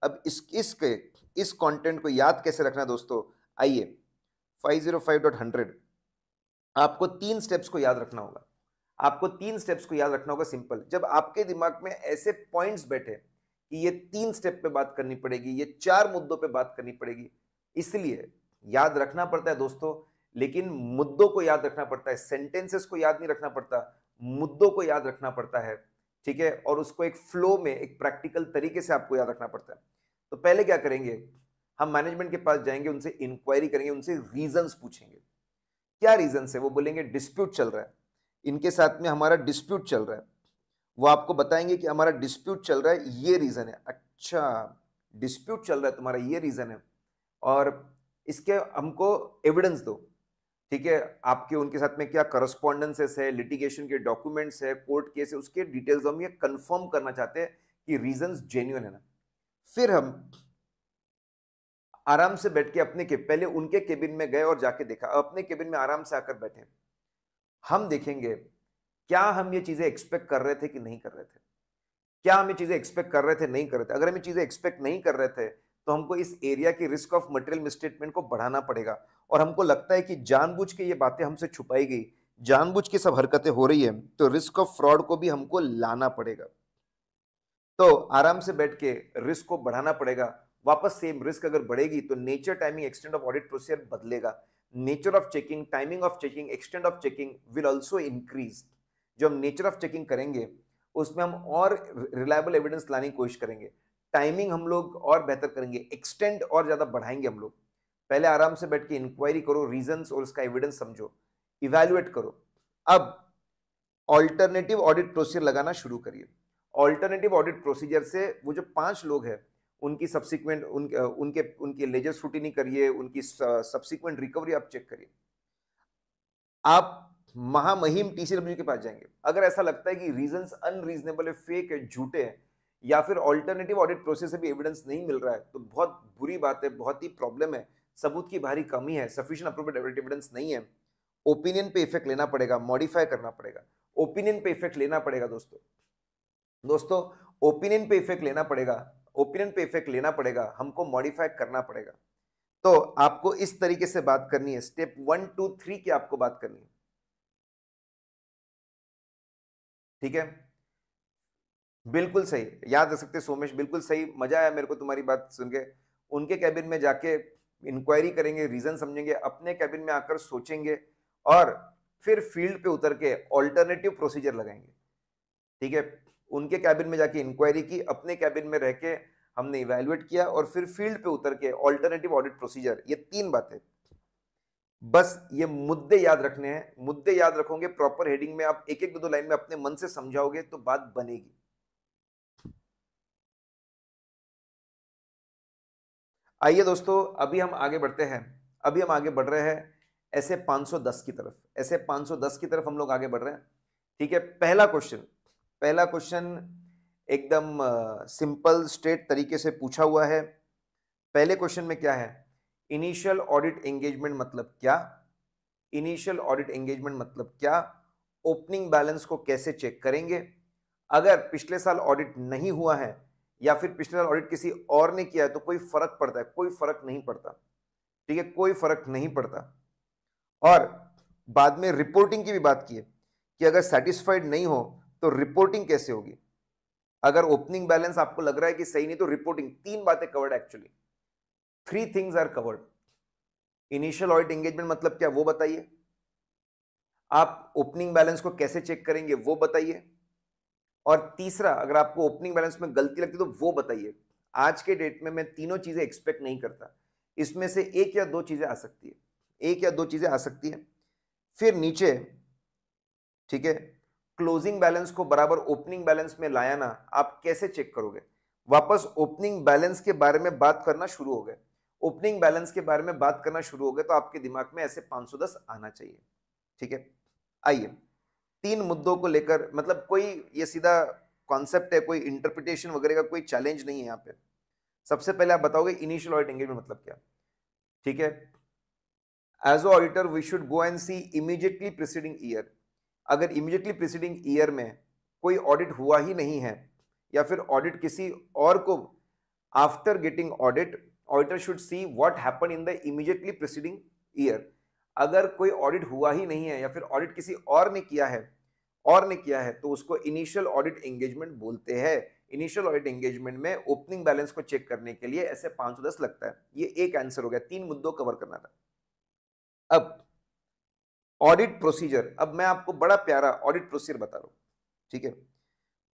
अब इस इसके इस कंटेंट को याद कैसे रखना दोस्तों आइए five zero five dot hundred आपको तीन स्टेप्स को याद रखना होगा आपको तीन स्टेप्स को याद रखना होगा सिंपल जब आपके दिमाग में ऐसे पॉइंट्स बैठे कि ये तीन स्टेप पे बात करनी पड़ेगी ये चार मुद्दों पे बात करनी पड़ेगी इसलिए याद रखना पड़ता है दोस्तों लेकिन मुद्दों को याद रखना पड़ता है सेंटेंसेस को याद नहीं रखना पड़ता मुद्दों को याद रखना पड़ता है ठीक है और उसको एक फ्लो में एक प्रैक्टिकल तरीके से आपको याद रखना पड़ता है तो पहले क्या करेंगे हम मैनेजमेंट के पास जाएंगे उनसे इंक्वायरी करेंगे उनसे रीजंस पूछेंगे क्या रीजन है वो बोलेंगे डिस्प्यूट चल रहा है इनके साथ में हमारा डिस्प्यूट चल रहा है वो आपको बताएंगे कि हमारा डिस्प्यूट चल रहा है ये रीज़न है अच्छा डिस्प्यूट चल रहा है तुम्हारा ये रीज़न है और इसके हमको एविडेंस दो ठीक है आपके उनके साथ में क्या करस्पॉन्डेंसेस है लिटिगेशन के डॉक्यूमेंट्स है कोर्ट केस है उसके डिटेल्स हम ये कंफर्म करना चाहते हैं कि रीजंस जेन्यून है ना फिर हम आराम से बैठ के अपने के पहले उनके केबिन में गए और जाके देखा अपने केबिन में आराम से आकर बैठे हम देखेंगे क्या हम ये चीजें एक्सपेक्ट कर रहे थे कि नहीं कर रहे थे क्या हम ये चीजें एक्सपेक्ट कर रहे थे नहीं कर रहे थे अगर हम ये चीजें एक्सपेक्ट नहीं कर रहे थे तो हमको इस एरिया की रिस्क ऑफ मटेरियल मिसस्टेटमेंट को बढ़ाना पड़ेगा और हमको लगता है कि जानबूझ के ये बातें हमसे छुपाई गई जानबूझ के सब हरकतें हो रही है तो रिस्क ऑफ फ्रॉड को भी हमको लाना पड़ेगा तो आराम से बैठ के रिस्क को बढ़ाना पड़ेगा वापस सेम रिस्क अगर बढ़ेगी तो nature timing extend of audit procedure बदलेगा nature of checking timing of checking extend of checking will also increase जो हम नेचर ऑफ चेकिंग करेंगे उसमें हम और रिलायबल एविडेंस लाने की कोशिश करेंगे टाइमिंग हम लोग और बेहतर करेंगे एक्सटेंड और ज़्यादा बढ़ाएंगे हम लोग पहले आराम से बैठ के इंक्वायरी करो रीजंस और उसका एविडेंस समझो इवेल्युएट करो अब ऑल्टरनेटिव ऑडिट प्रोसीजर लगाना शुरू करिए ऑल्टरनेटिव ऑडिट प्रोसीजर से वो जो पांच लोग हैं उनकी सब्सिक्वेंट उन, उनके उनके लेजर स्क्रूटिनी करिए उनकी सब्सिक्वेंट रिकवरी आप चेक करिए आप महामहिम टीसीडब्ल्यू के पास जाएंगे अगर ऐसा लगता है कि रीजन अनरीजनेबल है फेक है झूठे हैं या फिर ऑल्टरनेटिव ऑडिट प्रोसेस से भी एविडेंस नहीं मिल रहा है तो बहुत बुरी बात है बहुत ही प्रॉब्लम है सबूत की भारी कमी है सफिशियंट अप्रोप्रिएट एविडेंस नहीं है ओपिनियन पे इफेक्ट लेना पड़ेगा मॉडिफाई करना पड़ेगा ओपिनियन पे इफेक्ट लेना पड़ेगा दोस्तों दोस्तों ओपिनियन पे इफेक्ट लेना पड़ेगा ओपिनियन पे इफेक्ट लेना पड़ेगा हमको मॉडिफाई करना पड़ेगा तो आपको इस तरीके से बात करनी है स्टेप वन टू थ्री की आपको बात करनी है ठीक है बिल्कुल सही याद रख सकते सोमेश बिल्कुल सही मजा आया मेरे को तुम्हारी बात सुन के उनके कैबिन में जाके इंक्वायरी करेंगे रीजन समझेंगे अपने कैबिन में आकर सोचेंगे और फिर फील्ड पे उतर के ऑल्टरनेटिव प्रोसीजर लगाएंगे ठीक है उनके कैबिन में जाके इंक्वायरी की अपने कैबिन में रह के हमने इवेल्युएट किया और फिर फील्ड पे उतर के ऑल्टरनेटिव ऑडिट प्रोसीजर ये तीन बातें बस ये मुद्दे याद रखने हैं मुद्दे याद रखोगे प्रॉपर हेडिंग में आप एक एक दो दो लाइन में अपने मन से समझाओगे तो बात बनेगी आइए दोस्तों अभी हम आगे बढ़ते हैं अभी हम आगे बढ़ रहे हैं ऐसे 510 की तरफ ऐसे 510 की तरफ हम लोग आगे बढ़ रहे हैं ठीक है पहला क्वेश्चन पहला क्वेश्चन एकदम सिंपल स्ट्रेट तरीके से पूछा हुआ है पहले क्वेश्चन में क्या है इनिशियल ऑडिट एंगेजमेंट मतलब क्या इनिशियल ऑडिट एंगेजमेंट मतलब क्या ओपनिंग बैलेंस को कैसे चेक करेंगे अगर पिछले साल ऑडिट नहीं हुआ है या फिर पिछले साल ऑडिट किसी और ने किया है तो कोई फर्क पड़ता है कोई फर्क नहीं पड़ता ठीक है कोई फर्क नहीं पड़ता और बाद में रिपोर्टिंग की भी बात की है कि अगर सेटिस्फाइड नहीं हो तो रिपोर्टिंग कैसे होगी अगर ओपनिंग बैलेंस आपको लग रहा है कि सही नहीं तो रिपोर्टिंग तीन बातें covered actually three things are covered initial audit engagement मतलब क्या वो बताइए आप ओपनिंग बैलेंस को कैसे चेक करेंगे वो बताइए और तीसरा अगर आपको ओपनिंग बैलेंस में गलती लगती तो वो बताइए आज के डेट में मैं तीनों चीज़ें एक्सपेक्ट नहीं करता इसमें से एक या दो चीज़ें आ सकती है एक या दो चीज़ें आ सकती है फिर नीचे ठीक है क्लोजिंग बैलेंस को बराबर ओपनिंग बैलेंस में लाया ना आप कैसे चेक करोगे वापस ओपनिंग बैलेंस के बारे में बात करना शुरू हो गए ओपनिंग बैलेंस के बारे में बात करना शुरू हो गए तो आपके दिमाग में ऐसे 510 आना चाहिए ठीक है आइए तीन मुद्दों को लेकर मतलब कोई ये सीधा कॉन्सेप्ट है कोई इंटरप्रिटेशन वगैरह का कोई चैलेंज नहीं है यहाँ पे सबसे पहले आप बताओगे इनिशियल ऑडिट एंगेजमेंट मतलब क्या ठीक है as auditor we should go and see immediately preceding year अगर इमीडिएटली प्रिसीडिंग ईयर में कोई ऑडिट हुआ ही नहीं है या फिर ऑडिट किसी और को after getting audit auditor should see what happen in the immediately preceding year अगर कोई ऑडिट हुआ ही नहीं है या फिर ऑडिट किसी और ने किया है और ने किया है तो उसको इनिशियल ऑडिट एंगेजमेंट बोलते हैं इनिशियल ऑडिट एंगेजमेंट में ओपनिंग बैलेंस को चेक करने के लिए ऐसे पांच सौ दस लगता है ये एक आंसर हो गया तीन मुद्दों कवर करना था अब ऑडिट प्रोसीजर अब मैं आपको बड़ा प्यारा ऑडिट प्रोसीजर बता रहा हूँ ठीक है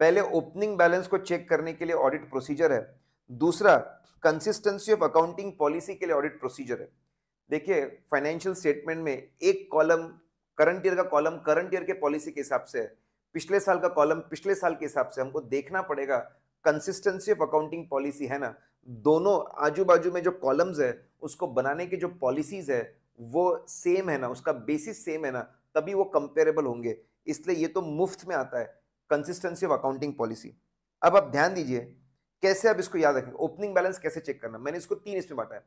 पहले ओपनिंग बैलेंस को चेक करने के लिए ऑडिट प्रोसीजर है दूसरा कंसिस्टेंसी ऑफ अकाउंटिंग पॉलिसी के लिए ऑडिट प्रोसीजर है देखिए फाइनेंशियल स्टेटमेंट में एक कॉलम करंट ईयर का कॉलम करंट ईयर के पॉलिसी के हिसाब से पिछले साल का कॉलम पिछले साल के हिसाब से हमको देखना पड़ेगा कंसिस्टेंसी ऑफ अकाउंटिंग पॉलिसी है ना दोनों आजू बाजू में जो कॉलम्स है उसको बनाने की जो पॉलिसीज है वो सेम है ना उसका बेसिस सेम है ना तभी वो कंपेरेबल होंगे इसलिए ये तो मुफ्त में आता है कंसिस्टेंसी ऑफ अकाउंटिंग पॉलिसी अब आप ध्यान दीजिए कैसे आप इसको याद रखेंगे ओपनिंग बैलेंस कैसे चेक करना मैंने इसको तीन इसमें बांटा है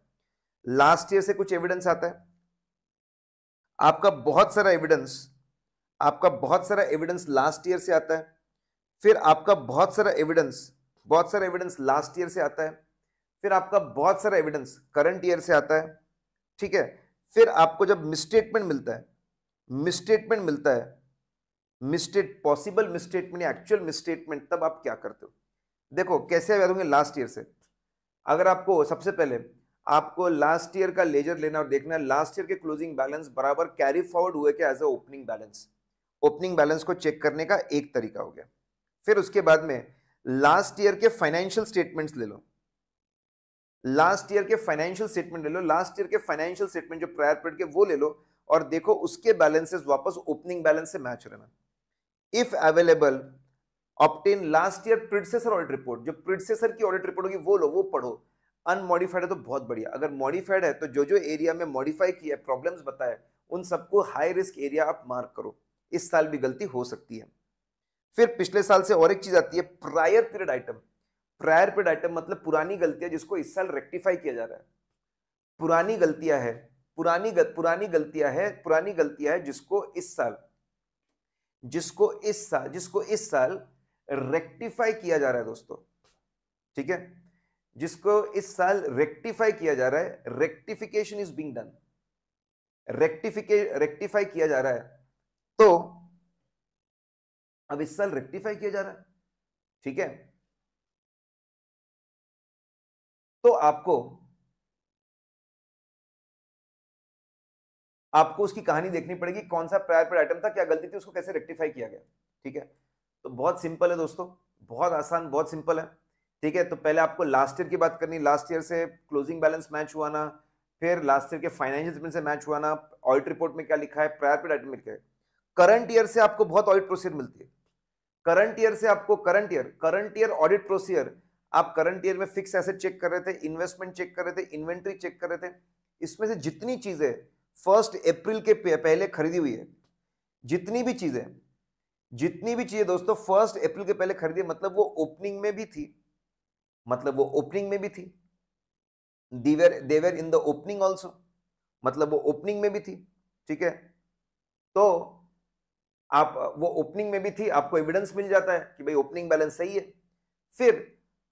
लास्ट ईयर से कुछ एविडेंस आता है आपका बहुत सारा एविडेंस आपका बहुत सारा एविडेंस लास्ट ईयर से आता है फिर आपका बहुत सारा एविडेंस बहुत सारा एविडेंस लास्ट ईयर से आता है फिर आपका बहुत सारा एविडेंस करंट ईयर से आता है ठीक है फिर आपको जब मिसस्टेटमेंट मिलता है मिसस्टेटमेंट मिलता है मिसस्टेट पॉसिबल मिसस्टेटमेंट या एक्चुअल मिसस्टेटमेंट तब आप क्या करते हो देखो कैसे याद होंगे लास्ट ईयर से अगर आपको सबसे पहले आपको लास्ट ईयर का लेजर लेना और देखना है लास्ट ईयर के क्लोजिंग बैलेंस बराबर कैरी फॉरवर्ड हुए क्या as a opening balance opening balance को चेक करने का एक तरीका हो गया फिर उसके बाद में लास्ट ईयर के फाइनेंशियल स्टेटमेंट्स ले लो लास्ट ईयर के फाइनेंशियल स्टेटमेंट ले लो लास्ट ईयर के फाइनेंशियल स्टेटमेंट जो प्रायर पीरियड के वो ले लो और देखो उसके बैलेंसेस वापस ओपनिंग बैलेंस से मैच रहना if available obtain last year predecessor audit report जो प्रिडसेसर की ऑडिट रिपोर्ट होगी वो लो वो पढ़ो अनमॉडिफाइड है तो बहुत बढ़िया अगर मॉडिफाइड है तो जो जो एरिया में मॉडिफाई किया है प्रॉब्लम बताए उन सबको हाई रिस्क एरिया आप मार्क करो इस साल भी गलती हो सकती है फिर पिछले साल से और एक चीज आती है prior period item prior paid item मतलब पुरानी गलतियां जिसको इस साल रेक्टिफाई किया जा रहा है पुरानी गलतियां है पुरानी गल, पुरानी गलतियां है पुरानी गलतियां है जिसको इस साल जिसको इस साल जिसको इस साल रेक्टिफाई किया जा रहा है दोस्तों ठीक है जिसको इस साल रेक्टिफाई किया जा रहा है rectification is being done rectifica rectify किया जा रहा है तो अब इस साल रेक्टिफाई किया जा रहा है ठीक है तो आपको आपको उसकी कहानी देखनी पड़ेगी कौन सा प्रायर पर आइटम था क्या गलती थी उसको कैसे रेक्टिफाई किया गया ठीक है तो बहुत सिंपल है दोस्तों बहुत आसान बहुत सिंपल है ठीक है तो पहले आपको लास्ट ईयर की बात करनी लास्ट ईयर से क्लोजिंग बैलेंस मैच हुआ ना फिर लास्ट ईयर के फाइनेंशियल स्टेटमेंट से मैच हुआ ना ऑडिट रिपोर्ट में क्या लिखा है प्रायर पेड आइटम लिखा है करंट ईयर से आपको बहुत ऑडिट प्रोसीजर मिलती है करंट ईयर से आपको current year current year audit procedure आप करंट ईयर में फिक्स एसेट चेक कर रहे थे इन्वेस्टमेंट चेक कर रहे थे इन्वेंट्री चेक कर रहे थे इसमें से जितनी चीजें फर्स्ट अप्रैल के पहले खरीदी हुई है जितनी भी चीजें जितनी भी चीजें दोस्तों फर्स्ट अप्रैल के पहले खरीदी मतलब वो ओपनिंग में भी थी मतलब वो ओपनिंग में भी थी they were they were in the opening also मतलब वो ओपनिंग में भी थी ठीक है तो आप वो ओपनिंग में भी थी आपको एविडेंस मिल जाता है कि भाई ओपनिंग बैलेंस सही है फिर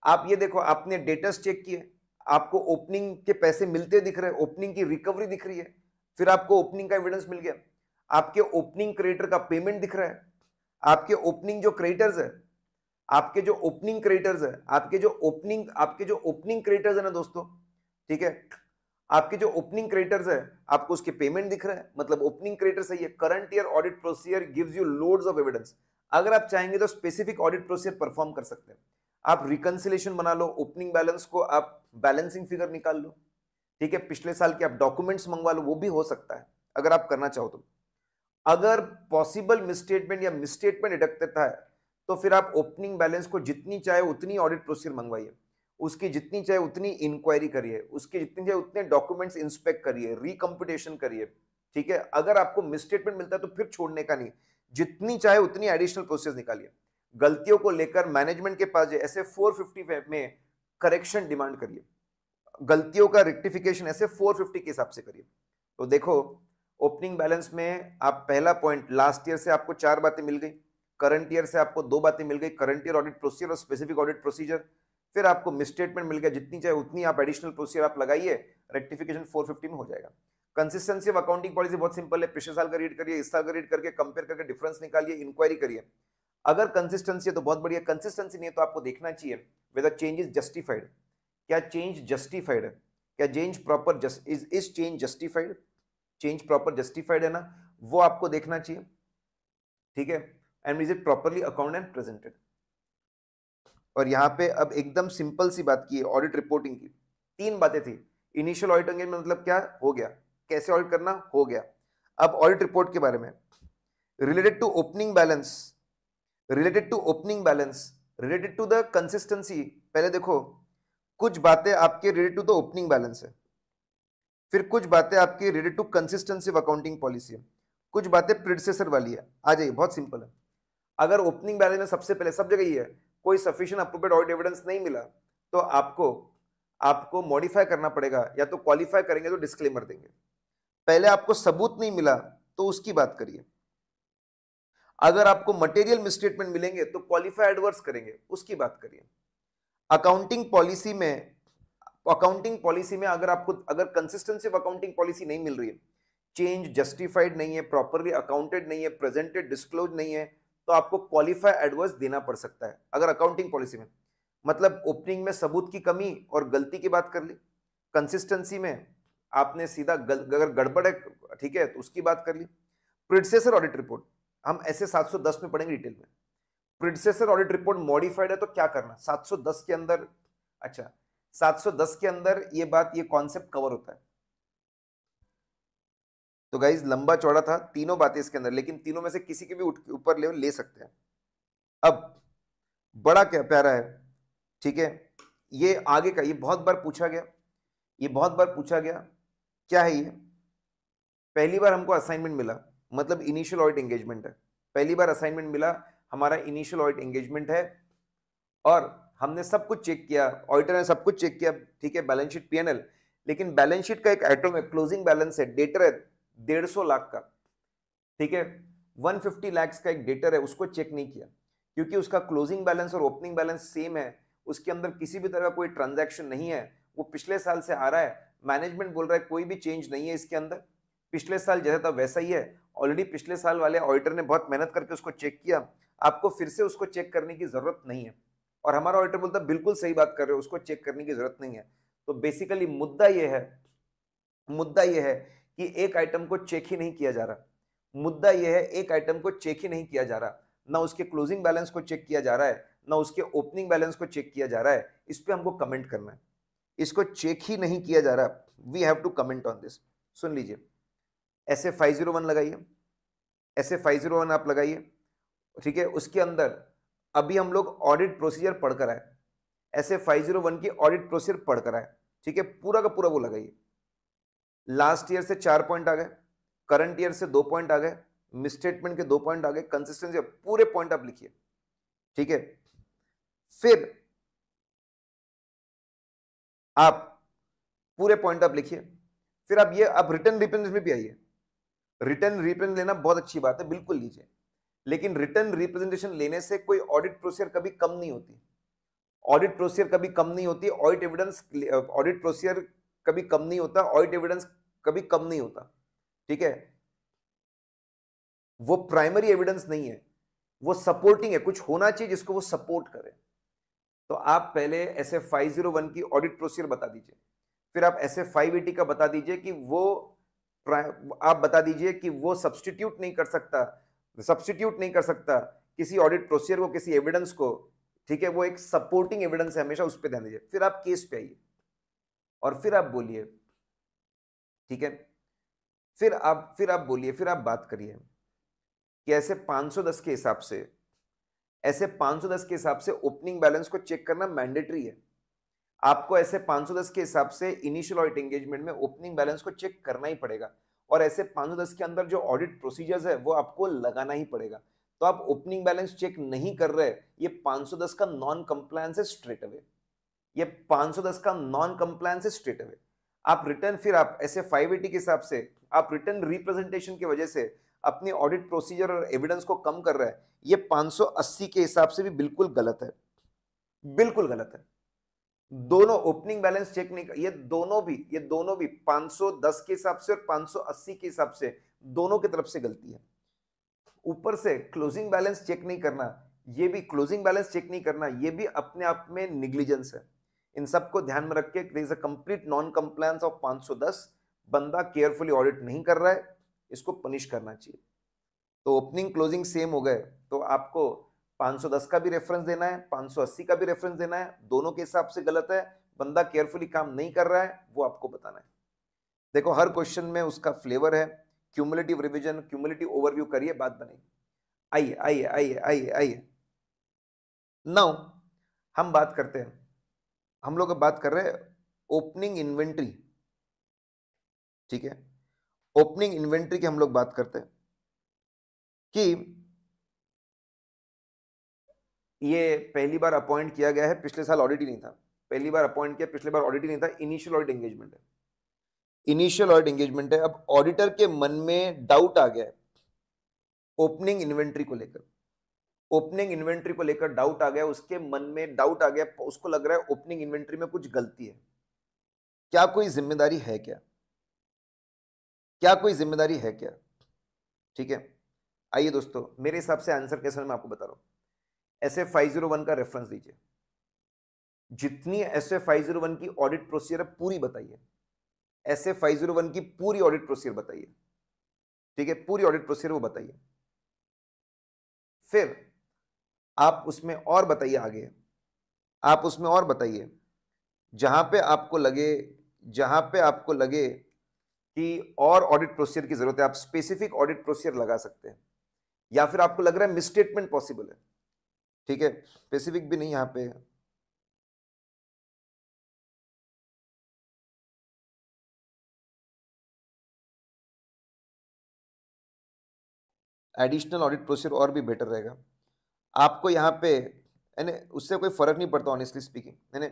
आप ये देखो आपने डेटस चेक किए आपको ओपनिंग के पैसे मिलते दिख रहे ओपनिंग की रिकवरी दिख रही है फिर आपको ओपनिंग का एविडेंस मिल गया आपके ओपनिंग क्रिएटर का पेमेंट दिख रहा है आपके ओपनिंग जो क्रिएटर्स है आपके जो ओपनिंग क्रिएटर्स है आपके जो ओपनिंग आपके जो ओपनिंग क्रिएटर्स है ना दोस्तों ठीक है आपके जो ओपनिंग क्रिएटर्स है आपको उसके पेमेंट दिख रहा है मतलब ओपनिंग क्रिएटर सही है current year audit procedure gives you loads of evidence अगर आप चाहेंगे तो स्पेसिफिक ऑडिट प्रोसीजर परफॉर्म कर सकते हैं आप रिकंसिलेशन बना लो ओपनिंग बैलेंस को आप बैलेंसिंग फिगर निकाल लो ठीक है पिछले साल के आप डॉक्यूमेंट्स मंगवा लो वो भी हो सकता है अगर आप करना चाहो तो अगर पॉसिबल मिसस्टेटमेंट या मिसस्टेटमेंट अटकता है तो फिर आप ओपनिंग बैलेंस को जितनी चाहे उतनी ऑडिट प्रोसीजर मंगवाइए उसकी जितनी चाहे उतनी इंक्वायरी करिए उसके जितनी चाहे उतने डॉक्यूमेंट्स इंस्पेक्ट करिए रिकम्पिटेशन करिए ठीक है अगर आपको मिसस्टेटमेंट मिलता है तो फिर छोड़ने का नहीं जितनी चाहे उतनी एडिशनल प्रोसेस निकालिए गलतियों को लेकर मैनेजमेंट के पास ऐसे 450 में करेक्शन डिमांड करिए गलतियों का रेक्टिफिकेशन ऐसे 450 के हिसाब से करिए तो देखो ओपनिंग बैलेंस में आप पहला पॉइंट लास्ट ईयर से आपको चार बातें मिल गई करंट ईयर से आपको दो बातें मिल गई करंट ईयर ऑडिट प्रोसीजर और स्पेसिफिक ऑडिट प्रोसीजर फिर आपको मिसस्टेटमेंट मिल गया जितनी चाहे उतनी आप एडिशनल प्रोसीजर आप लगाइए रेक्टिफिकेशन 450 में हो जाएगा कंसिस्टेंसी ऑफ अकाउंटिंग पॉलिसी बहुत सिंपल है पिछले साल का रीड करिए इस साल का रीड करके कंपेयर करके डिफरेंस निकालिए इंक्वायरी करिए अगर कंसिस्टेंसी है तो बहुत बढ़िया कंसिस्टेंसी नहीं है तो आपको देखना चाहिए वेदर चेंज इज जस्टिफाइड क्या चेंज जस्टिफाइड है क्या change proper is is change justified change proper justified है ना वो आपको देखना चाहिए ठीक है and is it properly account and presented और यहाँ पे अब एकदम सिंपल सी बात की है ऑडिट रिपोर्टिंग की तीन बातें थी इनिशियल ऑडिट में मतलब क्या हो गया कैसे ऑडिट करना हो गया अब ऑडिट रिपोर्ट के बारे में related to opening balance related to opening balance related to the consistency पहले देखो कुछ बातें आपके related to the opening balance है फिर कुछ बातें आपके related to consistency of accounting policy है कुछ बातें प्रिडसेसर वाली है आ जाइए बहुत सिंपल है अगर ओपनिंग बैलेंस में सबसे पहले सब जगह ही है कोई सफिशियंट अप्रोप्रिएट ऑडिट एविडेंस नहीं मिला तो आपको आपको मॉडिफाई करना पड़ेगा या तो क्वालिफाई करेंगे तो डिस्क्लेमर देंगे पहले आपको सबूत नहीं मिला तो उसकी बात करिए अगर आपको मटेरियल मिसस्टेटमेंट मिलेंगे तो क्वालिफाई एडवर्स करेंगे उसकी बात करिए अकाउंटिंग पॉलिसी में अकाउंटिंग पॉलिसी में अगर आपको अगर कंसिस्टेंसी अकाउंटिंग पॉलिसी नहीं मिल रही है चेंज जस्टिफाइड नहीं है प्रॉपरली अकाउंटेड नहीं है प्रेजेंटेड डिस्क्लोज नहीं है तो आपको क्वालिफाई एडवर्स देना पड़ सकता है अगर अकाउंटिंग पॉलिसी में मतलब ओपनिंग में सबूत की कमी और गलती की बात कर ली कंसिस्टेंसी में आपने सीधा अगर गड़बड़ है ठीक है तो उसकी बात कर ली प्रिडसेसर ऑडिट रिपोर्ट हम ऐसे 710 में पढ़ेंगे डिटेल में प्रिडसेसर ऑडिट रिपोर्ट मॉडिफाइड है तो क्या करना 710 के अंदर अच्छा 710 के अंदर ये बात ये कॉन्सेप्ट कवर होता है तो गाइज लंबा चौड़ा था तीनों बातें इसके अंदर लेकिन तीनों में से किसी के भी ऊपर लेवल ले सकते हैं अब बड़ा क्या प्यारा है ठीक है ये आगे का ये बहुत बार पूछा गया ये बहुत बार पूछा गया क्या है ये पहली बार हमको असाइनमेंट मिला मतलब इनिशियल ऑडिट एंगेजमेंट है पहली बार असाइनमेंट मिला हमारा इनिशियल ऑडिट एंगेजमेंट है और हमने सब कुछ चेक किया ऑडिटर ने सब कुछ चेक किया ठीक है बैलेंस शीट पी लेकिन बैलेंस शीट का एक आइटम है क्लोजिंग बैलेंस है डेटर है डेढ़ सौ लाख का ठीक है वन फिफ्टी लैक्स का एक डेटर है उसको चेक नहीं किया क्योंकि उसका क्लोजिंग बैलेंस और ओपनिंग बैलेंस सेम है उसके अंदर किसी भी तरह का कोई ट्रांजेक्शन नहीं है वो पिछले साल से आ रहा है मैनेजमेंट बोल रहा है कोई भी चेंज नहीं है इसके अंदर पिछले साल जैसा था वैसा ही है ऑलरेडी पिछले साल वाले ऑडिटर ने बहुत मेहनत करके उसको चेक किया आपको फिर से उसको चेक करने की ज़रूरत नहीं है और हमारा ऑडिटर बोलता बिल्कुल सही बात कर रहे हो उसको चेक करने की ज़रूरत नहीं है तो बेसिकली मुद्दा यह है मुद्दा यह है कि एक आइटम को चेक ही नहीं किया जा रहा मुद्दा यह है एक आइटम को चेक ही नहीं किया जा रहा ना उसके क्लोजिंग बैलेंस को चेक किया जा रहा है ना उसके ओपनिंग बैलेंस को चेक किया जा रहा है इस पर हमको कमेंट करना है इसको चेक ही नहीं किया जा रहा we have to comment on this सुन लीजिए S A five zero one लगाइए S A five zero one आप लगाइए ठीक है उसके अंदर अभी हम लोग ऑडिट प्रोसीजर पढ़कर आए S A five zero one की ऑडिट प्रोसीजर पढ़कर आए ठीक है पूरा का पूरा वो लगाइए लास्ट ईयर से चार पॉइंट आ गए करंट ईयर से दो पॉइंट आ गए मिसस्टेटमेंट के दो पॉइंट आ गए कंसिस्टेंसी पूरे पॉइंट आप लिखिए ठीक है फिर आप पूरे पॉइंट आप लिखिए फिर आप ये आप रिटर्न डिपेंडेंस में भी आइए रिटर्न रिप्रेजेंट लेना बहुत अच्छी बात है बिल्कुल लीजिए लेकिन रिटर्न रिप्रेजेंटेशन लेने से कोई ऑडिट प्रोसीजर कभी कम नहीं होती ऑडिट प्रोसीजर कभी कम नहीं होती ऑडिट एविडेंस ऑडिट प्रोसीजर कभी कम नहीं होता ऑडिट एविडेंस कभी कम नहीं होता ठीक है वो प्राइमरी एविडेंस नहीं है वो सपोर्टिंग है कुछ होना चाहिए जिसको वो सपोर्ट करे तो आप पहले S F five zero one की ऑडिट प्रोसीजर बता दीजिए फिर आप एस एफ फाइव एटी का बता दीजिए कि वो आप बता दीजिए कि वो सब्सटीट्यूट नहीं कर सकता सब्सटीट्यूट नहीं कर सकता किसी ऑडिट प्रोसीजर को किसी एविडेंस को ठीक है वो एक सपोर्टिंग एविडेंस है हमेशा उस पर ध्यान दीजिए फिर आप केस पे आइए और फिर आप बोलिए ठीक है फिर आप फिर आप बोलिए फिर आप बात करिए कि ऐसे 510 के हिसाब से ऐसे 510 के हिसाब से ओपनिंग बैलेंस को चेक करना मैंडेटरी है आपको ऐसे 510 के हिसाब से इनिशियल ऑडिट एंगेजमेंट में ओपनिंग बैलेंस को चेक करना ही पड़ेगा और ऐसे 510 के अंदर जो ऑडिट प्रोसीजर्स है वो आपको लगाना ही पड़ेगा तो आप ओपनिंग बैलेंस चेक नहीं कर रहे ये 510 का नॉन कंप्लायंस है स्ट्रेट अवे ये 510 का नॉन कंप्लायंस है स्ट्रेट अवे आप रिटर्न फिर आप ऐसे फाइव के हिसाब से आप रिटर्न रिप्रेजेंटेशन की वजह से अपने ऑडिट प्रोसीजर और एविडेंस को कम कर रहे हैं ये पांच के हिसाब से भी बिल्कुल गलत है बिल्कुल गलत है दोनों ओपनिंग बैलेंस चेक नहीं कर ये दोनों भी ये दोनों भी 510 के हिसाब से और 580 के हिसाब से दोनों की तरफ से गलती है ऊपर से क्लोजिंग बैलेंस चेक नहीं करना ये भी क्लोजिंग बैलेंस चेक नहीं करना ये भी अपने आप में निग्लिजेंस है इन सबको ध्यान में रख के कंप्लीट नॉन कंप्लायंस ऑफ 510 बंदा केयरफुली ऑडिट नहीं कर रहा है इसको पनिश करना चाहिए तो ओपनिंग क्लोजिंग सेम हो गए तो आपको 510 का भी रेफरेंस देना है 580 का भी रेफरेंस देना है दोनों के हिसाब से गलत है बंदा केयरफुली काम नहीं कर रहा है वो आपको बताना है देखो हर क्वेश्चन में उसका फ्लेवर है क्यूमुलेटिव रिविजन क्यूमुलेटिव ओवरव्यू करिए बात बनेगी आइए आइए आइए आइए आइए नाउ हम बात करते हैं हम लोग बात कर रहे हैं ओपनिंग इन्वेंट्री ठीक है ओपनिंग इन्वेंट्री की हम लोग बात करते हैं कि ये पहली बार अपॉइंट किया गया है पिछले साल ऑडिट ही नहीं था पहली बार अपॉइंट किया पिछले बार ऑडिट ही नहीं था इनिशियल ऑडिट एंगेजमेंट है इनिशियल ऑडिट एंगेजमेंट है अब ऑडिटर के मन में डाउट आ गया है ओपनिंग इन्वेंट्री को लेकर ओपनिंग इन्वेंट्री को लेकर डाउट आ गया उसके मन में डाउट आ गया उसको लग रहा है ओपनिंग इन्वेंट्री में कुछ गलती है क्या कोई जिम्मेदारी है क्या क्या कोई जिम्मेदारी है क्या ठीक है आइए दोस्तों मेरे हिसाब से आंसर कैसे मैं आपको बता रहा हूं S F five zero one का रेफरेंस दीजिए जितनी S F five zero one की ऑडिट प्रोसीजर है पूरी बताइए S F five zero one की पूरी ऑडिट प्रोसीजर बताइए ठीक है पूरी ऑडिट प्रोसीजर वो बताइए फिर आप उसमें और बताइए आगे आप उसमें और बताइए जहां पे आपको लगे जहां पे आपको लगे कि और ऑडिट प्रोसीजर की जरूरत है आप स्पेसिफिक ऑडिट प्रोसीजर लगा सकते हैं या फिर आपको लग रहा है मिसस्टेटमेंट पॉसिबल है ठीक है स्पेसिफिक भी नहीं यहाँ पे एडिशनल ऑडिट प्रोसीजर और भी बेटर रहेगा आपको यहाँ पे यानी उससे कोई फर्क नहीं पड़ता ऑनेस्टली स्पीकिंग यानी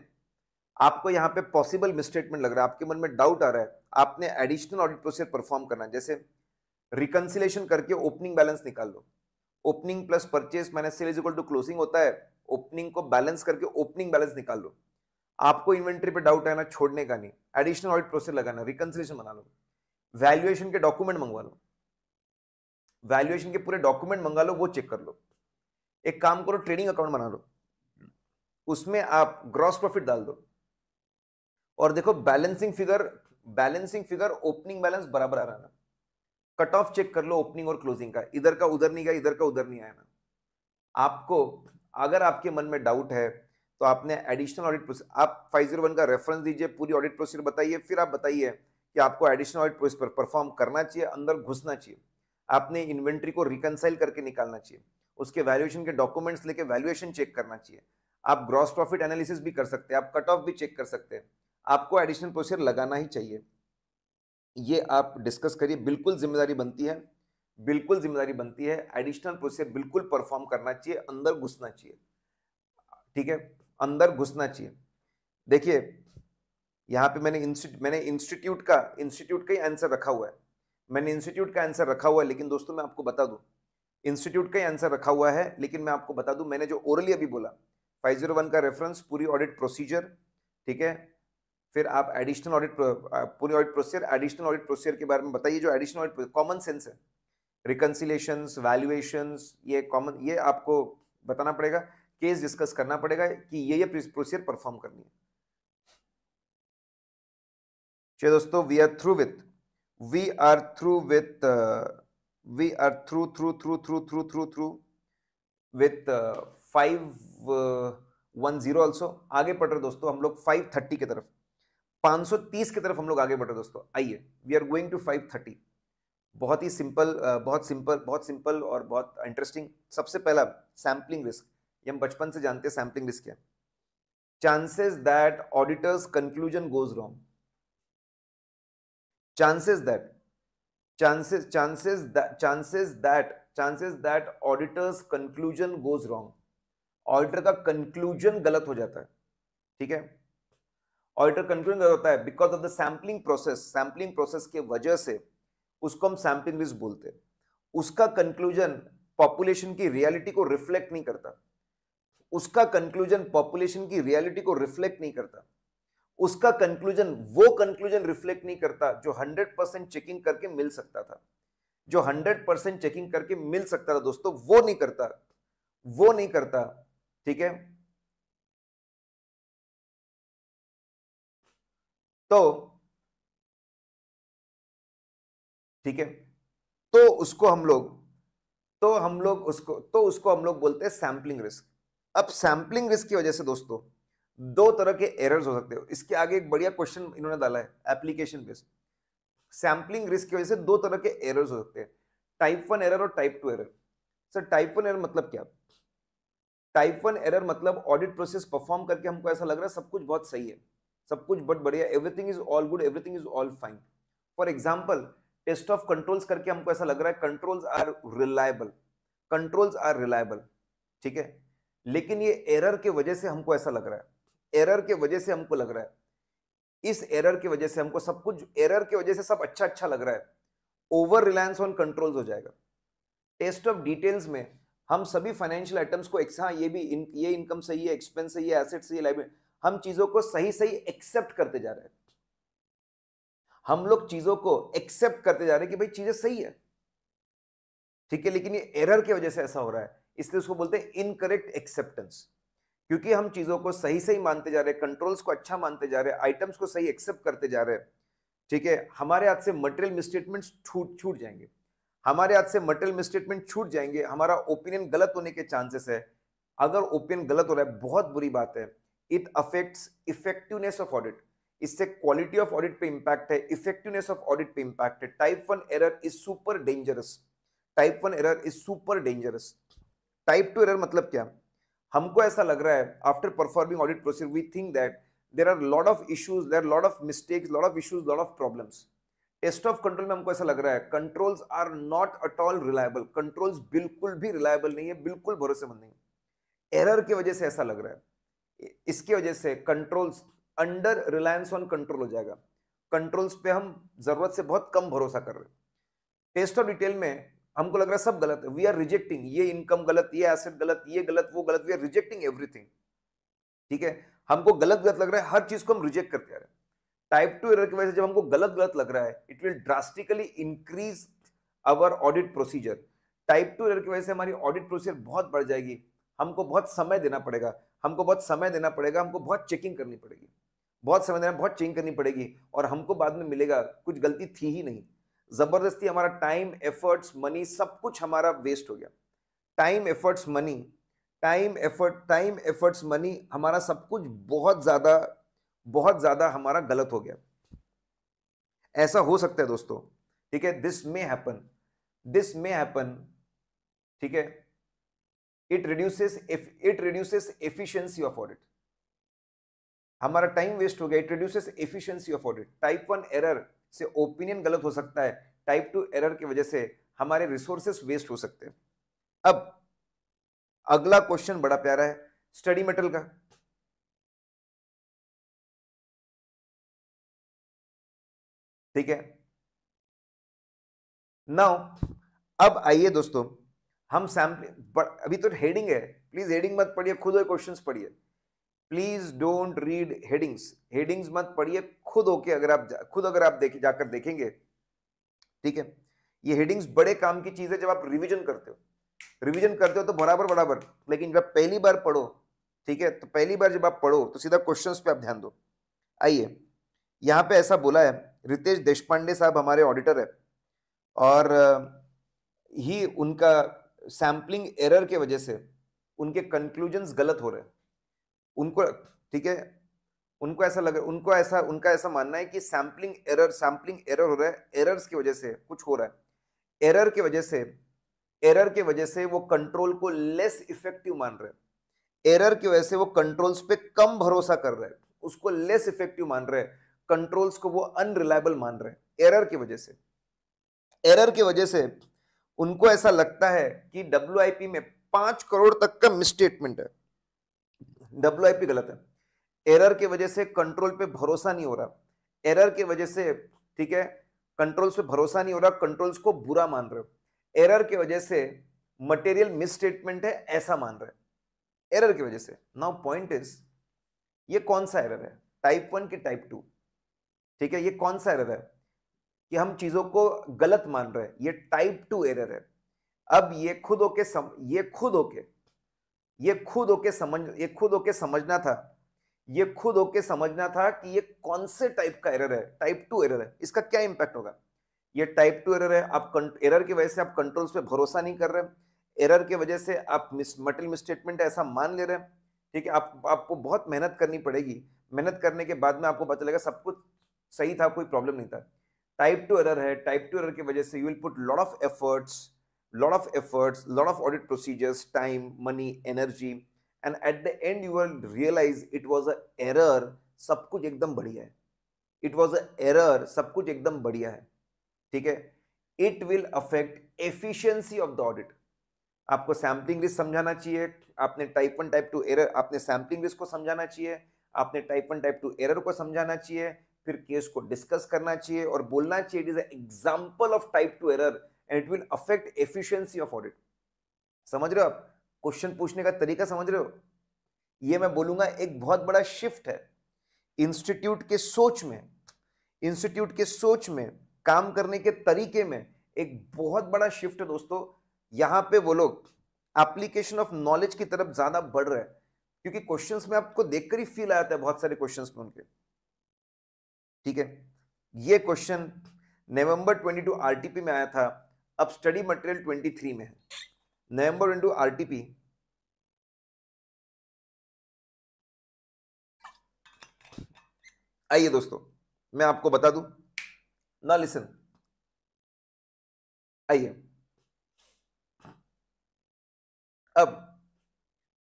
आपको यहाँ पे पॉसिबल मिसस्टेटमेंट लग रहा है आपके मन में डाउट आ रहा है आपने एडिशनल ऑडिट प्रोसीजर परफॉर्म करना है जैसे रिकन्सिलेशन करके ओपनिंग बैलेंस निकाल लो opening plus purchase minus sale is equal to closing होता है ओपनिंग को बैलेंस करके ओपनिंग बैलेंस निकाल लो आपको इन्वेंट्री पे डाउट है ना छोड़ने का नहीं एडिशनल ऑडिट प्रोसेस लगाना रिकंसिलेशन बना लो वैल्यूएशन के डॉक्यूमेंट मंगवा लो वैल्यूएशन के पूरे डॉक्यूमेंट मंगा लो वो चेक कर लो एक काम करो ट्रेडिंग अकाउंट बना लो उसमें आप ग्रॉस प्रॉफिट डाल दो और देखो balancing figure balancing figure opening balance बराबर आ रहा है कट ऑफ चेक कर लो ओपनिंग और क्लोजिंग का इधर का उधर नहीं गया इधर का उधर नहीं आया ना आपको अगर आपके मन में डाउट है तो आपने एडिशनल ऑडिट प्रोसेस आप वन का रेफरेंस दीजिए पूरी ऑडिट प्रोसीजर बताइए फिर आप बताइए कि आपको एडिशनल ऑडिट प्रोसेस पर परफॉर्म करना चाहिए अंदर घुसना चाहिए आपने इन्वेंट्री को रिकनसाइल करके निकालना चाहिए उसके वैल्यूएशन के डॉक्यूमेंट्स लेके वैल्यूएशन चेक करना चाहिए आप ग्रॉस प्रॉफिट एनालिसिस भी कर सकते हैं आप कट ऑफ भी चेक कर सकते हैं आपको एडिशनल प्रोसीजर लगाना ही चाहिए ये आप डिस्कस करिए बिल्कुल जिम्मेदारी बनती है बिल्कुल जिम्मेदारी बनती है एडिशनल प्रोसीजर बिल्कुल परफॉर्म करना चाहिए अंदर घुसना चाहिए ठीक है अंदर घुसना चाहिए देखिए यहाँ पे मैंने इंस्टीट्यूट मैंने इंस्टीट्यूट का इंस्टीट्यूट का ही आंसर रखा हुआ है मैंने इंस्टीट्यूट का आंसर रखा हुआ है लेकिन दोस्तों मैं आपको बता दूँ इंस्टीट्यूट का ही आंसर रखा हुआ है लेकिन मैं आपको बता दूँ मैंने जो ओरली अभी बोला फाइव का रेफरेंस पूरी ऑडिट प्रोसीजर ठीक है फिर आप एडिशनल ऑडिट पूरी audit procedure additional audit procedure के बारे में बताइए जो एडिशनल ऑडिट कॉमन सेंस है रिकनसिलेशन वैल्यूएशन ये कॉमन ये आपको बताना पड़ेगा केस डिस्कस करना पड़ेगा कि ये ये प्रोसीजर परफॉर्म करनी है चलिए दोस्तों we are through with we are through with we are through through through through through through through with five one zero also आगे पढ़ रहे दोस्तों हम लोग फाइव थर्टी की तरफ 530 की तरफ हम लोग आगे बढ़ रहे दोस्तों आइए वी आर गोइंग टू 530 बहुत ही सिंपल बहुत सिंपल बहुत सिंपल और बहुत इंटरेस्टिंग सबसे पहला सैम्पलिंग रिस्क ये हम बचपन से जानते हैं सैम्पलिंग रिस्क क्या chances that auditor's conclusion goes wrong chances that chances chances chances that chances that auditor's conclusion goes wrong auditor का कंक्लूजन गलत हो जाता है ठीक है ऑल्टर कंक्लूड होता है because of the sampling process sampling process के वजह से उसको हम सैम्पलिंग रिस्क बोलते हैं उसका कंक्लूजन पॉपुलेशन की रियलिटी को रिफ्लेक्ट नहीं करता उसका कंक्लूजन पॉपुलेशन की रियलिटी को रिफ्लेक्ट नहीं करता उसका कंक्लूजन वो कंक्लूजन रिफ्लेक्ट नहीं करता जो 100 परसेंट चेकिंग करके मिल सकता था जो 100 परसेंट चेकिंग करके मिल सकता था दोस्तों वो नहीं करता वो नहीं करता ठीक है तो ठीक है तो उसको हम लोग तो हम लोग उसको तो उसको हम लोग बोलते हैं सैंपलिंग रिस्क अब सैंपलिंग रिस्क की वजह से दोस्तों दो तरह के एरर्स हो सकते हो इसके आगे एक बढ़िया क्वेश्चन इन्होंने डाला है एप्लीकेशन बेस्ड सैंपलिंग रिस्क की वजह से दो तरह के एरर्स हो सकते हैं टाइप वन एरर और type two error sir type one error मतलब क्या टाइप वन एरर मतलब ऑडिट प्रोसेस परफॉर्म करके हमको ऐसा लग रहा है सब कुछ बहुत सही है सब कुछ बट बढ़िया everything is all good everything is all fine for example test of controls करके हमको ऐसा लग रहा है controls are reliable controls are reliable ठीक है लेकिन ये एरर के वजह से हमको ऐसा लग रहा है एरर के वजह से हमको लग रहा है इस एरर की वजह से हमको सब कुछ एरर की वजह से सब अच्छा अच्छा लग रहा है ओवर रिलायंस ऑन कंट्रोल्स हो जाएगा टेस्ट ऑफ डिटेल्स में हम सभी फाइनेंशियल आइटम्स को एक हाँ ये भी इन, ये इनकम सही है एक्सपेंस सही है एसेट सही है लाइबिलिटी हम चीजों को सही सही एक्सेप्ट करते जा रहे हैं हम लोग चीजों को एक्सेप्ट करते जा रहे हैं कि भाई चीजें सही है ठीक है लेकिन ये एरर की वजह से ऐसा हो रहा है इसलिए उसको बोलते हैं इनकरेक्ट एक्सेप्टेंस क्योंकि हम चीजों को सही सही मानते जा रहे हैं कंट्रोल्स को अच्छा मानते जा रहे हैं आइटम्स को सही एक्सेप्ट करते जा रहे हैं ठीक है हमारे हाथ से मटेरियल मिसस्टेटमेंट्स छूट छूट जाएंगे हमारे हाथ से मटेरियल मिसस्टेटमेंट छूट जाएंगे हमारा ओपिनियन गलत होने के चांसेस है अगर ओपिनियन गलत हो रहा है बहुत बुरी बात है it affects effectiveness of audit इससे क्वालिटी ऑफ ऑडिट पे इम्पैक्ट है इफेक्टिवनेस ऑफ ऑडिट पे इम्पैक्ट है type one error is super dangerous type one error is super dangerous type two error मतलब क्या हमको ऐसा लग रहा है after performing audit procedure we think that there are lot of issues there lot of mistakes lot of issues lot of problems test of control में हमको ऐसा लग रहा है controls are not at all reliable controls बिल्कुल भी reliable नहीं है बिल्कुल भरोसेमंद नहीं एरर की वजह से ऐसा लग रहा है इसकी वजह से controls under reliance on control हो जाएगा कंट्रोल्स पे हम जरूरत से बहुत कम भरोसा कर रहे हैं टेस्ट और डिटेल में हमको लग रहा है सब गलत है वी आर रिजेक्टिंग ये इनकम गलत ये एसेट गलत ये गलत वो गलत वी आर रिजेक्टिंग एवरीथिंग ठीक है हमको गलत गलत लग रहा है हर चीज को हम रिजेक्ट करते आ रहे हैं टाइप टू एरर की वजह से जब हमको गलत गलत लग रहा है it will drastically increase our audit procedure type two error की वजह से हमारी ऑडिट प्रोसीजर बहुत बढ़ जाएगी हमको बहुत समय देना पड़ेगा हमको बहुत समय देना पड़ेगा हमको बहुत चेकिंग करनी पड़ेगी बहुत समय देना बहुत चेकिंग करनी पड़ेगी और हमको बाद में मिलेगा कुछ गलती थी ही नहीं ज़बरदस्ती हमारा टाइम एफर्ट्स मनी सब कुछ हमारा वेस्ट हो गया time efforts money time effort time efforts money हमारा सब कुछ बहुत ज़्यादा बहुत ज़्यादा हमारा गलत हो गया ऐसा हो सकता है दोस्तों ठीक है this may happen this may happen ठीक है it reduces it reduces efficiency of audit हमारा टाइम वेस्ट हो गया it reduces efficiency of audit type one error से ओपिनियन गलत हो सकता है टाइप टू एरर की वजह से हमारे रिसोर्सेस वेस्ट हो सकते हैं अब अगला क्वेश्चन बड़ा प्यारा है स्टडी मेटल का ठीक है नाउ अब आइए दोस्तों हम सैम्पलिंग अभी तो हेडिंग है प्लीज हेडिंग मत पढ़िए खुद क्वेश्चन पढ़िए please don't read headings headings मत पढ़िए खुद होके अगर आप खुद अगर आप देखे जाकर देखेंगे ठीक है ये हेडिंग्स बड़े काम की चीज है जब आप रिविजन करते हो रिविजन करते हो तो बराबर बराबर लेकिन जब पहली बार पढ़ो ठीक है तो पहली बार जब आप पढ़ो तो सीधा क्वेश्चन पे आप ध्यान दो आइए यहाँ पे ऐसा बोला है रितेश देशपांडे साहब हमारे ऑडिटर है और ही उनका सैम्पलिंग एरर के वजह से उनके कंक्लूजन्स गलत हो रहे हैं उनको ठीक है उनको ऐसा लग उनको ऐसा उनका ऐसा मानना है कि सैम्पलिंग एरर सैम्पलिंग एरर हो रहा है एरर्स की वजह से कुछ हो रहा है एरर की वजह से एरर के वजह से वो कंट्रोल को लेस इफेक्टिव मान रहे हैं एरर की वजह से वो कंट्रोल्स पे कम भरोसा कर रहे हैं उसको लेस इफेक्टिव मान रहे हैं कंट्रोल्स को वो अनरिलायबल मान रहे हैं एरर की वजह से एरर की वजह से उनको ऐसा लगता है कि डब्ल्यू में पांच करोड़ तक का मिसस्टेटमेंट है डब्ल्यू गलत है एरर के वजह से कंट्रोल पे भरोसा नहीं हो रहा एरर के वजह से ठीक है कंट्रोल्स पे भरोसा नहीं हो रहा कंट्रोल्स को बुरा मान रहे हो एरर के वजह से मटेरियल मिसस्टेटमेंट है ऐसा मान रहे एरर की वजह से नाउ पॉइंट इज ये कौन सा एरर है टाइप वन की टाइप टू ठीक है ये कौन सा एरर है कि हम चीज़ों को गलत मान रहे हैं ये टाइप टू एरर है अब ये खुद होके सम ये खुद होके ये खुद होके समझ ये खुद होके समझना था ये खुद होके समझना था कि ये कौन से टाइप का एरर है टाइप टू एरर है इसका क्या इम्पैक्ट होगा ये टाइप टू एरर है आप एरर की वजह से आप कंट्रोल्स पे भरोसा नहीं कर रहे एरर की वजह से आप मिस मटल मिसस्टेटमेंट ऐसा मान ले रहे हैं ठीक है आप आपको बहुत मेहनत करनी पड़ेगी मेहनत करने के बाद में आपको पता चलेगा सब कुछ सही था कोई प्रॉब्लम नहीं था टाइप टू एरर है टाइप टू एरर की वजह से you will put lot of efforts lot of efforts lot of audit procedures time money energy and at the end you will realise it was a error सब कुछ एकदम बढ़िया है it was a error सब कुछ एकदम बढ़िया है ठीक है it will affect efficiency of the audit आपको सैम्पलिंग रिस्क समझाना चाहिए आपने type one type two error आपने सैम्पलिंग रिस्क को समझाना चाहिए आपने type one type two error को समझाना चाहिए फिर केस को डिस्कस करना चाहिए और बोलना चाहिए it is example of type two error and it will affect efficiency of audit समझ रहे हो आप क्वेश्चन पूछने का तरीका समझ रहे हो ये मैं बोलूंगा एक बहुत बड़ा शिफ्ट है इंस्टीट्यूट के सोच में इंस्टीट्यूट के सोच में काम करने के तरीके में एक बहुत बड़ा शिफ्ट है दोस्तों यहां पे वो लोग एप्लीकेशन ऑफ नॉलेज की तरफ ज्यादा बढ़ रहे हैं क्योंकि क्वेश्चंस में आपको देखकर ही फील आता है बहुत सारे क्वेश्चंस में उनके ठीक है ये क्वेश्चन नवंबर 22 आरटीपी में आया था अब स्टडी मटेरियल 23 में है नवंबर 22 आरटीपी आइए दोस्तों मैं आपको बता दूं ना लिसन आइए अब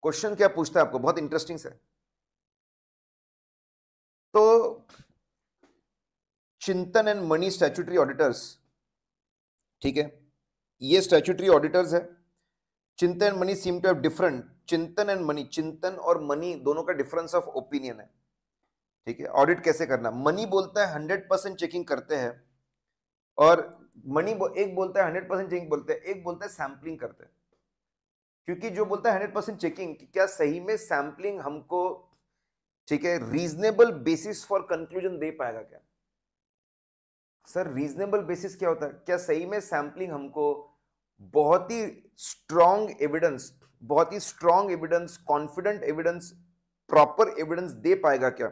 क्वेश्चन क्या पूछता है आपको बहुत इंटरेस्टिंग से तो चिंतन एंड मनी स्टैचुटरी ऑडिटर्स ठीक है ये स्टैचुटरी ऑडिटर्स है Chintan and Mani seem to have different Chintan and Mani Chintan और मनी दोनों का डिफरेंस ऑफ ओपिनियन है ठीक है ऑडिट कैसे करना मनी बोलता है हंड्रेड परसेंट चेकिंग करते हैं और मनी बो, एक बोलता है हंड्रेड परसेंट चेकिंग बोलते हैं एक बोलता है सैम्पलिंग करते हैं क्योंकि जो बोलता है हंड्रेड परसेंट चेकिंग क्या सही में सैम्पलिंग हमको ठीक है रीजनेबल बेसिस फॉर कंक्लूजन दे पाएगा क्या सर रीजनेबल बेसिस क्या होता है क्या सही में सैम्पलिंग हमको बहुत ही स्ट्रॉन्ग एविडेंस बहुत ही strong evidence confident evidence proper evidence दे पाएगा क्या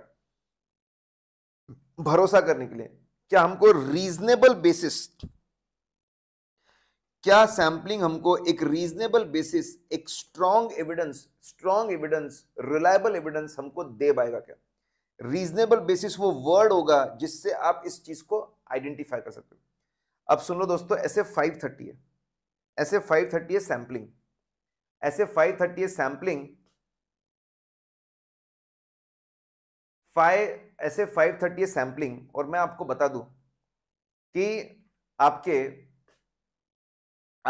भरोसा करने के लिए क्या हमको रीजनेबल बेसिस क्या सैंपलिंग हमको एक रीजनेबल बेसिस एक strong evidence strong evidence reliable evidence हमको दे पाएगा क्या रीजनेबल बेसिस वो वर्ड होगा जिससे आप इस चीज को आइडेंटिफाई कर सकते हो अब सुन लो दोस्तों ऐसे फाइव थर्टी है ऐसे फाइव थर्टी है सैम्पलिंग ऐसे फाइव थर्टी है सैम्पलिंग फाइव ऐसे फाइव थर्टी है सैम्पलिंग और मैं आपको बता दूं कि आपके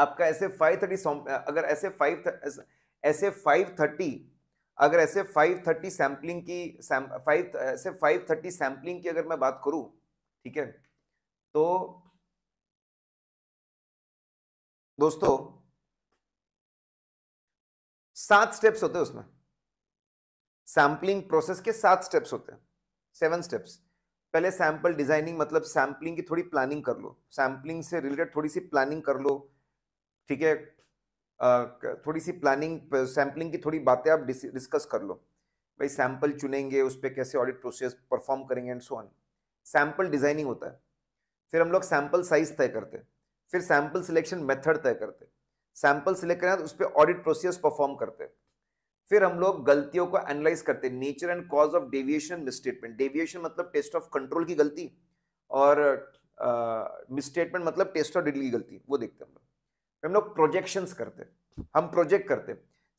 आपका ऐसे फाइव थर्टी अगर ऐसे फाइव ऐसे फाइव थर्टी अगर ऐसे फाइव थर्टी सैम्पलिंग की फाइव ऐसे फाइव थर्टी सैम्पलिंग की अगर मैं बात करूं ठीक है तो दोस्तों सात स्टेप्स होते हैं उसमें सैम्पलिंग प्रोसेस के सात स्टेप्स होते हैं सेवन स्टेप्स पहले सैंपल डिजाइनिंग मतलब सैम्पलिंग की थोड़ी प्लानिंग कर लो सैम्पलिंग से रिलेटेड थोड़ी सी प्लानिंग कर लो ठीक है थोड़ी सी प्लानिंग सैम्पलिंग की थोड़ी बातें आप डिस्कस कर लो भाई सैंपल चुनेंगे उस पर कैसे ऑडिट प्रोसेस परफॉर्म करेंगे and so on sample designing होता है फिर हम लोग सैम्पल साइज तय करते फिर सैम्पल सिलेक्शन मेथड तय करते सैंपल सिलेक्ट करें तो उस पर ऑडिट प्रोसीजर्स परफॉर्म करते फिर हम लोग गलतियों को एनालाइज करते nature and cause of deviation misstatement deviation मतलब टेस्ट ऑफ कंट्रोल की गलती और मिसस्टेटमेंट uh, मतलब टेस्ट ऑफ डिडल की गलती वो देखते हम लोग फिर हम लोग प्रोजेक्शंस करते हम प्रोजेक्ट करते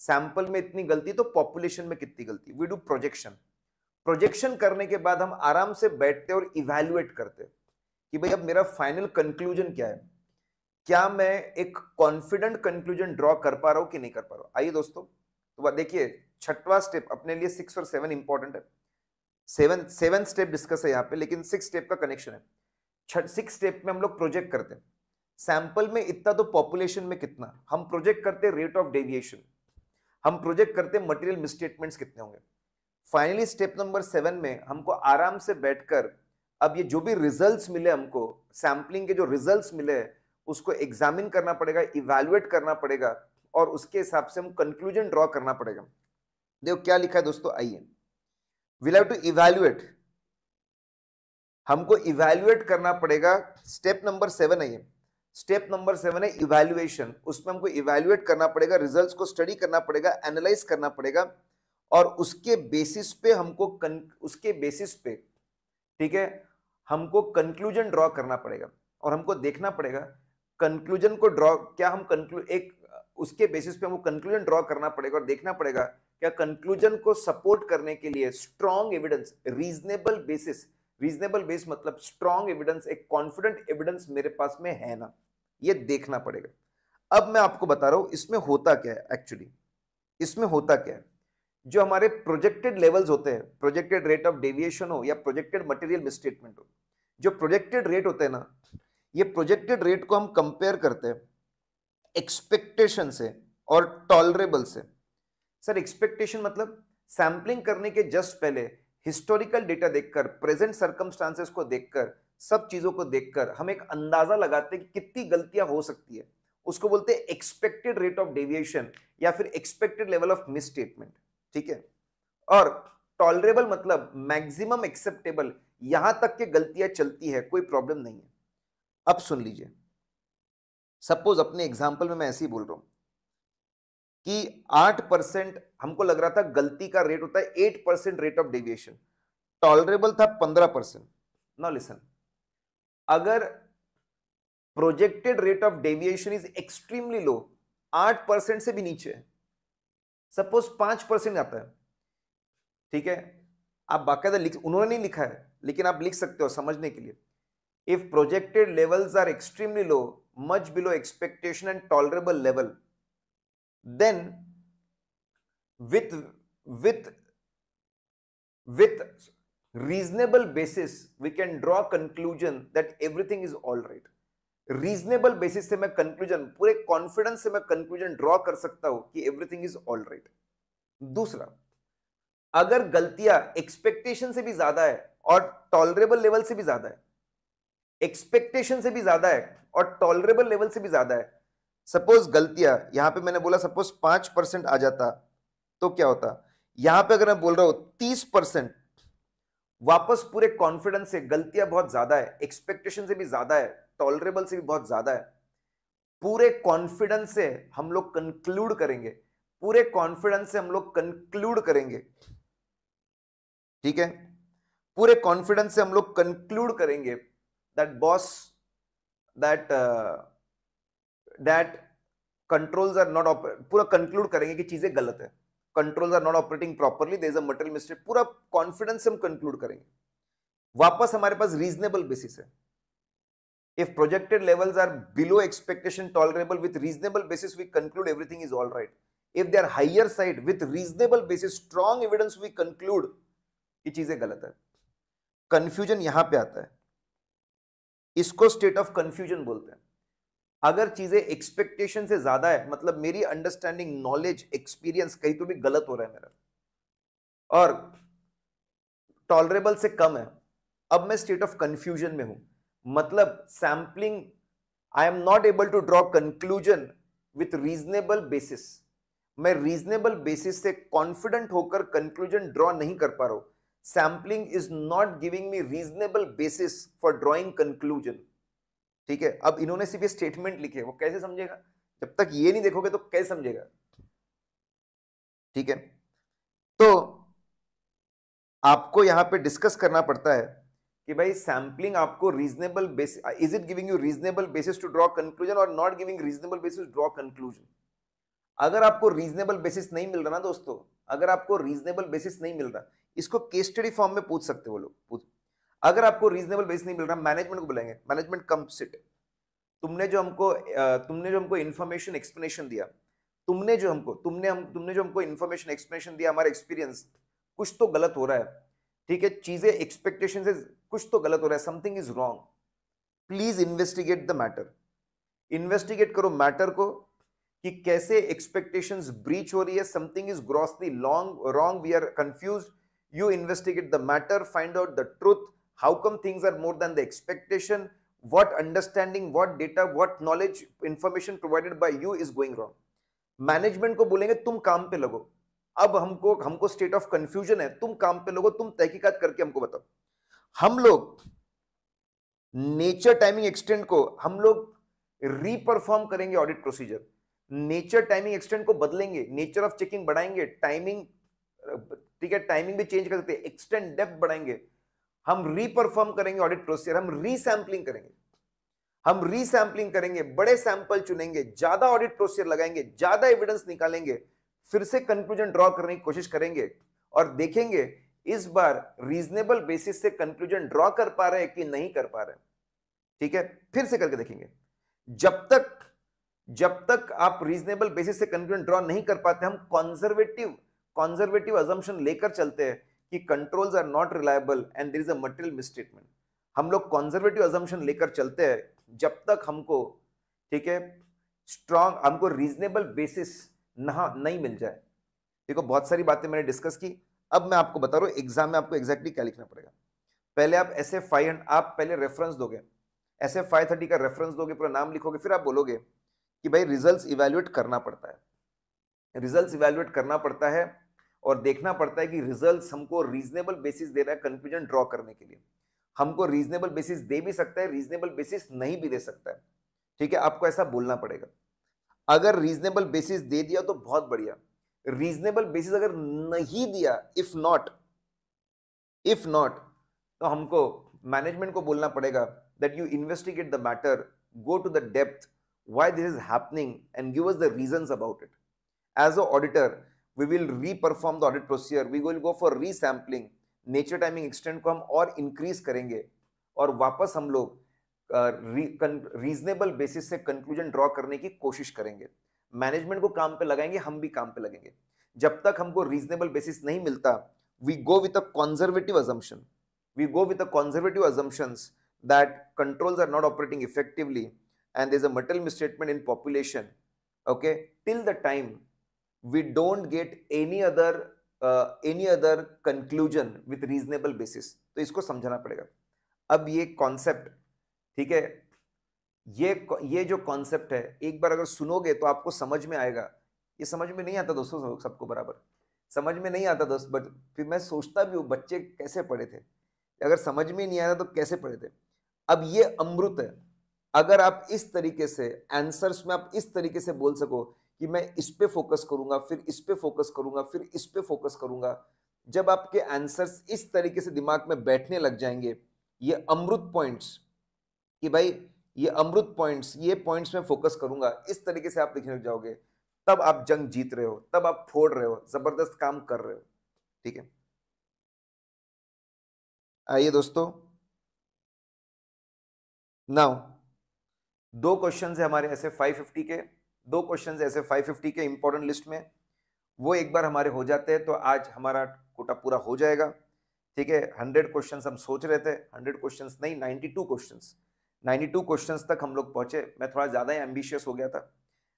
सैंपल में इतनी गलती तो पॉपुलेशन में कितनी गलती वी डू प्रोजेक्शन प्रोजेक्शन करने के बाद हम आराम से बैठते और इवेल्युएट करते कि भाई अब मेरा फाइनल कंक्लूजन क्या है क्या मैं एक कॉन्फिडेंट कंक्लूजन ड्रॉ कर पा रहा हूँ कि नहीं कर पा रहा हूँ आइए दोस्तों तो देखिए छठवा स्टेप अपने लिए सिक्स और सेवन इंपॉर्टेंट है सेवन सेवन स्टेप डिस्कस है यहाँ पे लेकिन सिक्स स्टेप का कनेक्शन है सिक्स स्टेप में हम लोग प्रोजेक्ट करते हैं सैंपल में इतना तो पॉपुलेशन में कितना हम प्रोजेक्ट करते रेट ऑफ डेविएशन हम प्रोजेक्ट करते मटेरियल मिसस्टेटमेंट्स कितने होंगे फाइनली स्टेप नंबर सेवन में हमको आराम से बैठकर अब ये जो भी रिजल्ट्स मिले हमको सैम्पलिंग के जो रिजल्ट्स मिले उसको एग्जामिन करना पड़ेगा इवेलुएट करना पड़ेगा और उसके हिसाब से हम कंक्लूजन ड्रॉ करना पड़ेगा देखो क्या लिखा है दोस्तों आइए वी लैव टू इवेल्युएट हमको इवेल्युएट करना पड़ेगा स्टेप नंबर सेवन है स्टेप नंबर सेवन है इवेल्युएशन उसमें हमको इवेल्युएट करना पड़ेगा रिजल्ट को स्टडी करना पड़ेगा एनालाइज करना पड़ेगा और उसके बेसिस पे हमको उसके बेसिस पे ठीक है हमको कंक्लूजन ड्रॉ करना पड़ेगा और हमको देखना पड़ेगा कंक्लूजन को ड्रॉ क्या हम कंक्लू एक उसके बेसिस पे हमको कंक्लूजन ड्रॉ करना पड़ेगा और देखना पड़ेगा क्या कंक्लूजन को सपोर्ट करने के लिए strong evidence reasonable basis reasonable base मतलब स्ट्रॉन्ग एविडेंस एक कॉन्फिडेंट एविडेंस मेरे पास में है ना ये देखना पड़ेगा अब मैं आपको बता रहा हूं इसमें होता क्या है एक्चुअली इसमें होता क्या है जो हमारे प्रोजेक्टेड लेवल्स होते हैं प्रोजेक्टेड रेट ऑफ डेविएशन हो या प्रोजेक्टेड मटेरियल मिसस्टेटमेंट हो जो प्रोजेक्टेड रेट होते हैं ना ये प्रोजेक्टेड रेट को हम कंपेयर करते हैं एक्सपेक्टेशन से और टॉलरेबल से सर एक्सपेक्टेशन मतलब सैम्पलिंग करने के जस्ट पहले हिस्टोरिकल डेटा देखकर प्रेजेंट सर्कमस्टांसेस को देखकर सब चीज़ों को देखकर हम एक अंदाज़ा लगाते हैं कि कितनी गलतियां हो सकती है उसको बोलते हैं एक्सपेक्टेड रेट ऑफ डेविएशन या फिर एक्सपेक्टेड लेवल ऑफ मिसस्टेटमेंट ठीक है और टॉलरेबल मतलब मैक्सिमम एक्सेप्टेबल यहां तक के गलतियां चलती है कोई प्रॉब्लम नहीं है अब सुन लीजिए सपोज अपने एग्जाम्पल में मैं ऐसे ही बोल रहा हूं कि आठ परसेंट हमको लग रहा था गलती का रेट होता है eight percent rate of deviation tolerable था पंद्रह परसेंट ना लिसन अगर projected rate of deviation is extremely low आठ परसेंट से भी नीचे है सपोज पांच परसेंट आता है ठीक है आप बाकायदा लिख उन्होंने नहीं लिखा है लेकिन आप लिख सकते हो समझने के लिए if projected levels are extremely low much below expectation and tolerable level then with with with reasonable basis we can draw conclusion that everything is all right reasonable basis से मैं कंक्लूजन पूरे कॉन्फिडेंस से मैं conclusion draw कर सकता हूं कि everything is all right दूसरा अगर गलतियां एक्सपेक्टेशन से भी ज्यादा है और टॉलरेबल लेवल से भी ज्यादा है एक्सपेक्टेशन से भी ज्यादा है और टॉलरेबल लेवल से भी ज्यादा है सपोज गलतियां यहां पे मैंने बोला सपोज पांच परसेंट आ जाता तो क्या होता यहां पे अगर मैं बोल रहा हूं तीस परसेंट वापस पूरे कॉन्फिडेंस से गलतियां बहुत ज्यादा है एक्सपेक्टेशन से भी ज्यादा है टॉलरेबल से भी बहुत ज्यादा है पूरे कॉन्फिडेंस से हम लोग कंक्लूड करेंगे पूरे कॉन्फिडेंस से हम लोग कंक्लूड करेंगे ठीक है पूरे कॉन्फिडेंस से हम लोग कंक्लूड करेंगे that boss that that controls are not पूरा कंक्लूड करेंगे कि चीजें गलत है controls are not operating properly there is a material mistake पूरा कॉन्फिडेंस हम कंक्लूड करेंगे वापस हमारे पास रीजनेबल बेसिस है if projected levels are below expectation tolerable with reasonable basis we conclude everything is all right if they are higher side with reasonable basis strong evidence we conclude ये चीजें गलत है confusion यहां पे आता है इसको स्टेट ऑफ कंफ्यूजन बोलते हैं अगर चीजें एक्सपेक्टेशन से ज्यादा है मतलब मेरी अंडरस्टैंडिंग नॉलेज एक्सपीरियंस कहीं तो भी गलत हो रहा है मेरा और टॉलरेबल से कम है अब मैं स्टेट ऑफ कंफ्यूजन में हूं मतलब sampling I am not able to draw conclusion with reasonable basis मैं रीजनेबल बेसिस से कॉन्फिडेंट होकर कंक्लूजन ड्रॉ नहीं कर पा रहा हूं sampling is not giving me reasonable basis for drawing conclusion ठीक है अब इन्होंने सिर्फ ये स्टेटमेंट लिखे वो कैसे समझेगा जब तक ये नहीं देखोगे तो कैसे समझेगा ठीक है तो आपको यहां पे डिस्कस करना पड़ता है कि भाई सैम्पलिंग आपको reasonable basis is it giving you reasonable basis to draw conclusion और not giving reasonable basis draw conclusion अगर आपको रीजनेबल बेसिस नहीं मिल रहा ना दोस्तों अगर आपको रीजनेबल बेसिस नहीं मिल रहा इसको केस स्टडी फॉर्म में पूछ सकते हो लोग अगर आपको रीजनेबल बेस नहीं मिल रहा मैनेजमेंट को बुलाएंगे मैनेजमेंट कम सिट तुमने जो हमको तुमने जो हमको इन्फॉर्मेशन एक्सप्लेनेशन दिया तुमने जो हमको तुमने हम तुमने जो हमको इन्फॉर्मेशन एक्सप्लेनेशन दिया हमारा एक्सपीरियंस कुछ तो गलत हो रहा है ठीक है चीजें एक्सपेक्टेशन से कुछ तो गलत हो रहा है something is wrong please investigate the matter investigate करो मैटर को कि कैसे एक्सपेक्टेशंस ब्रीच हो रही है something is grossly long wrong we are confused you investigate the matter, find out the truth, how come things are more than the expectation, what understanding, what data, what knowledge, information provided by you is going wrong. management ko bolenge tum kaam pe lago ab humko humko state of confusion hai tum kaam pe lago tum तहकीकात karke humko batao hum log nature timing extent ko hum log reperform karenge audit procedure nature timing extent को बदलेंगे nature of checking बढ़ाएंगे timing ठीक है timing भी change कर सकते हैं एक्सटेंड डेप्थ बढ़ाएंगे हम रीपरफॉर्म करेंगे ऑडिट प्रोसीजर हम रीसैम्पलिंग करेंगे हम रीसैम्पलिंग करेंगे बड़े सैंपल चुनेंगे ज्यादा ऑडिट प्रोसीजर लगाएंगे ज्यादा एविडेंस निकालेंगे फिर से कंक्लूजन ड्रॉ करने की कोशिश करेंगे और देखेंगे इस बार रीजनेबल बेसिस से कंक्लूजन ड्रॉ कर पा रहे हैं कि नहीं कर पा रहे ठीक है फिर से करके देखेंगे जब तक जब तक आप रीजनेबल बेसिस से कंक्लूजन ड्रॉ नहीं कर पाते हम कॉन्जर्वेटिव कॉन्जर्वेटिव अजम्पन लेकर चलते हैं कि controls are not reliable and there is a material misstatement हम लोग कॉन्जर्वेटिव अजम्पन लेकर चलते हैं जब तक हमको ठीक है स्ट्रांग हमको रीजनेबल बेसिस नहा नहीं मिल जाए देखो बहुत सारी बातें मैंने डिस्कस की अब मैं आपको बता रहा हूँ एग्जाम में आपको एग्जैक्टली exactly क्या लिखना पड़ेगा पहले आप एस एफ फाइव आप पहले रेफरेंस दोगे एस एफ फाइव थर्टी का रेफरेंस दोगे पूरा नाम लिखोगे फिर आप बोलोगे कि भाई रिजल्ट इवेल्युएट करना पड़ता है रिजल्ट इवेल्युएट करना पड़ता है और देखना पड़ता है कि रिजल्ट हमको रीजनेबल बेसिस दे रहा है कंक्लूजन ड्रॉ करने के लिए हमको रीजनेबल बेसिस दे भी सकता है रीजनेबल बेसिस नहीं भी दे सकता है ठीक है आपको ऐसा बोलना पड़ेगा अगर रीजनेबल बेसिस दे दिया तो बहुत बढ़िया रीजनेबल बेसिस अगर नहीं दिया इफ नॉट इफ नॉट तो हमको मैनेजमेंट को बोलना पड़ेगा that you investigate the matter go to the depth why this is happening and give us the reasons about it as a auditor we will reperform the audit procedure we will go for resampling nature timing extent को हम और increase करेंगे और वापस हम लोग reasonable basis से conclusion draw करने की कोशिश करेंगे मैनेजमेंट को काम पे लगाएंगे हम भी काम पे लगेंगे जब तक हमको रीजनेबल बेसिस नहीं मिलता we go with a conservative assumption we go with a conservative assumptions that controls are not operating effectively and there is a material misstatement in population okay till the time we don't get any other any other conclusion with reasonable basis तो इसको समझना पड़ेगा अब ये concept ठीक है ये ये जो कॉन्सेप्ट है एक बार अगर सुनोगे तो आपको समझ में आएगा ये समझ में नहीं आता दोस्तों सबको बराबर समझ में नहीं आता दोस्त बट फिर मैं सोचता भी हूँ बच्चे कैसे पढ़े थे अगर समझ में नहीं आया तो कैसे पढ़े थे अब ये अमृत है अगर आप इस तरीके से आंसर्स में आप इस तरीके से बोल सको कि मैं इस पे फोकस करूंगा फिर इस पे फोकस करूंगा फिर इस पे फोकस करूंगा जब आपके आंसर्स इस तरीके से दिमाग में बैठने लग जाएंगे ये अमृत पॉइंट्स कि भाई ये अमृत पॉइंट्स ये पॉइंट्स में फोकस करूंगा इस तरीके से आप लिखने लग जाओगे तब आप जंग जीत रहे हो तब आप फोड़ रहे हो जबरदस्त काम कर रहे हो ठीक है आइए दोस्तों नाउ दो क्वेश्चन है हमारे ऐसे 550 के दो क्वेश्चन ऐसे 550 के इंपॉर्टेंट लिस्ट में वो एक बार हमारे हो जाते हैं तो आज हमारा कोटा पूरा हो जाएगा ठीक है हंड्रेड क्वेश्चन हम सोच रहे थे हंड्रेड क्वेश्चन नहीं ninety two question ninety two question तक हम लोग पहुंचे मैं थोड़ा ज़्यादा ही एम्बिशियस हो गया था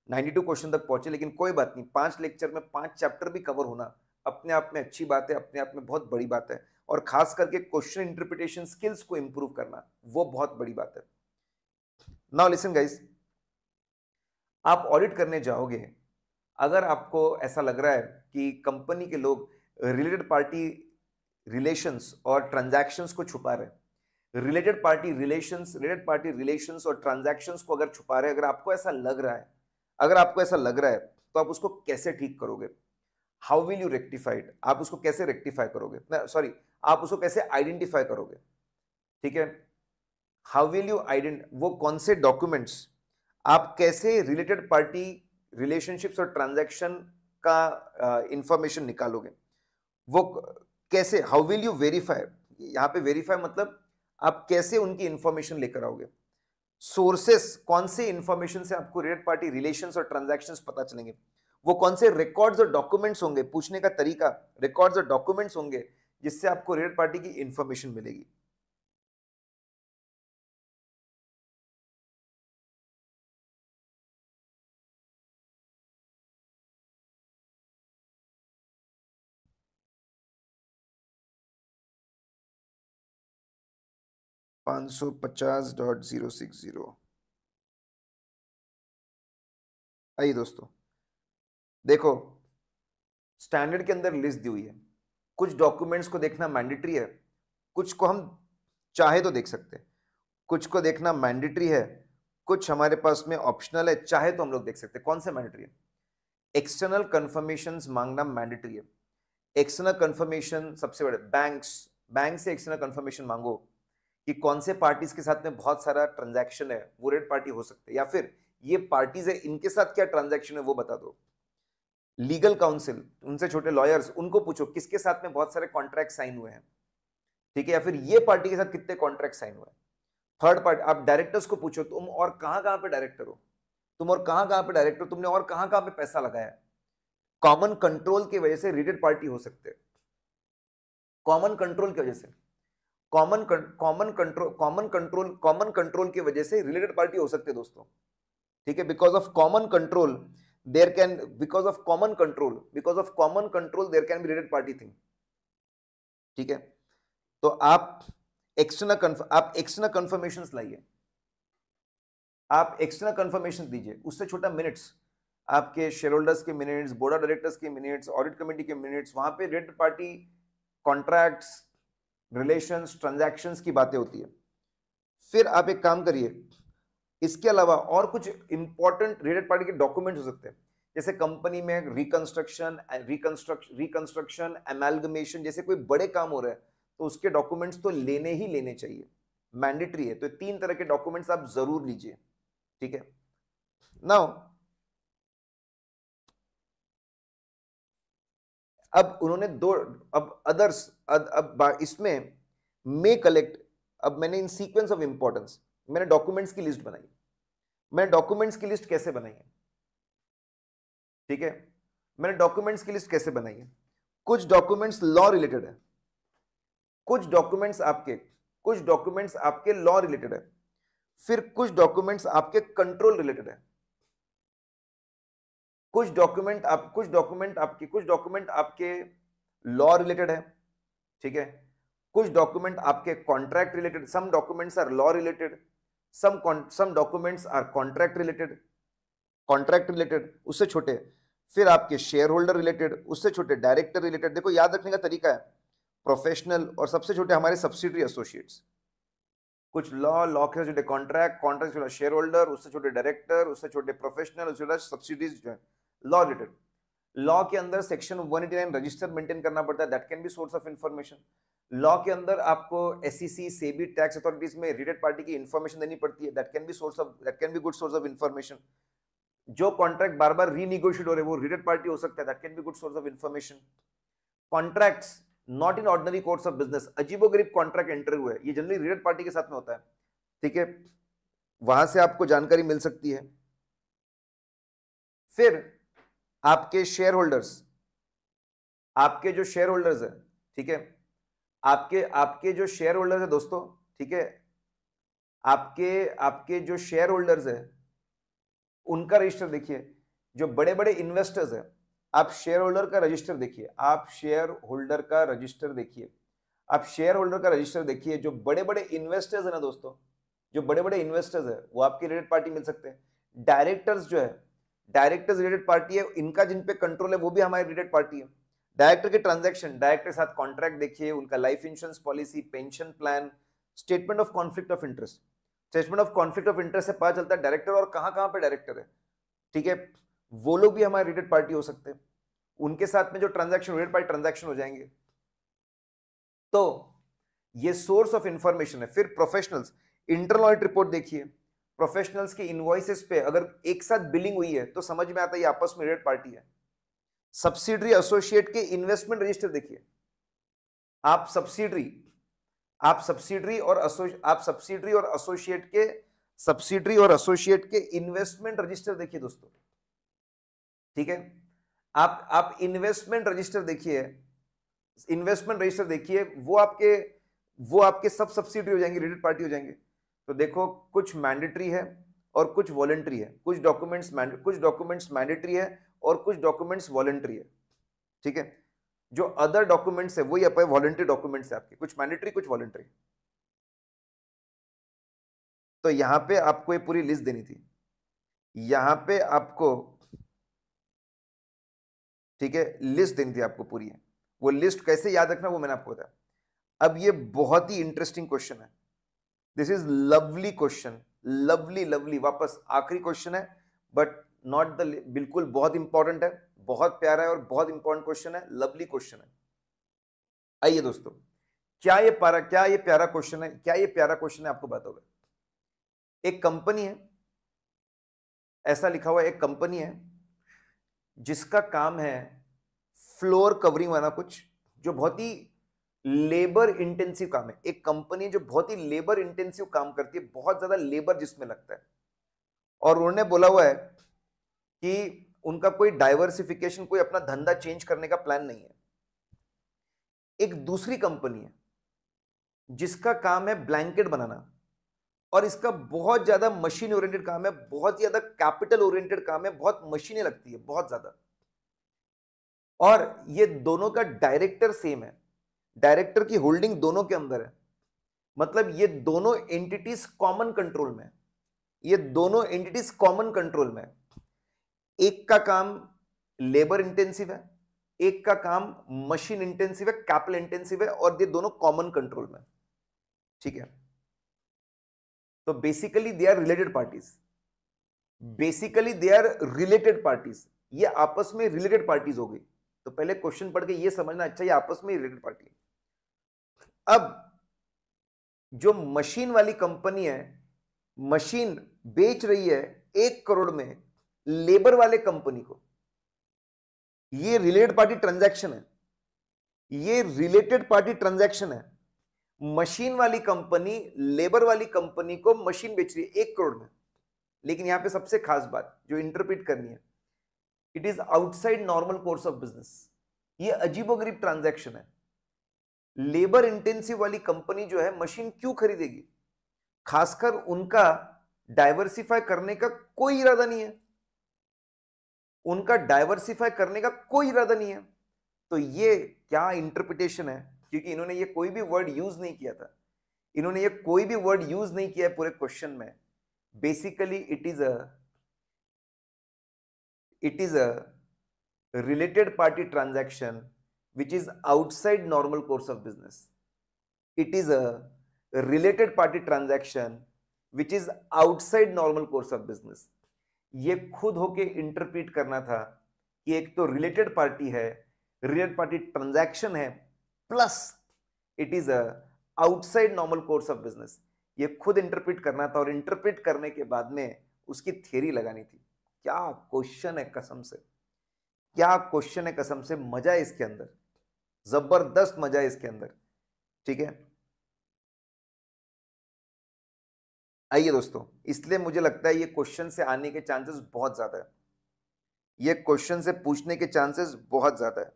नाइन्टी टू क्वेश्चन तक पहुंचे लेकिन कोई बात नहीं पांच लेक्चर में पांच चैप्टर भी कवर होना अपने आप में अच्छी बात है अपने आप में बहुत बड़ी बात है और खास करके क्वेश्चन इंटरप्रिटेशन स्किल्स को इम्प्रूव करना वो बहुत बड़ी बात है नाउ लिसन गाइस आप ऑडिट करने जाओगे अगर आपको ऐसा लग रहा है कि कंपनी के लोग रिलेटेड पार्टी रिलेशंस और ट्रांजैक्शंस को छुपा रहे related party relations related party relations और ट्रांजैक्शंस को अगर छुपा रहे अगर आपको ऐसा लग रहा है अगर आपको ऐसा लग रहा है तो आप उसको कैसे ठीक करोगे हाउ विल यू रेक्टिफाइड आप उसको कैसे रेक्टिफाई करोगे सॉरी आप उसको कैसे आइडेंटिफाई करोगे ठीक है हाउ विल यू आइडेंट वो कौन से डॉक्यूमेंट्स आप कैसे रिलेटेड पार्टी रिलेशनशिप्स और ट्रांजैक्शन का इंफॉर्मेशन uh, निकालोगे वो कैसे हाउ विल यू वेरीफाई यहाँ पे वेरीफाई मतलब आप कैसे उनकी इंफॉर्मेशन लेकर आओगे सोर्सेस कौन से इंफॉर्मेशन से आपको रिलेटेड पार्टी रिलेशन और ट्रांजेक्शन पता चलेंगे वो कौन से रिकॉर्ड्स और डॉक्यूमेंट्स होंगे पूछने का तरीका रिकॉर्ड्स और डॉक्यूमेंट्स होंगे जिससे आपको रिलेटेड पार्टी की इंफॉर्मेशन मिलेगी पाँच सौ पचास डॉट ज़ीरो आइए दोस्तों देखो स्टैंडर्ड के अंदर लिस्ट दी हुई है कुछ डॉक्यूमेंट्स को देखना मैंडेटरी है कुछ को हम चाहे तो देख सकते हैं कुछ को देखना मैंडेटरी है कुछ हमारे पास में ऑप्शनल है चाहे तो हम लोग देख सकते हैं कौन से मैंडेटरी है एक्सटर्नल कन्फर्मेशन मांगना मैंडेटरी है एक्सटर्नल कन्फर्मेशन सबसे बड़े बैंक्स बैंक से एक्सटर्नल कन्फर्मेशन मांगो कि कौन से पार्टीज के साथ में बहुत सारा ट्रांजैक्शन है वो रेड पार्टी हो सकते हैं या फिर ये पार्टीज है इनके साथ क्या ट्रांजैक्शन है वो बता दो लीगल काउंसिल उनसे छोटे लॉयर्स उनको पूछो किसके साथ में बहुत सारे कॉन्ट्रैक्ट साइन हुए हैं ठीक है या फिर ये पार्टी के साथ कितने कॉन्ट्रैक्ट साइन हुए हैं थर्ड पार्टी आप डायरेक्टर्स को पूछो तुम और कहाँ कहाँ पे डायरेक्टर हो तुम और कहां कहां पे डायरेक्टर तुमने और कहां कहां पे पैसा लगाया कॉमन कंट्रोल की वजह से रिलेटेड पार्टी हो सकते हैं कॉमन कंट्रोल की वजह से common common control common control common control की वजह से रिलेटेड पार्टी हो सकते दोस्तों ठीक है because of common control there can because of common control because of common control there can be related party thing ठीक है तो आप एक्सटर्नल आप एक्सटर्नल कंफर्मेशन लाइए आप एक्सटर्नल कंफर्मेशन दीजिए उससे छोटा मिनट्स आपके शेयर होल्डर्स के मिनट्स बोर्ड ऑफ डायरेक्टर्स के मिनट्स ऑडिट कमेटी के मिनट्स वहां पे related party contracts relations transactions की बातें होती है फिर आप एक काम करिए इसके अलावा और कुछ इंपॉर्टेंट रिलेटेड पार्टी के डॉक्यूमेंट हो सकते हैं जैसे कंपनी में रिकंस्ट्रक्शन रिकंस्ट्रक्शन रिकंस्ट्रक्शन एमेलगमेशन जैसे कोई बड़े काम हो रहे हैं तो उसके डॉक्यूमेंट्स तो लेने ही लेने चाहिए मैंडेटरी है तो तीन तरह के डॉक्यूमेंट्स आप जरूर लीजिए ठीक है नाउ अब उन्होंने दो अब अदर्स अद, अब इसमें मे कलेक्ट अब मैंने इन सीक्वेंस ऑफ इंपॉर्टेंस मैंने डॉक्यूमेंट्स की लिस्ट बनाई मैंने डॉक्यूमेंट्स की लिस्ट कैसे बनाई है ठीक है मैंने डॉक्यूमेंट्स की लिस्ट कैसे बनाई है कुछ डॉक्यूमेंट्स लॉ रिलेटेड है कुछ डॉक्यूमेंट्स आपके कुछ डॉक्यूमेंट्स आपके लॉ रिलेटेड है फिर कुछ डॉक्यूमेंट्स आपके कंट्रोल रिलेटेड है कुछ डॉक्यूमेंट आप कुछ डॉक्यूमेंट आपके कुछ डॉक्यूमेंट आपके लॉ रिलेटेड है ठीक है कुछ डॉक्यूमेंट आपके contract related some documents are law related some some documents are contract related contract related उससे छोटे फिर आपके शेयर होल्डर रिलेटेड उससे छोटे डायरेक्टर रिलेटेड देखो याद रखने का तरीका है प्रोफेशनल और सबसे छोटे हमारे सब्सिडरी एसोसिएट्स कुछ लॉ लॉ के छोटे कॉन्ट्रैक्ट कॉन्ट्रैक्ट छोटा शेयर होल्डर उससे छोटे डायरेक्टर उससे छोटे प्रोफेशनल उससे छोटा सब्सिडीज जो है लॉ रिलेटेड लॉ के अंदर सेक्शन 189 रजिस्टर मेंटेन करना पड़ता है that can be source of information law के अंदर आपको S C B tax authorities में रिलेटेड पार्टी की इन्फॉर्मेशन देनी पड़ती है that can be source of that can be good source of information जो कॉन्ट्रैक्ट बार बार रीनिगोशिएट हो रहे वो रिलेटेड पार्टी हो सकता है that can be good source of information contracts not in ordinary course of business अजीबो गरीब कॉन्ट्रैक्ट एंटर हुए ये जनरली रिलेटेड पार्टी के साथ में होता है ठीक है वहां से आपको जानकारी मिल सकती है फिर आपके शेयर होल्डर्स आपके जो शेयर होल्डर्स है ठीक है आपके आपके जो शेयर होल्डर्स है दोस्तों ठीक है आपके आपके जो शेयर होल्डर्स है उनका रजिस्टर देखिए जो बड़े बड़े इन्वेस्टर्स है आप शेयर होल्डर का रजिस्टर देखिए आप शेयर होल्डर का रजिस्टर देखिए आप शेयर होल्डर का रजिस्टर देखिए जो बड़े बड़े इन्वेस्टर्स है ना दोस्तों जो बड़े बड़े इन्वेस्टर्स है वो आपकी रिलेटेड पार्टी मिल सकते हैं डायरेक्टर्स जो है डायरेक्टर्स रिलेटेड पार्टी है इनका जिन पे कंट्रोल है वो भी हमारी रिलेटेड पार्टी है डायरेक्टर के ट्रांजेक्शन डायरेक्टर के साथ कॉन्ट्रैक्ट देखिए उनका life insurance policy pension plan statement of conflict of interest statement of conflict of interest से पता चलता है डायरेक्टर और कहाँ कहाँ पे डायरेक्टर है ठीक है वो लोग भी हमारे रिलेटेड पार्टी हो सकते हैं उनके साथ में जो ट्रांजेक्शन रिलेटेड पार्टी ट्रांजेक्शन हो जाएंगे तो ये सोर्स ऑफ इंफॉर्मेशन है फिर प्रोफेशनल्स इंटरनल ऑडिट रिपोर्ट देखिए प्रोफेशनल्स के इन्वॉइसेस पे अगर एक साथ बिलिंग हुई है तो समझ में आता है ये आपस में रेड पार्टी है सब्सिडरी एसोसिएट के इन्वेस्टमेंट रजिस्टर देखिए आप सब्सिडरी आप सब्सिडरी और आप सब्सिडरी और एसोसिएट के सब्सिडरी और एसोसिएट के इन्वेस्टमेंट रजिस्टर देखिए दोस्तों ठीक है आप आप इन्वेस्टमेंट रजिस्टर देखिए इन्वेस्टमेंट रजिस्टर देखिए वो आपके वो आपके सब सब्सिडरी हो जाएंगे रिलेटेड पार्टी हो जाएंगे तो देखो कुछ मैंडेटरी है और कुछ वॉलेंट्री है कुछ डॉक्यूमेंट्स कुछ डॉक्यूमेंट्स मैंडेटरी है और कुछ डॉक्यूमेंट्स वॉलेंट्री है ठीक है जो अदर डॉक्यूमेंट्स है वही अपने वॉलेंट्री डॉक्यूमेंट्स है आपके कुछ मैंडेटरी कुछ वॉलेंट्री तो यहां पे आपको ये पूरी लिस्ट देनी थी यहां पे आपको ठीक है लिस्ट देनी थी आपको पूरी है वो लिस्ट कैसे याद रखना वो मैंने आपको बताया अब ये बहुत ही इंटरेस्टिंग क्वेश्चन है this is lovely question lovely lovely वापस आखिरी क्वेश्चन है बट नॉट द बिल्कुल बहुत इंपॉर्टेंट है बहुत प्यारा है और बहुत इंपॉर्टेंट क्वेश्चन है लवली क्वेश्चन है आइए दोस्तों क्या ये पारा क्या ये प्यारा क्वेश्चन है क्या ये प्यारा क्वेश्चन है आपको बताओगे एक कंपनी है ऐसा लिखा हुआ एक कंपनी है जिसका काम है फ्लोर कवरिंग वाला कुछ जो बहुत ही लेबर इंटेंसिव काम है एक कंपनी जो बहुत ही लेबर इंटेंसिव काम करती है बहुत ज्यादा लेबर जिसमें लगता है और उन्होंने बोला हुआ है कि उनका कोई डाइवर्सिफिकेशन कोई अपना धंधा चेंज करने का प्लान नहीं है एक दूसरी कंपनी है जिसका काम है ब्लैंकेट बनाना और इसका बहुत ज्यादा मशीन ओरिएंटेड काम है बहुत ज्यादा कैपिटल ओरिएंटेड काम है बहुत मशीनें लगती है बहुत ज्यादा और ये दोनों का डायरेक्टर सेम है डायरेक्टर की होल्डिंग दोनों के अंदर है मतलब ये दोनों एंटिटीज कॉमन कंट्रोल में ये दोनों एंटिटीज कॉमन कंट्रोल में एक का काम लेबर इंटेंसिव है एक का काम मशीन इंटेंसिव है कैपिटल इंटेंसिव है और ये दोनों कॉमन कंट्रोल में ठीक है तो basically they are related parties basically they are related parties ये आपस में रिलेटेड पार्टीज हो गई तो पहले क्वेश्चन पढ़ के ये समझना अच्छा ये आपस में रिलेटेड पार्टी है अब जो मशीन वाली कंपनी है मशीन बेच रही है एक करोड़ में लेबर वाले कंपनी को ये रिलेटेड पार्टी ट्रांजैक्शन है ये रिलेटेड पार्टी ट्रांजैक्शन है मशीन वाली कंपनी लेबर वाली कंपनी को मशीन बेच रही है एक करोड़ में लेकिन यहां पे सबसे खास बात जो इंटरप्रिट करनी है it is outside normal course of business ये अजीबोगरीब ट्रांजैक्शन है लेबर इंटेंसिव वाली कंपनी जो है मशीन क्यों खरीदेगी खासकर उनका डायवर्सिफाई करने का कोई इरादा नहीं है उनका डायवर्सिफाई करने का कोई इरादा नहीं है तो ये क्या इंटरप्रिटेशन है क्योंकि इन्होंने ये कोई भी वर्ड यूज नहीं किया था इन्होंने ये कोई भी वर्ड यूज नहीं किया है पूरे क्वेश्चन में basically it is a it is a related party transaction which is outside normal course of business. It is a related party transaction which is outside normal course of business. ये खुद होके interpret करना था कि एक तो related party है related party transaction है plus it is outside normal course of business ये खुद इंटरप्रिट करना था और इंटरप्रिट करने के बाद में उसकी थियरी लगानी थी क्या क्वेश्चन है कसम से क्या क्वेश्चन है कसम से मजा है इसके अंदर जबरदस्त मजा है इसके अंदर ठीक है आइए दोस्तों इसलिए मुझे लगता है ये क्वेश्चन से आने के चांसेस बहुत ज्यादा है ये क्वेश्चन से पूछने के चांसेस बहुत ज्यादा है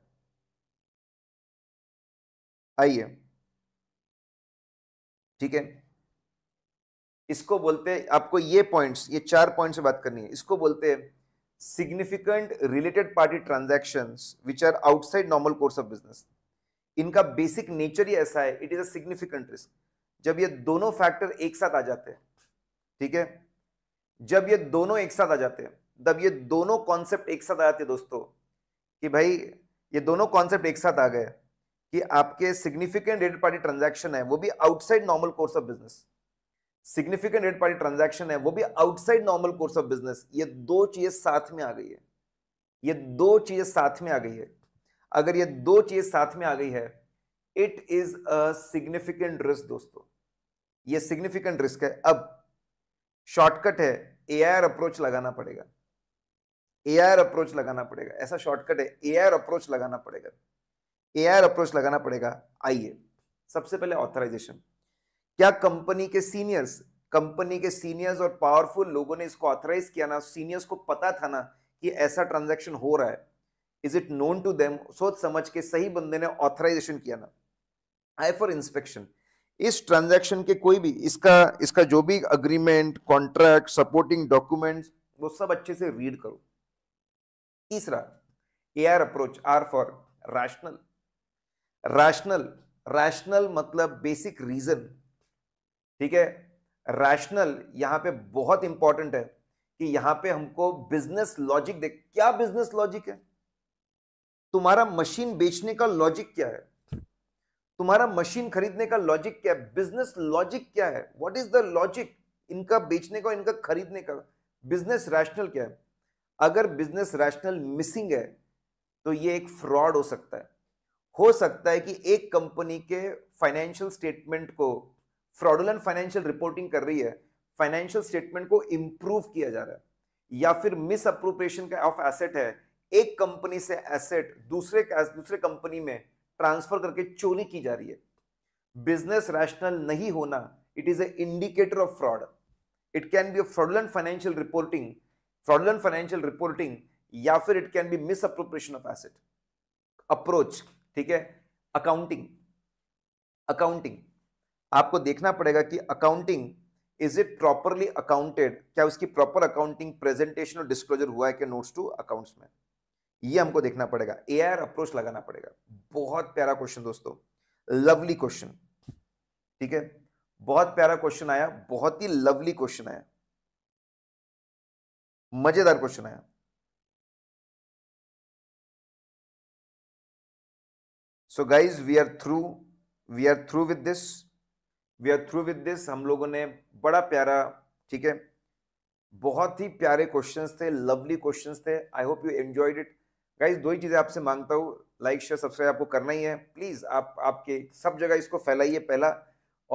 आइए ठीक है इसको बोलते हैं आपको ये पॉइंट्स ये चार पॉइंट से बात करनी है इसको बोलते हैं significant related party transaction which are outside normal course of business इनका बेसिक नेचर ही ऐसा है इट इज अग्निफिकेंट रिस्क जब ये दोनों फैक्टर एक साथ आ जाते हैं ठीक है जब ये दोनों एक साथ आ जाते हैं जब ये दोनों कॉन्सेप्ट एक साथ आ जाते हैं दोस्तों कि भाई ये दोनों कॉन्सेप्ट एक साथ आ गए कि आपके सिग्निफिकेंट रेड पार्टी ट्रांजैक्शन है वो भी outside normal course of business significant red party transaction है वो भी outside normal course of business ये दो चीजें साथ में आ गई है ये दो चीजें साथ में आ गई है अगर ये दो चीज साथ में आ गई है it is a significant risk दोस्तों ये सिग्निफिकेंट रिस्क है अब शॉर्टकट है ए अप्रोच लगाना पड़ेगा ए अप्रोच लगाना पड़ेगा ऐसा शॉर्टकट है ए अप्रोच लगाना पड़ेगा ए अप्रोच लगाना पड़ेगा आइए सबसे पहले ऑथराइजेशन क्या कंपनी के सीनियर्स कंपनी के सीनियर्स और पावरफुल लोगों ने इसको ऑथराइज किया ना सीनियर्स को पता था ना कि ऐसा ट्रांजैक्शन हो रहा है is it known to them सोच समझ के सही बंदे ने ऑथराइजेशन किया ना आई फॉर इंस्पेक्शन इस ट्रांजैक्शन के कोई भी इसका इसका जो भी अग्रीमेंट कॉन्ट्रैक्ट सपोर्टिंग डॉक्यूमेंट्स वो सब अच्छे से रीड करो तीसरा A R approach R for rational rational rational मतलब बेसिक रीजन ठीक है रैशनल यहां पे बहुत इंपॉर्टेंट है कि यहाँ पे हमको बिजनेस लॉजिक देख क्या बिजनेस लॉजिक है तुम्हारा मशीन बेचने का लॉजिक क्या है तुम्हारा मशीन खरीदने का लॉजिक क्या है बिजनेस लॉजिक क्या है व्हाट इज द लॉजिक इनका बेचने का इनका खरीदने का बिजनेस रैशनल क्या है अगर बिजनेस रैशनल मिसिंग है तो ये एक फ्रॉड हो सकता है हो सकता है कि एक कंपनी के फाइनेंशियल स्टेटमेंट को फ्रॉडुलेंट फाइनेंशियल रिपोर्टिंग कर रही है फाइनेंशियल स्टेटमेंट को इम्प्रूव किया जा रहा है या फिर मिस अप्रोप्रिएशन का ऑफ एसेट है एक कंपनी से एसेट दूसरे दूसरे कंपनी में ट्रांसफर करके चोरी की जा रही है बिजनेस रैशनल नहीं होना it is a indicator of fraud it can be fraudulent financial reporting fraudulent financial reporting या फिर it can be misappropriation of asset approach ठीक है अकाउंटिंग अकाउंटिंग आपको देखना पड़ेगा कि accounting is it properly accounted क्या उसकी प्रॉपर अकाउंटिंग प्रेजेंटेशन और डिस्क्लोजर हुआ है कि नोट्स टू अकाउंट्स में ये हमको देखना पड़ेगा ए अप्रोच लगाना पड़ेगा बहुत प्यारा क्वेश्चन दोस्तों लवली क्वेश्चन ठीक है बहुत प्यारा क्वेश्चन आया बहुत ही लवली क्वेश्चन आया मजेदार क्वेश्चन आया so guys we are through we are through with this we are through with this हम लोगों ने बड़ा प्यारा ठीक है बहुत ही प्यारे क्वेश्चंस थे लवली क्वेश्चंस थे I hope you enjoyed it guys दो ही चीज़ें आपसे मांगता हूँ लाइक शेयर सब्सक्राइब आपको करना ही है प्लीज़ आप आपके सब जगह इसको फैलाइए पहला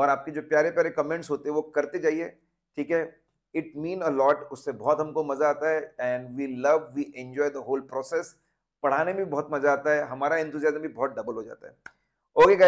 और आपके जो प्यारे प्यारे कमेंट्स होते हैं वो करते जाइए ठीक है इट मीन अ लॉट उससे बहुत हमको मज़ा आता है and we love we enjoy the whole process पढ़ाने में भी बहुत मज़ा आता है हमारा इंतजाम भी बहुत डबल हो जाता है ओके गाइज